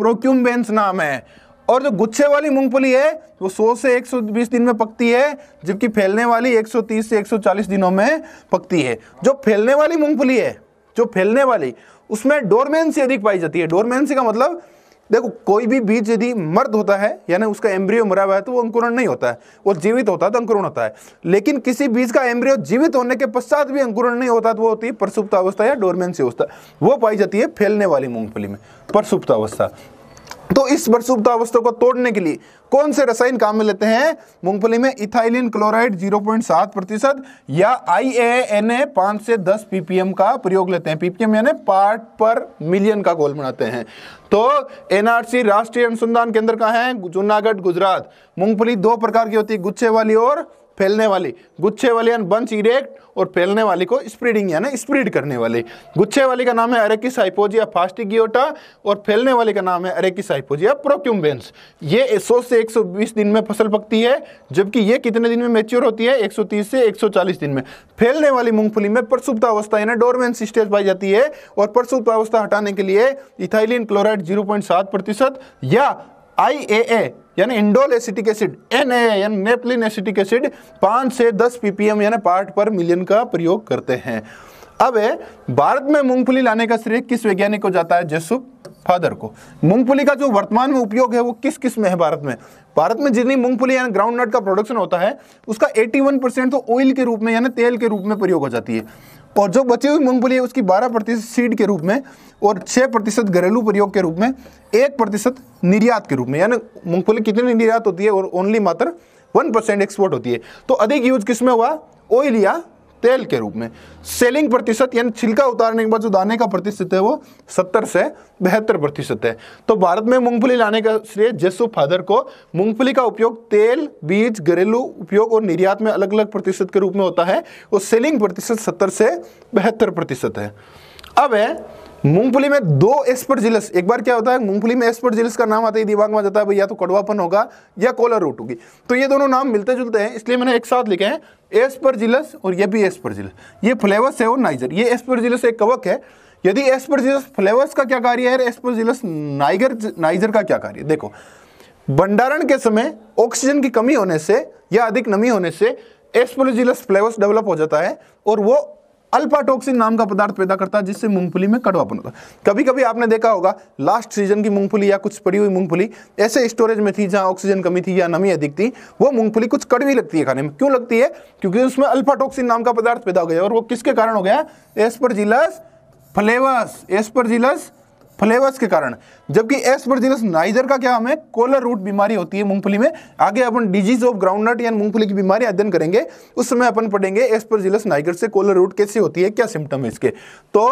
प्रोक्यूमबेंस नाम है और जो गुच्छे वाली मूंगफली है वो 100 से 120 दिन में पकती है जबकि फैलने वाली 130 से 140 दिनों में पकती है जो फैलने वाली मूंगफली है जो फैलने वाली उसमें डोरमेंसी अधिक पाई जाती है डोरमेंसी का मतलब देखो कोई भी बीज यदि मर्द होता है यानी उसका एम्ब्रियो मरा हुआ है तो वो अंकुरण नहीं होता है वो जीवित होता है तो अंकुरण होता है लेकिन किसी बीज का एम्ब्रियो जीवित होने के पश्चात भी अंकुरण नहीं होता तो वो होती है प्रसुप्त अवस्था या डोरमेंसी अवस्था वो पाई जाती है फैलने वाली मूंगफली में प्रसुप्त अवस्था तो इस प्रसुप्त अवस्था को तोड़ने के लिए कौन से रसायन काम में लेते हैं मूंगफली में इथाइलिन क्लोराइड 0.7 प्रतिशत या आई ए एन ए पांच से 10 पीपीएम का प्रयोग लेते हैं पीपीएम यानी पार्ट पर मिलियन का गोल बनाते हैं तो एनआरसी राष्ट्रीय अनुसंधान केंद्र का है जूनागढ़ गुजरात मूंगफली दो प्रकार की होती है गुच्छे वाली और फैलने वाली गुच्छे वाली यानी बंच इरेक्ट और फैलने वाली को स्प्रीडिंग यानी स्प्रीड करने वाली गुच्छे वाली का नाम है अरेकी साइपोजिया फास्टिगियोटा और फैलने वाली का नाम है अरेकी साइपोजिया प्रोक्यूम्बेंस ये सौ से 120 दिन में फसल पकती है जबकि ये कितने दिन में मेच्योर होती है 130 से 140 दिन में फैलने वाली मूंगफली में प्रसुप्त अवस्था यानी डोरमेंस स्टेज पाई जाती है और प्रसुप्त अवस्था हटाने के लिए इथाइलिन क्लोराइड जीरो प्रतिशत या आई ए ए यानी indole acetic acid N A A naphthalene acetic acid पाँच से दस पीपीएम यानी पार्ट पर मिलियन का प्रयोग करते हैं अब भारत में मूंगफली लाने का श्रेय किस वैज्ञानिक को जाता है जेसु फादर को मूंगफली का जो वर्तमान में उपयोग है वो किस किस में है भारत में भारत में जितनी मूंगफली यानी ग्राउंड नट का प्रोडक्शन होता है उसका 81 परसेंट तो ऑयल के रूप में यानी तेल के रूप में प्रयोग हो जाती है और जो बची हुई मूंगफली है उसकी 12 प्रतिशत सीड के रूप में और 6 प्रतिशत घरेलू प्रयोग के रूप में एक प्रतिशत निर्यात के रूप में यानी मूंगफली कितनी निर्यात होती है और ओनली मात्र वन परसेंट एक्सपोर्ट होती है तो अधिक यूज किसमें हुआ ऑयल या तेल के रूप में सेलिंग प्रतिशत यानी छिलका उतारने के बाद जो दाने का प्रतिशत है वो सत्तर से बेहतर प्रतिशत है तो भारत में मूंगफली लाने का श्रेय जेसु फादर को मूंगफली का उपयोग तेल बीज घरेलू उपयोग और निर्यात में अलग अलग प्रतिशत के रूप में होता है और सेलिंग प्रतिशत सत्तर से बेहतर प्रतिशत है अब है मूंगफली में दो एस्परजिलस एक बार क्या होता है मूंगफली में एस्परजिलस का नाम आता है दिमाग में जाता है या तो कड़वापन होगा या कोलर रूट होगी तो ये दोनों नाम मिलते जुलते हैं इसलिए मैंने एक साथ लिखे हैं एस्परजिलस और ये भी एस्परजिलस ये फ्लेवर्स है और नाइजर ये एस्परजिलस एक कवक है यदि एस्परजिलस फ्लेवर्स का क्या कार्य है एस्परजिलस नाइगर नाइजर का क्या कार्य देखो भंडारण के समय ऑक्सीजन की कमी होने से या अधिक नमी होने से एस्परजिलस फ्लेवर्स डेवलप हो जाता है और वो अल्फाटोक्सिन नाम का पदार्थ पैदा करता है जिससे मूंगफली में कड़वापन होता है कभी कभी आपने देखा होगा लास्ट सीजन की मूंगफली या कुछ पड़ी हुई मूंगफली ऐसे स्टोरेज में थी जहां ऑक्सीजन कमी थी या नमी अधिक थी वो मूंगफली कुछ कड़वी लगती है खाने में क्यों लगती है क्योंकि उसमें अल्फाटोक्सिन नाम का पदार्थ पैदा हो गया और वो किसके कारण हो गया एस्परजिलस फ्लेवस एस्परजिलस फ्लेवस के कारण जबकि एस वर्जिनस नाइजर का क्या हमें कोलर रूट बीमारी होती है मूंगफली में आगे अपन डिजीज ऑफ ग्राउंडनट या मूंगफली की बीमारी अध्ययन करेंगे उस समय अपन पढ़ेंगे एस्परजिलस नाइजर से कोलर रूट कैसी होती है क्या सिम्टम है इसके तो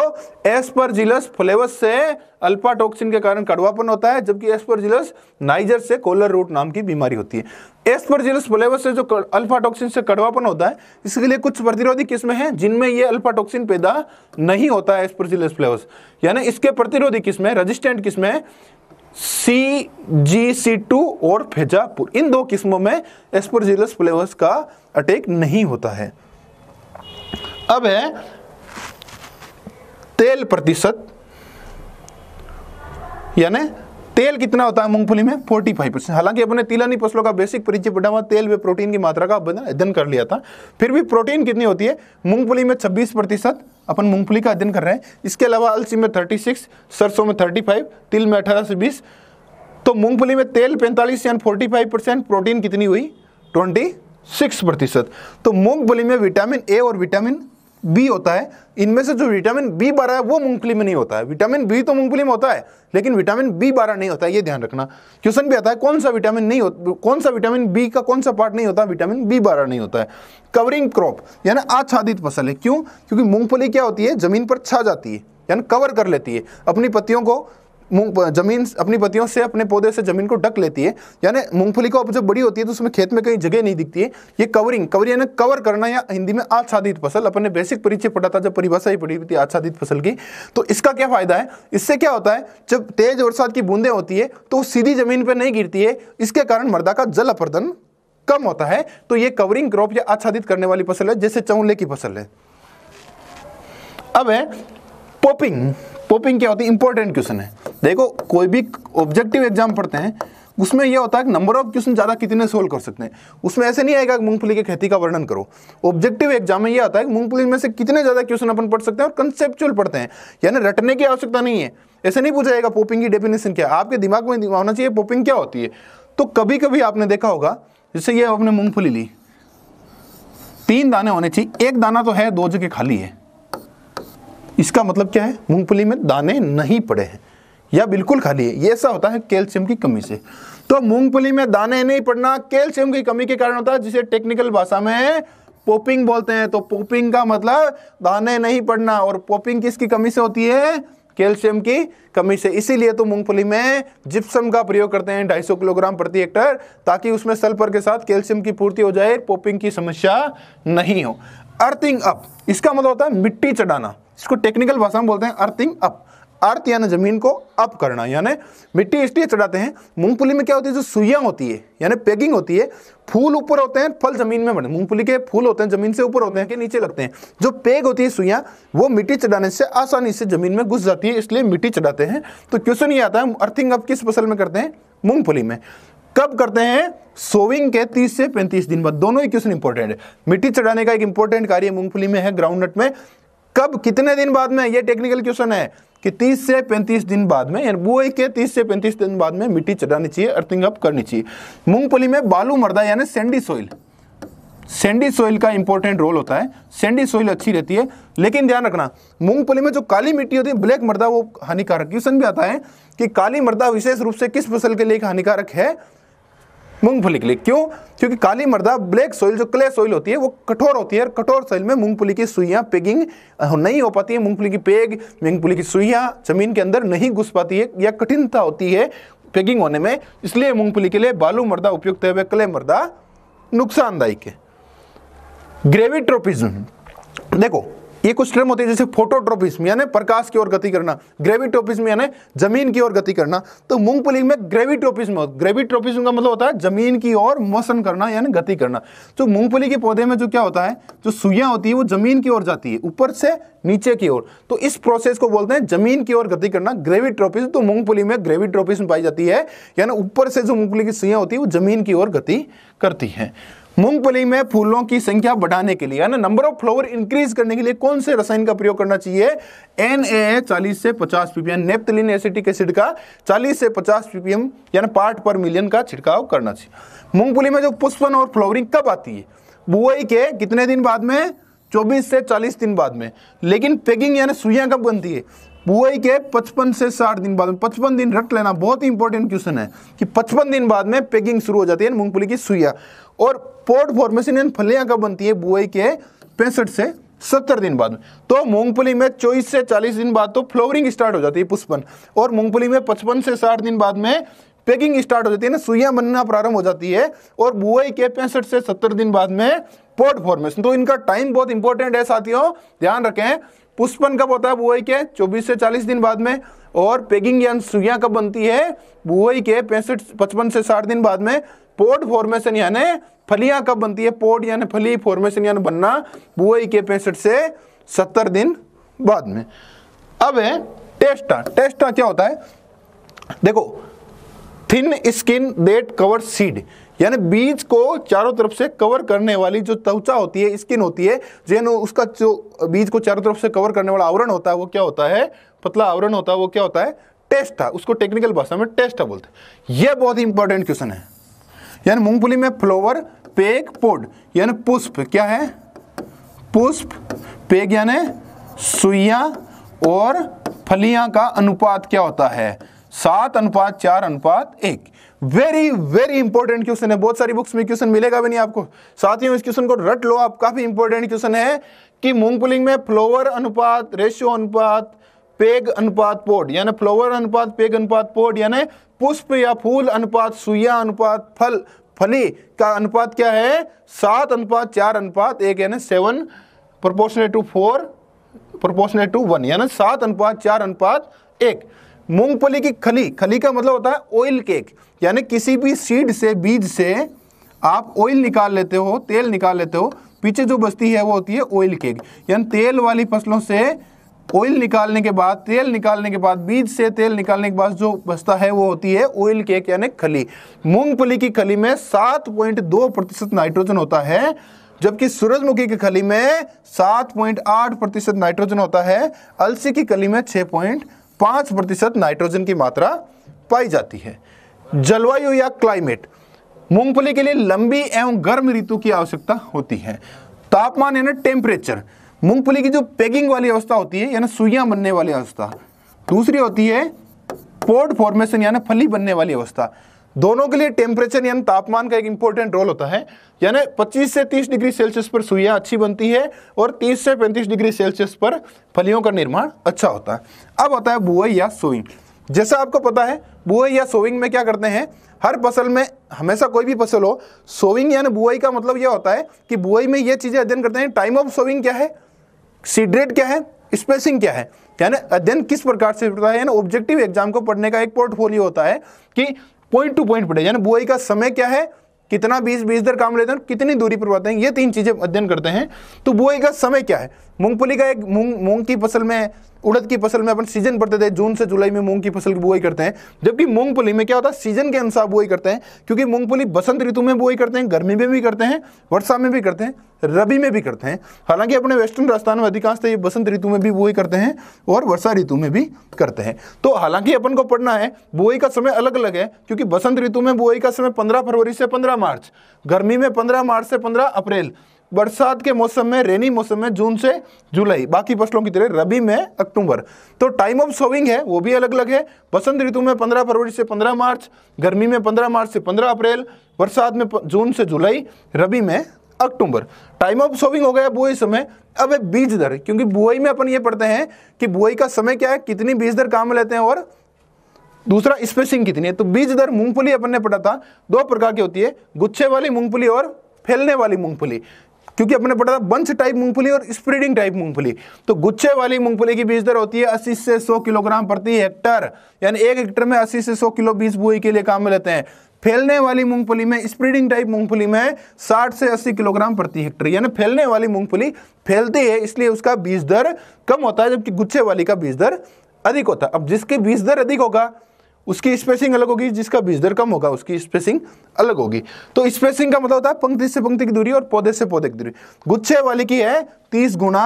एस्परजिलस फ्लेवस से अल्पाटोक्सिन के कारण कड़वापन होता है जबकि एस्परजिलस नाइजर से कोलर रूट नाम की बीमारी होती है एस्परजिलस फ्लेवस से जो अल्फाटोक्सिन से कड़वापन होता है इसके लिए कुछ प्रतिरोधी किस्में हैं जिनमें यह अल्फाटोक्सिन पैदा नहीं होता है एस्परजिलस फ्लेवस यानी इसके प्रतिरोधी किस्में रजिस्टेंट किस्में सी जी सी टू और फेजापुर इन दो किस्मों में एस्परजिलस फ्लेवर्स का अटैक नहीं होता है अब है तेल प्रतिशत यानी तेल कितना होता है मूंगफली में 45 परसेंट हालांकि अपने तिलानी फसलों का बेसिक परिचय बढ़ा हुआ तेल में प्रोटीन की मात्रा का अध्ययन कर लिया था फिर भी प्रोटीन कितनी होती है मूंगफली में 26 प्रतिशत अपन मूंगफली का अध्ययन कर रहे हैं इसके अलावा अलसी में 36 सरसों में 35 तिल में अठारह से बीस तो मूंगफली में तेल पैंतालीस यानी फाइव परसेंट प्रोटीन कितनी हुई सिक्स प्रतिशत तो मूंगफली में विटामिन ए और विटामिन बी होता है इनमें से जो विटामिन बी बारह है वो मूंगफली में नहीं होता है विटामिन बी तो मूंगफली में होता है लेकिन विटामिन बी बारह नहीं होता है ये ध्यान रखना क्वेश्चन भी आता है कौन सा विटामिन नहीं होता कौन सा विटामिन बी का कौन सा पार्ट नहीं होता विटामिन बी बारह नहीं होता है कवरिंग क्रॉप यानी आच्छादित फसल है क्यों क्योंकि मूंगफली क्या होती है जमीन पर छा जाती है यानी कवर कर लेती है अपनी पत्तियों को मूंग जमीन अपनी पतियों से अपने पौधे से जमीन को ढक लेती है यानी मूंगफली को अब जब बड़ी होती है तो उसमें खेत में कहीं जगह नहीं दिखती है ये कवरिंग कवर यानी कवर करना या हिंदी में आच्छादित फसल अपने बेसिक परिचय पढ़ा था जब परिभाषा ही पड़ी हुई थी आच्छादित फसल की तो इसका क्या फायदा है इससे क्या होता है जब तेज बरसात की बूंदे होती है तो सीधी जमीन पर नहीं गिरती है इसके कारण मृदा का जल अपर्दन कम होता है तो ये कवरिंग क्रॉप या आच्छादित करने वाली फसल है जैसे चौंले की फसल है अब है पोपिंग पोपिंग क्या होती है इंपॉर्टेंट क्वेश्चन है देखो कोई भी ऑब्जेक्टिव एग्जाम पढ़ते हैं उसमें यह होता है कि नंबर ऑफ क्वेश्चन ज़्यादा कितने सोल्व कर सकते हैं उसमें ऐसे नहीं आएगा कि मूंगफली की खेती का वर्णन करो ऑब्जेक्टिव एग्जाम में यह होता है कि मूंगफली में से कितने ज़्यादा क्वेश्चन अपन पढ़ सकते हैं और कंसेप्चुअल पढ़ते हैं यानी रटने की आवश्यकता नहीं है ऐसे नहीं पूछा जाएगा पोपिंग की डेफिनेशन क्या आपके दिमाग में होना चाहिए पोपिंग क्या होती है तो कभी कभी आपने देखा होगा जैसे ये आपने मूंगफली ली तीन दाने होने चाहिए एक दाना तो है दो जगह खाली है इसका मतलब क्या है मूंगफली में दाने नहीं पड़े हैं या बिल्कुल खाली है ये ऐसा होता है कैल्शियम की कमी से तो मूंगफली में दाने नहीं पड़ना कैल्शियम की कमी के कारण होता है जिसे टेक्निकल भाषा में पोपिंग बोलते हैं तो पोपिंग का मतलब दाने नहीं पड़ना और पोपिंग किसकी कमी से होती है कैल्शियम की कमी से इसीलिए तो मूंगफली में जिप्सम का प्रयोग करते हैं 250 किलोग्राम प्रति हेक्टर ताकि उसमें सल्फर के साथ कैल्शियम की पूर्ति हो जाए पोपिंग की समस्या नहीं हो अर्थिंग अप इसका मतलब होता है मिट्टी चढ़ाना इसको टेक्निकल भाषा में बोलते हैं अर्थिंग अप अर्थ यानी जमीन को अप करना यानी मिट्टी इसलिए चढ़ाते हैं मूंगफली में क्या होती है जो सुइयाँ होती है यानी पैकिंग होती है फूल ऊपर होते हैं फल जमीन में बने मूंगफली के फूल होते हैं जमीन से ऊपर होते हैं कि नीचे लगते हैं जो पेग होती है सुइया वो मिट्टी चढ़ाने से आसानी से जमीन में घुस जाती है इसलिए मिट्टी चढ़ाते हैं तो क्वेश्चन ये आता है अर्थिंग अप किस फसल में करते हैं मूंगफली में कब करते हैं सोविंग के 30 से 35 दिन बाद दोनों ही क्वेश्चन इंपॉर्टेंट है मिट्टी चढ़ाने का एक इंपॉर्टेंट कार्य मूंगफली में है ग्राउंड नट में कब कितने दिन बाद में ये टेक्निकल क्वेश्चन है कि 30 से 35 दिन बाद में बुआई के 30 से 35 दिन बाद में मिट्टी चढ़ानी चाहिए अर्थिंग अप करनी चाहिए मूंगफली में बालू मर्दा यानी सेंडी सोइल सेंडी सोइल का इंपॉर्टेंट रोल होता है सेंडी सोइल अच्छी रहती है लेकिन ध्यान रखना मूंगफली में जो काली मिट्टी होती है ब्लैक मर्दा वो हानिकारक क्वेश्चन भी आता है कि काली मर्दा विशेष रूप से किस फसल के लिए हानिकारक है मूंगफली के लिए क्यों क्योंकि काली मृदा ब्लैक सोइल जो क्ले सोइल होती है वो कठोर होती है और कठोर सोइल में मूंगफली की सुइयां पेगिंग नहीं हो पाती है मूंगफली की पेग मूंगफली की सुइयां जमीन के अंदर नहीं घुस पाती है या कठिनता होती है पेगिंग होने में इसलिए मूंगफली के लिए बालू मृदा उपयुक्त है वह क्ले मृदा नुकसानदायक है ग्रेविट्रोपिज्म देखो ये कुछ टर्म होते हैं जैसे फोटोट्रोपिज्म यानी प्रकाश की ओर गति करना ग्रेविट्रोपिज्म यानी जमीन की ओर गति करना तो मूंगफली में ग्रेविट्रोपिज्म ग्रेविट्रोपिज्म का मतलब होता है जमीन की ओर मोशन करना यानी गति करना तो मूंगफली के पौधे में जो क्या होता है जो सुइया होती है वो जमीन की ओर जाती है ऊपर से नीचे की ओर तो इस प्रोसेस को बोलते हैं जमीन की ओर गति करना ग्रेविट्रोपिज्म तो मूंगफली में ग्रेविट्रोपिज्म पाई जाती है यानी ऊपर से जो मूंगफली की सुइया होती है वो जमीन की ओर गति करती है मूंगफली में फूलों की संख्या बढ़ाने के लिए है ना नंबर ऑफ फ्लोवर इंक्रीज करने के लिए कौन से रसायन का प्रयोग करना चाहिए एन ए चालीस से पचास पीपीएम नेप्थलीन एसिटिक एसिड का चालीस से पचास पीपीएम यानी पार्ट पर मिलियन का छिड़काव करना चाहिए मूंगफली में जो पुष्पन और फ्लोवरिंग कब आती है बुआई के कितने दिन बाद में 24 से 40 दिन बाद में लेकिन पेगिंग यानी सुइया कब बनती है बुआई के 55 से 60 दिन बाद में 55 दिन रट लेना बहुत ही इंपॉर्टेंट क्वेश्चन है कि 55 दिन बाद में पैकिंग शुरू हो जाती है मूंगफली की सुइया और पोर्ट फॉर्मेशन इन फलियां कब बनती है बुआई के पैंसठ से सत्तर दिन बाद में तो मूंगफली में चौबीस से चालीस दिन बाद तो फ्लोवरिंग स्टार्ट हो जाती है पुष्पन और मूंगफली में पचपन से साठ दिन बाद में पैकिंग स्टार्ट हो जाती है ना सुइया बनना प्रारंभ हो जाती है और बुआई के पैंसठ से सत्तर दिन बाद में पोर्ट फॉर्मेशन तो इनका टाइम बहुत इंपॉर्टेंट है साथियों ध्यान रखें पुष्पन कब होता है बुआई के 24 से 40 दिन बाद में और पेगिंग यानी सुइया कब बनती है बुआई के पैंसठ पचपन से साठ दिन बाद में पोर्ट फॉर्मेशन यानी फलियां कब बनती है पोर्ट यानी फली फॉर्मेशन यानी बनना बुआई के पैंसठ से सत्तर दिन बाद में अब है टेस्टा टेस्टा क्या होता है देखो thin skin that cover seed यानी बीज को चारों तरफ से कवर करने वाली जो त्वचा होती है स्किन होती है जैन उसका जो बीज को चारों तरफ से कवर करने वाला आवरण होता है वो क्या होता है पतला आवरण होता है वो क्या होता है था उसको टेक्निकल भाषा में था बोलते ये यह बहुत ही इंपॉर्टेंट क्वेश्चन है यानी मूंगफली में फ्लोवर पेग पोड यानी पुष्प क्या है पुष्प पेग यानी सुइया और फलियां का अनुपात क्या होता है सात अनुपात चार अनुपात एक वेरी वेरी इंपॉर्टेंट क्वेश्चन है बहुत सारी बुक्स में क्वेश्चन मिलेगा भी नहीं आपको साथ ही इस क्वेश्चन को रट लो आप काफी इंपॉर्टेंट क्वेश्चन है कि मूंगफलिंग में फ्लोवर अनुपात रेशियो अनुपात पेग अनुपात पोड यानी फ्लोवर अनुपात पेग अनुपात पोड यानी पुष्प या फूल अनुपात सुइया अनुपात फल फली का अनुपात क्या है सात अनुपात चार अनुपात एक यानी seven proportionate to four proportionate to one यानी सात अनुपात चार अनुपात एक मूंगफली की खली खली का मतलब होता है ऑयल केक यानी किसी भी सीड से बीज से आप ऑयल निकाल लेते हो तेल निकाल लेते हो पीछे जो बस्ती है वो होती है ऑयल केक यानी तेल वाली फसलों से ऑयल निकालने के बाद तेल निकालने के बाद बीज से तेल निकालने के बाद जो बचता है वो होती है ऑयल केक यानी खली मूंगफली की खली में सात पॉइंट दो प्रतिशत नाइट्रोजन होता है जबकि सूरजमुखी की खली में सात पॉइंट आठ प्रतिशत नाइट्रोजन होता है अलसी की खली में छह पॉइंट पांच प्रतिशत नाइट्रोजन की मात्रा पाई जाती है जलवायु या क्लाइमेट मूंगफली के लिए लंबी एवं गर्म ऋतु की आवश्यकता होती है तापमान यानी टेम्परेचर मूंगफली की जो पैकिंग वाली अवस्था होती है यानी सुइया बनने वाली अवस्था दूसरी होती है पोर्ट फॉर्मेशन यानी फली बनने वाली अवस्था दोनों के लिए टेम्परेचर यानी तापमान का एक इंपॉर्टेंट रोल होता है यानी 25 से 30 डिग्री सेल्सियस पर सुइयाँ अच्छी बनती है और 30 से 35 डिग्री सेल्सियस पर फलियों का निर्माण अच्छा होता है अब होता है बुआई या सोइंग जैसा आपको पता है बुआई या सोइंग में क्या करते हैं हर फसल में हमेशा कोई भी फसल हो सोइंग यानी बुआई का मतलब यह होता है कि बुआई में यह चीज़ें अध्ययन करते हैं टाइम ऑफ सोइंग क्या है सीड्रेट क्या है स्पेसिंग क्या है यानी अध्ययन किस प्रकार से होता है यानी ऑब्जेक्टिव एग्जाम को पढ़ने का एक पोर्टफोलियो होता है कि पॉइंट टू पॉइंट पढ़े यानी बुआई का समय क्या है कितना बीज बीज दर काम लेते हैं कितनी दूरी पर हैं ये तीन चीज़ें अध्ययन करते हैं तो बुआई का समय क्या है मूंगफली का एक मूंग मूंग की फसल में उड़द की फसल में अपन सीजन पड़ते थे जून से जुलाई में मूंग की फसल की बुआई करते हैं जबकि मूंगफली में क्या होता है सीजन के अनुसार बुआई करते हैं क्योंकि मूंगफली बसंत ऋतु में बुआई करते हैं गर्मी में भी करते हैं वर्षा में भी करते हैं रबी में भी करते हैं हालांकि अपने वेस्टर्न राजस्थान में अधिकांश तो ये बसंत ऋतु में भी बुआई करते हैं और वर्षा ऋतु में भी करते हैं तो हालांकि अपन को पढ़ना है बुआई का समय अलग अलग है क्योंकि बसंत ऋतु में बुआई का समय पंद्रह फरवरी से पंद्रह मार्च गर्मी में पंद्रह मार्च से पंद्रह अप्रैल बरसात के मौसम में रेनी मौसम में जून से जुलाई बाकी फसलों की तरह रबी में अक्टूबर तो टाइम ऑफ सोविंग है वो भी अलग अलग है बसंत ऋतु में पंद्रह फरवरी से पंद्रह मार्च गर्मी में पंद्रह मार्च से पंद्रह अप्रैल बरसात में जून से जुलाई रबी में अक्टूबर टाइम ऑफ सोविंग हो गया बुआई समय अब है बीज दर क्योंकि बुआई में अपन ये पढ़ते हैं कि बुआई का समय क्या है कितनी बीज दर काम लेते हैं और दूसरा स्पेसिंग कितनी है तो बीज दर मूंगफली अपन ने पढ़ा था दो प्रकार की होती है गुच्छे वाली मूंगफली और फैलने वाली मूंगफली क्योंकि अपने पढ़ा था बंश टाइप मूंगफली और स्प्रीडिंग टाइप मूंगफली तो गुच्छे वाली मूंगफली की बीज दर होती है अस्सी से सौ किलोग्राम प्रति हेक्टर यानी एक हेक्टर में अस्सी से सौ किलो बीज बुआई के लिए काम में लेते हैं फैलने वाली मूंगफली में स्प्रीडिंग टाइप मूंगफली में 60 से 80 किलोग्राम प्रति हेक्टर यानी फैलने वाली मूंगफली फैलती है इसलिए उसका बीज दर कम होता है जबकि गुच्छे वाली का बीज दर अधिक होता है अब जिसके बीज दर अधिक होगा उसकी स्पेसिंग अलग होगी जिसका बीज दर कम होगा उसकी स्पेसिंग अलग होगी तो स्पेसिंग का मतलब होता है पंक्ति से पंक्ति की दूरी और पौधे से पौधे की दूरी गुच्छे वाले की है तीस गुना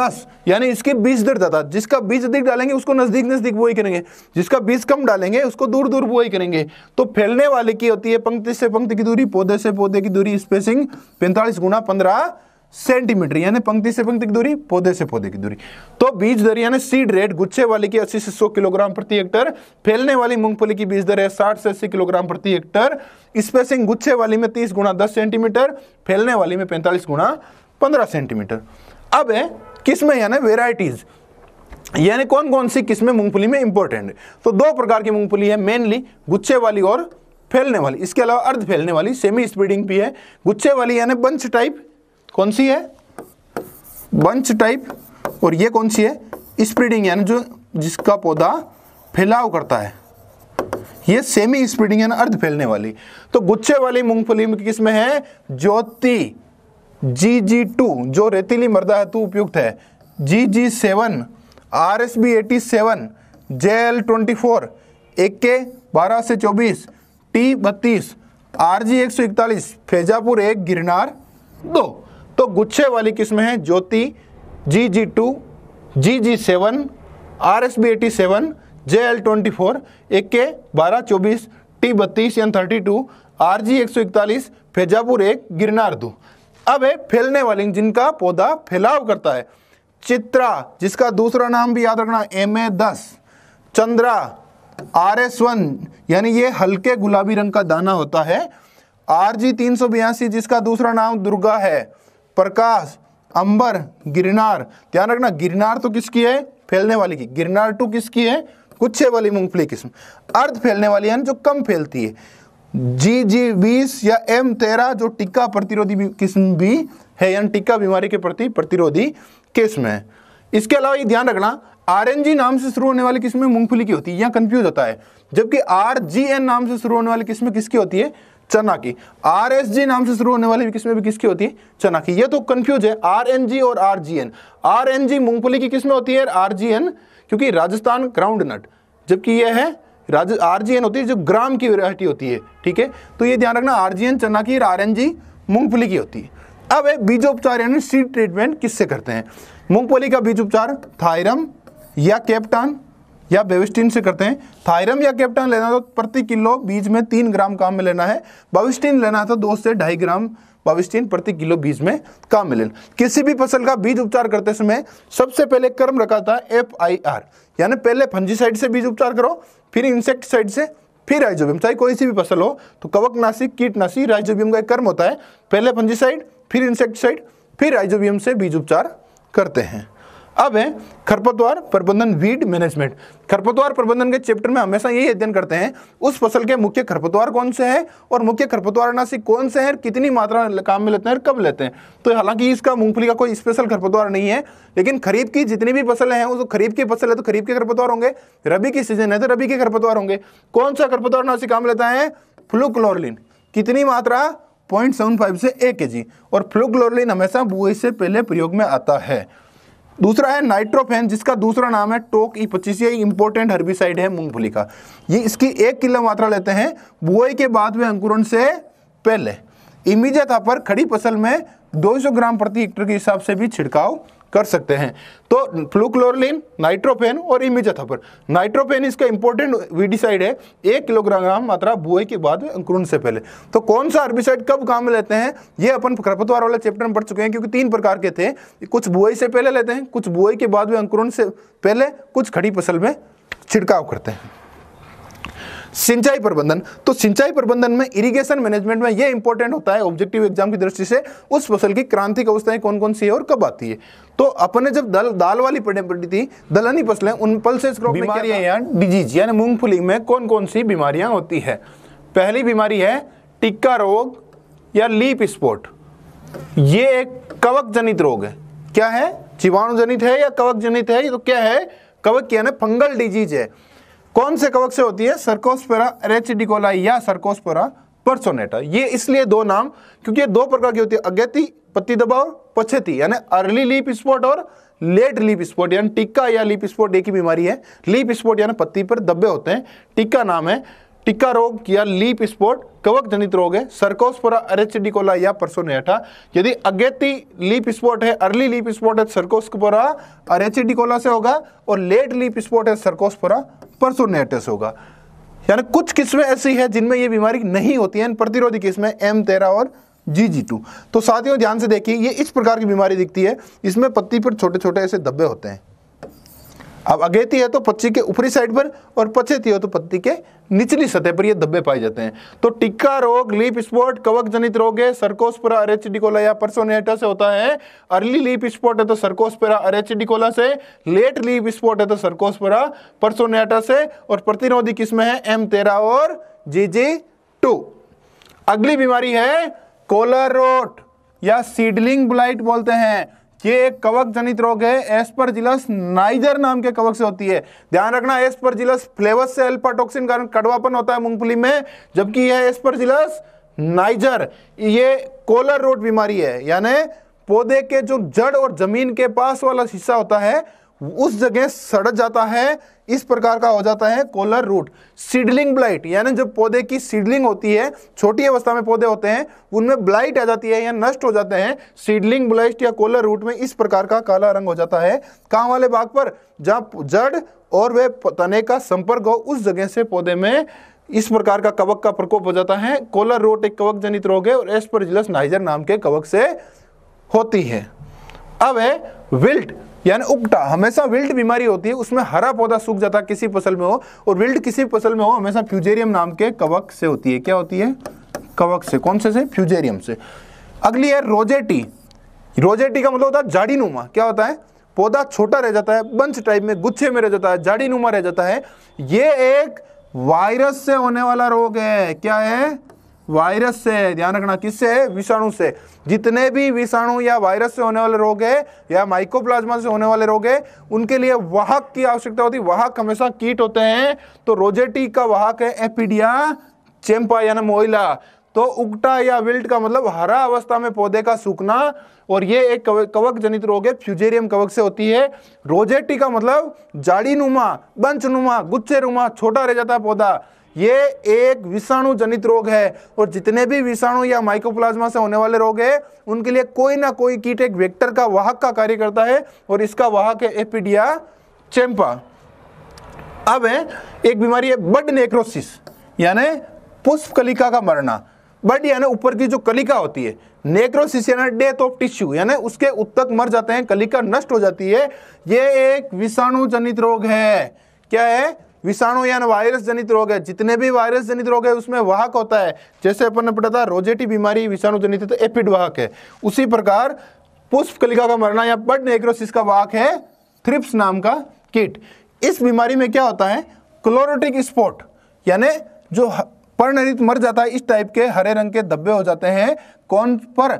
दस यानी इसकी बीज दर ज्यादा जिसका बीज अधिक डालेंगे उसको नजदीक नजदीक वही करेंगे जिसका बीज कम डालेंगे उसको दूर दूर वही करेंगे तो फैलने वाले की होती है पंक्ति से पंक्ति की दूरी पौधे से पौधे की दूरी स्पेसिंग पैंतालीस गुना पंद्रह सेंटीमीटर यानी पंक्ति से पंक्ति की दूरी पौधे से पौधे की दूरी तो बीज दर यानी सीड रेट गुच्छे वाली की 80 से 100 किलोग्राम प्रति हेक्टर फैलने वाली मूंगफली की बीज दर है 60 से 80 किलोग्राम प्रति हेक्टर स्पेसिंग गुच्छे वाली में 30 गुना दस सेंटीमीटर फैलने वाली में 45 गुना पंद्रह सेंटीमीटर अब किसमें यानी वेराइटीज़ यानी कौन कौन सी किस्में मूंगफली में इंपॉर्टेंट है तो दो प्रकार की मूंगफली है मेनली गुच्छे वाली और फैलने वाली इसके अलावा अर्ध फैलने वाली सेमी स्पीडिंग भी है गुच्छे वाली यानी बंच टाइप कौन सी है बंच टाइप और ये कौन सी है स्प्रीडिंग यानी जो जिसका पौधा फैलाव करता है ये सेमी स्प्रीडिंग यानी अर्ध फैलने वाली तो गुच्छे वाली मूंगफली में किसमें है ज्योति जी जी टू जो रेतीली है हेतु उपयुक्त है G G seven R S B eighty seven J L twenty four A K बारह से चौबीस टी बत्तीस आर जी एक सौ इकतालीस फैजापुर एक गिरनार दो तो गुच्छे वाली किस्में हैं Jyoti G G two G G seven R S B eighty seven J L twenty four A K बारह चौबीस टी बत्तीस N thirty two R G एक सौ इकतालीस फेजापुर एक गिरनार दो अब है फैलने वाली जिनका पौधा फैलाव करता है चित्रा जिसका दूसरा नाम भी याद रखना एम ए दस चंद्रा आर एस वन यानी ये हल्के गुलाबी रंग का दाना होता है आर जी तीन सौ बयासी जिसका दूसरा नाम दुर्गा है प्रकाश अंबर गिरनार ध्यान रखना गिरनार तो किसकी है फैलने वाली की गिरनार टू किसकी है गुच्छे वाली मूंगफली किस्म अर्ध फैलने वाली है जो कम फैलती है जी जी बीस या एम तेरह जो टिक्का प्रतिरोधी किस्म भी है यानी टिक्का बीमारी के प्रति प्रतिरोधी किस्म है इसके अलावा ये ध्यान रखना आर एन जी नाम से शुरू होने वाली किस्में मूंगफली की होती है यहाँ कंफ्यूज होता है जबकि आर जी एन नाम से शुरू होने वाली किस्में किसकी होती है चना की आर एस जी नाम से शुरू होने वाली किस्में भी किसकी होती है चना की ये तो कंफ्यूज है आर एन जी और R G N R N G मूंगफली की किस्में होती है आर जी एन क्योंकि राजस्थान ग्राउंड नट जबकि ये है राज आर जी एन होती है जो ग्राम की वेराइटी होती है ठीक है तो ये ध्यान रखना आर जी एन चना की और आर एन जी मूंगफली की होती है अब है बीजोपचार यानी सीड ट्रीटमेंट किससे करते हैं मूंगफली का बीज उपचार थायरम या कैप्टान या बेविस्टिन से करते हैं थायरम या कैप्टन लेना तो प्रति किलो बीज में तीन ग्राम काम में लेना है बाविस्टिन लेना तो दो से ढाई ग्राम बाविस्टीन प्रति किलो बीज में काम में लेना किसी भी फसल का बीज उपचार करते समय सबसे पहले कर्म रखा था एफ आई आर यानी पहले फंजीसाइड से बीज उपचार करो फिर इंसेक्टिसाइड से फिर राइजोबियम चाहे कोई सी भी फसल हो तो कवकनाशी कीटनाशी राइजोबियम का एक कर्म होता है पहले फंजीसाइड फिर इंसेक्टिसाइड फिर राइजोबियम से बीज उपचार करते हैं अब है खरपतवार प्रबंधन वीड मैनेजमेंट खरपतवार प्रबंधन के चैप्टर में हमेशा यही अध्ययन करते हैं उस फसल के मुख्य खरपतवार कौन से हैं और मुख्य खरपतवार नाशिक कौन से हैं कितनी मात्रा में काम में लेते हैं और कब लेते हैं तो हालांकि इसका मूंगफली का कोई स्पेशल खरपतवार नहीं है लेकिन खरीफ की जितनी भी फसलें हैं वो खरीफ की फसल है तो खरीफ के खरपतवार होंगे रबी की सीजन है तो रबी के खरपतवार होंगे कौन सा खरपतवार नाशिक काम लेता है फ्लूक्लोरलिन कितनी मात्रा 0.75 से 1 के और फ्लूक्लोरलिन हमेशा बुआई से पहले प्रयोग में आता है दूसरा है नाइट्रोफेन जिसका दूसरा नाम है टोक ई पच्चीस ये इंपॉर्टेंट हर्बिसाइड है मूंगफली का ये इसकी एक किलो मात्रा लेते हैं बुआई के बाद में अंकुरण से पहले इमीजिएट पर खड़ी फसल में 200 ग्राम प्रति हेक्टर के हिसाब से भी छिड़काव कर सकते हैं तो फ्लूक्लोरलिन नाइट्रोपेन और इमिजाथापर नाइट्रोपेन इसका इंपॉर्टेंट वीडिसाइड है एक किलोग्राम मात्रा बुआई के बाद अंकुरण से पहले तो कौन सा अर्बिसाइड कब काम में लेते हैं ये अपन खरपतवार वाले चैप्टर में पढ़ चुके हैं क्योंकि तीन प्रकार के थे कुछ बुआई से पहले लेते हैं कुछ बुआई के बाद वे अंकुरण से पहले कुछ खड़ी फसल में छिड़काव करते हैं सिंचाई प्रबंधन तो सिंचाई प्रबंधन में इरिगेशन मैनेजमेंट में यह इंपॉर्टेंट होता है ऑब्जेक्टिव एग्जाम की दृष्टि से उस फसल की क्रांतिक अवस्थाएं कौन कौन सी है और कब आती है तो अपने जब दल दाल वाली पड़े पड़ी थी दलहनी फसलें उन पल्सेस क्रॉप बीमारियां या डिजीज यानी मूंगफली में कौन कौन सी बीमारियां होती है पहली बीमारी है टिक्का रोग या लीप स्पॉट ये एक कवक जनित रोग है क्या है जीवाणु जनित है या कवक जनित है तो क्या है कवक यानी फंगल डिजीज है कौन से कवक से होती है सरकोस्पेरा एरेचिडिकोलाई या सरकोस्पेरा परसोनेटा ये इसलिए दो नाम क्योंकि ये दो प्रकार की होती है अगेती पत्ती दबाव पछेती यानी अर्ली लीप स्पॉट और लेट लीप स्पॉट यानी टिक्का या लीप स्पॉट एक ही बीमारी है लीप स्पॉट यानी पत्ती पर दबे होते हैं टिक्का नाम है टिक्का रोग या लीप स्पॉट कवक जनित रोग है सरकोस्पोरा अरेचिडिकोला या परसोनेटा यदि अगेती लीप स्पॉट है अर्ली लीप स्पॉट है सरकोस्पोरा अरेचिडिकोला से होगा और लेट लीप स्पॉट है सरकोस्पोरा परसों नया टेस्ट होगा यानी कुछ किस्में ऐसी हैं जिनमें ये बीमारी नहीं होती है प्रतिरोधी किस्में एम तेरह और जी जी टू तो साथियों ध्यान से देखिए ये इस प्रकार की बीमारी दिखती है इसमें पत्ती पर छोटे छोटे ऐसे धब्बे होते हैं अब अगेती है तो पच्ची के ऊपरी साइड पर और पचेती है तो पत्ती के निचली सतह पर ये धब्बे पाए जाते हैं तो टिक्का रोग लीप स्पॉट कवक जनित रोग है अरेच डिकोला या परसोनेटा से होता है अर्ली लीप स्पॉट है तो अरेच डिकोला से लेट लीप स्पॉट है तो सरकोस्परा परसोनेटा से और प्रतिरोधी किसमें है एम तेरा और जी जी टू अगली बीमारी है कोलर रोट या सीडलिंग ब्लाइट बोलते हैं ये एक कवक जनित रोग है एस्परजिलस नाइजर नाम के कवक से होती है ध्यान रखना एस्परजिलस फ्लेवस से एल्पाटोक्सिन कारण कड़वापन होता है मूंगफली में जबकि यह एस्परजिलस नाइजर ये कोलर रोट बीमारी है यानी पौधे के जो जड़ और जमीन के पास वाला हिस्सा होता है उस जगह सड़ जाता है इस प्रकार का हो जाता है कोलर रूट सीडलिंग ब्लाइट यानी जब पौधे की सीडलिंग होती है छोटी अवस्था में पौधे होते हैं उनमें ब्लाइट आ जाती है या नष्ट हो जाते हैं सीडलिंग ब्लाइट या कोलर रूट में इस प्रकार का काला रंग हो जाता है कहाँ वाले बाग पर जहाँ जड़ और वे तने का संपर्क हो उस जगह से पौधे में इस प्रकार का कवक का प्रकोप हो जाता है कोलर रोट एक कवक जनित रोग है और एस्परजिलस नाइजर नाम के कवक से होती है अब है विल्ट यानी उगटा हमेशा विल्ट बीमारी होती है उसमें हरा पौधा सूख जाता है किसी फसल में हो और विल्ट किसी फसल में हो हमेशा फ्यूजेरियम नाम के कवक से होती है क्या होती है कवक से कौन से से फ्यूजेरियम से अगली है रोजेटी रोजेटी का मतलब होता है जाड़ी नुमा क्या होता है पौधा छोटा रह जाता है बंच टाइप में गुच्छे में रह जाता है जाड़ी नुमा रह जाता है ये एक वायरस से होने वाला रोग है क्या है वायरस से ध्यान रखना किससे है विषाणु से जितने भी विषाणु या वायरस से होने वाले रोग है या माइकोप्लाज्मा से होने वाले रोग है उनके लिए वाहक की आवश्यकता होती है वाहक हमेशा कीट होते हैं तो रोजेटी का वाहक है एपिडिया चेम्पा यानी मोइला तो उगटा या विल्ट का मतलब हरा अवस्था में पौधे का सूखना और ये एक कवक जनित रोग है फ्यूजेरियम कवक से होती है रोजेटी का मतलब जाड़ी नुमा नुमा गुच्छे नुमा छोटा रह जाता है पौधा ये एक विषाणु जनित रोग है और जितने भी विषाणु या माइकोप्लाज्मा से होने वाले रोग है उनके लिए कोई ना कोई कीट एक वेक्टर का वाहक का कार्य करता है और इसका वाहक है एपिडिया चेम्पा अब है एक बीमारी है बड नेक्रोसिस यानी पुष्प कलिका का मरना बड यानी ऊपर की जो कलिका होती है नेक्रोसिस यानी डेथ ऑफ टिश्यू यानी उसके उत्तक मर जाते हैं कलिका नष्ट हो जाती है ये एक विषाणु जनित रोग है क्या है विषाणु यानी वायरस जनित रोग है जितने भी वायरस जनित रोग है उसमें वाहक होता है जैसे अपन ने पढ़ा था रोजेटी बीमारी विषाणु जनित तो एपिड वाहक है उसी प्रकार पुष्प कलिका का मरना या बड नेक्रोसिस का वाहक है थ्रिप्स नाम का कीट इस बीमारी में क्या होता है क्लोरोटिक स्पॉट यानी जो पर्णरित मर जाता है इस टाइप के हरे रंग के धब्बे हो जाते हैं कौन पर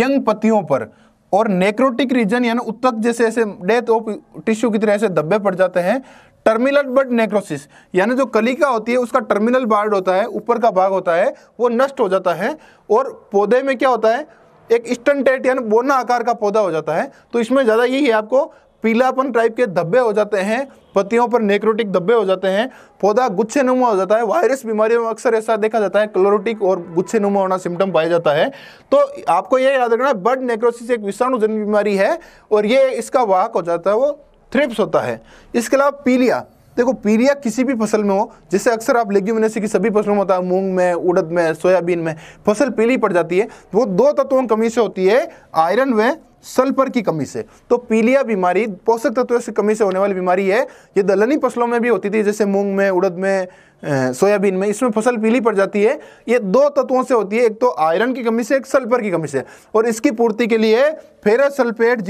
यंग पतियों पर और नेक्रोटिक रीजन यानी उत्तक जैसे ऐसे डेथ ऑफ टिश्यू की तरह ऐसे धब्बे पड़ जाते हैं टर्मिनल बर्ड नेक्रोसिस यानी जो कलिका होती है उसका टर्मिनल बार्ड होता है ऊपर का भाग होता है वो नष्ट हो जाता है और पौधे में क्या होता है एक स्टंटेट यानी बोना आकार का पौधा हो जाता है तो इसमें ज़्यादा यही है आपको पीलापन टाइप के धब्बे हो जाते हैं पत्तियों पर नेक्रोटिक धब्बे हो जाते हैं पौधा गुच्छे नुमा हो जाता है वायरस बीमारियों में अक्सर ऐसा देखा जाता है क्लोरोटिक और गुच्छे नुमा होना सिम्टम पाया जाता है तो आपको यह याद रखना है बर्ड नेक्रोसिस एक विषाणुजन बीमारी है और ये इसका वाहक हो जाता है वो थ्रिप्स होता है इसके अलावा पीलिया देखो पीलिया किसी भी फसल में हो जैसे अक्सर आप लेग्यूमिनेसी की सभी फसलों में होता है मूंग में उड़द में सोयाबीन में फसल पीली पड़ जाती है वो दो तत्वों की कमी से होती है आयरन व सल्फर की कमी से तो पीलिया बीमारी पोषक तत्वों की कमी से होने वाली बीमारी है ये दलहनी फसलों में भी होती थी जैसे मूंग में उड़द में सोयाबीन में इसमें फसल पीली पड़ जाती है ये दो तत्वों से होती है एक तो आयरन की कमी से एक सल्फर की कमी से और इसकी पूर्ति के लिए फेरस सल्फेट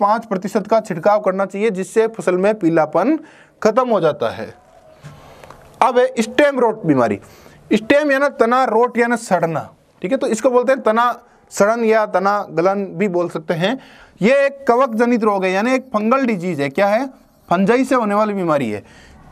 पांच प्रतिशत का छिड़काव करना चाहिए जिससे फसल में पीलापन खत्म हो जाता है अब है स्टेम रोट बीमारी स्टेम यानी तना रोट यानी सड़ना ठीक है तो इसको बोलते हैं तना सड़न या तना गलन भी बोल सकते हैं ये एक कवक जनित रोग है यानी एक फंगल डिजीज है क्या है फंजाई से होने वाली बीमारी है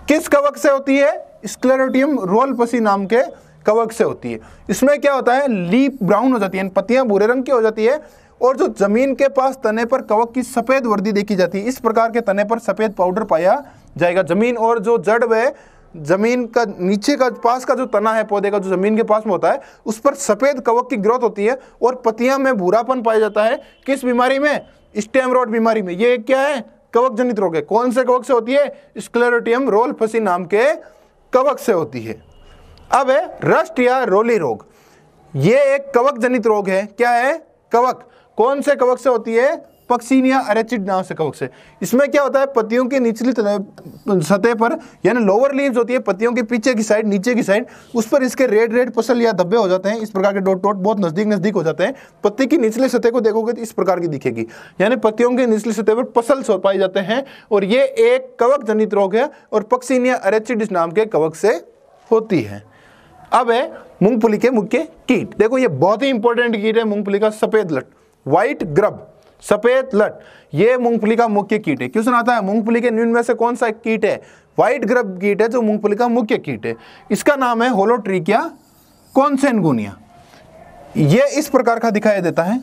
किस कवक से होती है स्क्लेरोटियम रोलपसी नाम के कवक से होती है इसमें क्या होता है लीप ब्राउन हो जाती है पत्तियां भूरे रंग की हो जाती है और जो जमीन के पास तने पर कवक की सफ़ेद वर्दी देखी जाती है इस प्रकार के तने पर सफ़ेद पाउडर पाया जाएगा जमीन और जो जड़ है ज़मीन का नीचे का पास का जो तना है पौधे का जो ज़मीन के पास में होता है उस पर सफ़ेद कवक की ग्रोथ होती है और पतिया में भूरापन पाया जाता है किस बीमारी में स्टेम रोड बीमारी में ये क्या है कवक जनित रोग है कौन से कवक से होती है स्क्लेरोटियम रोल फसी नाम के कवक से होती है अब है रस्ट या रोली रोग ये एक कवक जनित रोग है क्या है कवक कौन से कवक से होती है पक्षीन या अरेचिड नाम से कवक से इसमें क्या होता है पत्तियों के निचली सतह पर यानी लोअर लीव्स होती है पत्तियों के पीछे की साइड नीचे की साइड उस पर इसके रेड रेड पसल या धब्बे हो जाते हैं इस प्रकार के डॉट डॉट बहुत नजदीक नजदीक हो जाते हैं पत्ती की निचले सतह को देखोगे तो इस प्रकार की दिखेगी यानी पत्तियों के निचली सतह पर पसल पाए जाते हैं और ये एक कवक जनित रोग है और या अरेचिड नाम के कवक से होती है अब है मूंगफली के मुख्य कीट देखो ये बहुत ही इंपॉर्टेंट कीट है मूंगफली का सफेद लट व्हाइट ग्रब सफेद लट ये मूंगफली का मुख्य कीट है क्यों सुनाता है मूंगफली के निम्न में से कौन सा कीट है व्हाइट ग्रब कीट है जो मूंगफली का मुख्य कीट है इसका नाम है होलोट्रिकिया कॉन्सेनगुनिया ये इस प्रकार का दिखाई देता है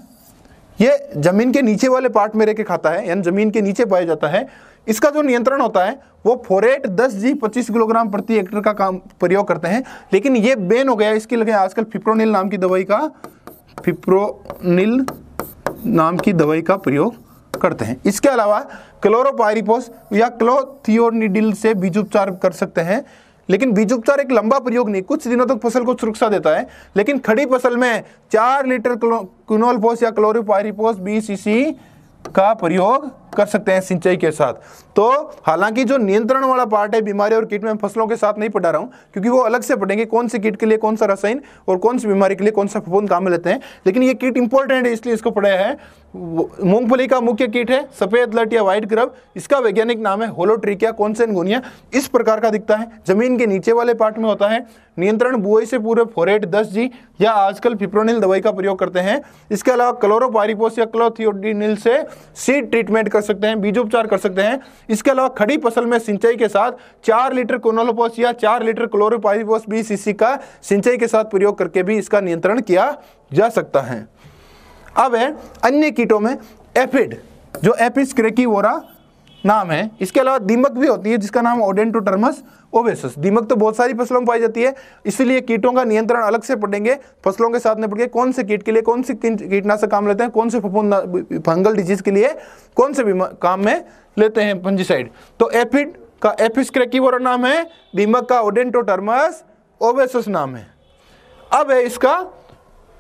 ये जमीन के नीचे वाले पार्ट में रहकर के खाता है यानी जमीन के नीचे पाया जाता है इसका जो नियंत्रण होता है वो फोरेट 10 जी 25 किलोग्राम प्रति हेक्टर का काम प्रयोग करते हैं लेकिन ये बेन हो गया इसके लिए आजकल फिप्रोनिल नाम की दवाई का फिप्रोनिल नाम की दवाई का प्रयोग करते हैं इसके अलावा क्लोरोपायरिपोस या क्लोथियोनिडिल से बीज उपचार कर सकते हैं लेकिन बीज उपचार एक लंबा प्रयोग नहीं कुछ दिनों तक तो फसल को सुरक्षा देता है लेकिन खड़ी फसल में चार लीटर क्नोलपोस या क्लोरोपायरिपोस बी का प्रयोग कर सकते हैं सिंचाई के साथ तो हालांकि जो नियंत्रण वाला पार्ट है बीमारी और कीट में फसलों के साथ नहीं पटा रहा हूं क्योंकि वो अलग से पढ़ेंगे कौन से कीट के लिए कौन सा रसायन और कौन सी बीमारी के लिए कौन सा फफूंद काम में लेते हैं लेकिन ये कीट इंपॉर्टेंट है इसलिए इसको पढ़ाया है मूंगफली का मुख्य कीट है सफेद लट या व्हाइट ग्रब इसका वैज्ञानिक नाम है होलोट्रिकिया कॉन्सेनगोनिया इस प्रकार का दिखता है जमीन के नीचे वाले पार्ट में होता है नियंत्रण बुआई से पूर्व फोरेट दस जी या आजकल फिप्रोनिल दवाई का प्रयोग करते हैं इसके अलावा क्लोरोपारिपोस या क्लोथियोडिनिल से सीड ट्रीटमेंट कर सकते हैं बीजोपचार कर सकते हैं इसके अलावा खड़ी फसल में सिंचाई के साथ चार लीटर कोनोलोपोस या चार लीटर क्लोरोपारिपोस बी का सिंचाई के साथ प्रयोग करके भी इसका नियंत्रण किया जा सकता है अब है अन्य कीटों में एफिड जो एपिस क्रेकीवोरा नाम है इसके अलावा दीमक भी होती है जिसका नाम ओडेंटोटर्मस ओवेसस दीमक तो बहुत सारी फसलों में पाई जाती है इसलिए कीटों का नियंत्रण अलग से पड़ेंगे फसलों के साथ निपट के कौन से कीट के लिए कौन से कीटनाशक काम लेते हैं कौन से फफूंद फंगल डिजीज के लिए कौन से काम में लेते हैं पंजीसाइड तो एफिड का एफिस क्रेकीवोरा नाम है दीमक का ओडेंटोटर्मस ओवेसस नाम है अब है इसका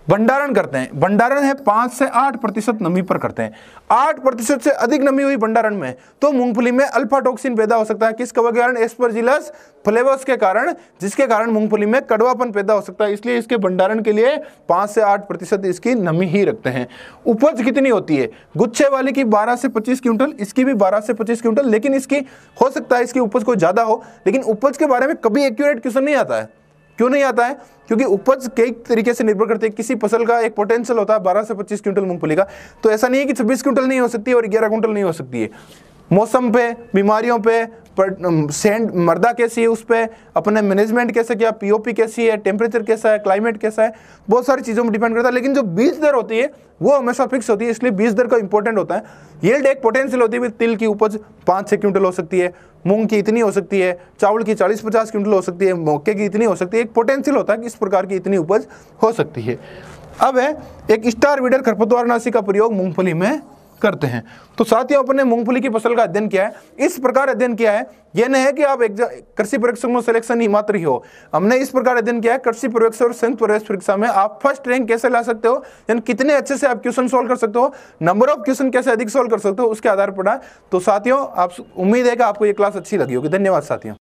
भंडारण करते हैं भंडारण है पांच से आठ प्रतिशत नमी पर करते हैं आठ प्रतिशत से अधिक नमी हुई भंडारण में तो मूंगफली में अल्फा टॉक्सिन पैदा हो सकता है किस के कारण एस्परजिलस फ्लेवर्स के कारण जिसके कारण मूंगफली में कड़वापन पैदा हो सकता है इसलिए इसके भंडारण के लिए पांच से आठ प्रतिशत इसकी नमी ही रखते हैं उपज कितनी होती है गुच्छे वाले की बारह से पच्चीस क्विंटल इसकी भी बारह से पच्चीस क्विंटल लेकिन इसकी हो सकता है इसकी उपज को ज़्यादा हो लेकिन उपज के बारे में कभी एक्यूरेट क्वेश्चन नहीं आता है क्यों नहीं आता है क्योंकि उपज कई तरीके से निर्भर करती है किसी फसल का एक पोटेंशियल होता है बारह से पच्चीस क्विंटल मूंगफली का तो ऐसा नहीं है कि छब्बीस क्विंटल नहीं हो सकती और ग्यारह क्विंटल नहीं हो सकती है मौसम पे बीमारियों पे पर सेंड मर्दा कैसी है उस पर अपने मैनेजमेंट कैसे क्या पीओपी कैसी है टेम्परेचर कैसा है क्लाइमेट कैसा है बहुत सारी चीज़ों में डिपेंड करता है लेकिन जो बीज दर होती है वो हमेशा फिक्स होती है इसलिए बीज दर का इंपॉर्टेंट होता है येल्ड एक पोटेंशियल होती है तिल की उपज पाँच छः क्विंटल हो सकती है मूंग की इतनी हो सकती है चावल की चालीस पचास क्विंटल हो सकती है मौके की इतनी हो सकती है एक पोटेंशियल होता है कि इस प्रकार की इतनी उपज हो सकती है अब है एक स्टार वीडर खरपतवार नाशी का प्रयोग मूंगफली में करते हैं तो साथियों अपने मूंगफली की फसल का अध्ययन किया है इस प्रकार अध्ययन किया है यह नहीं है कि आप कृषि परीक्षक में सिलेक्शन ही मात्र ही हो हमने इस प्रकार अध्ययन किया है कृषि परीक्षा और संयुक्त प्रवेश परीक्षा में आप फर्स्ट रैंक कैसे ला सकते हो यानी कितने अच्छे से आप क्वेश्चन सोल्व कर सकते हो नंबर ऑफ क्वेश्चन कैसे अधिक सोल्व कर सकते हो उसके आधार पर तो साथियों आप उम्मीद है कि आपको ये क्लास अच्छी लगी होगी धन्यवाद साथियों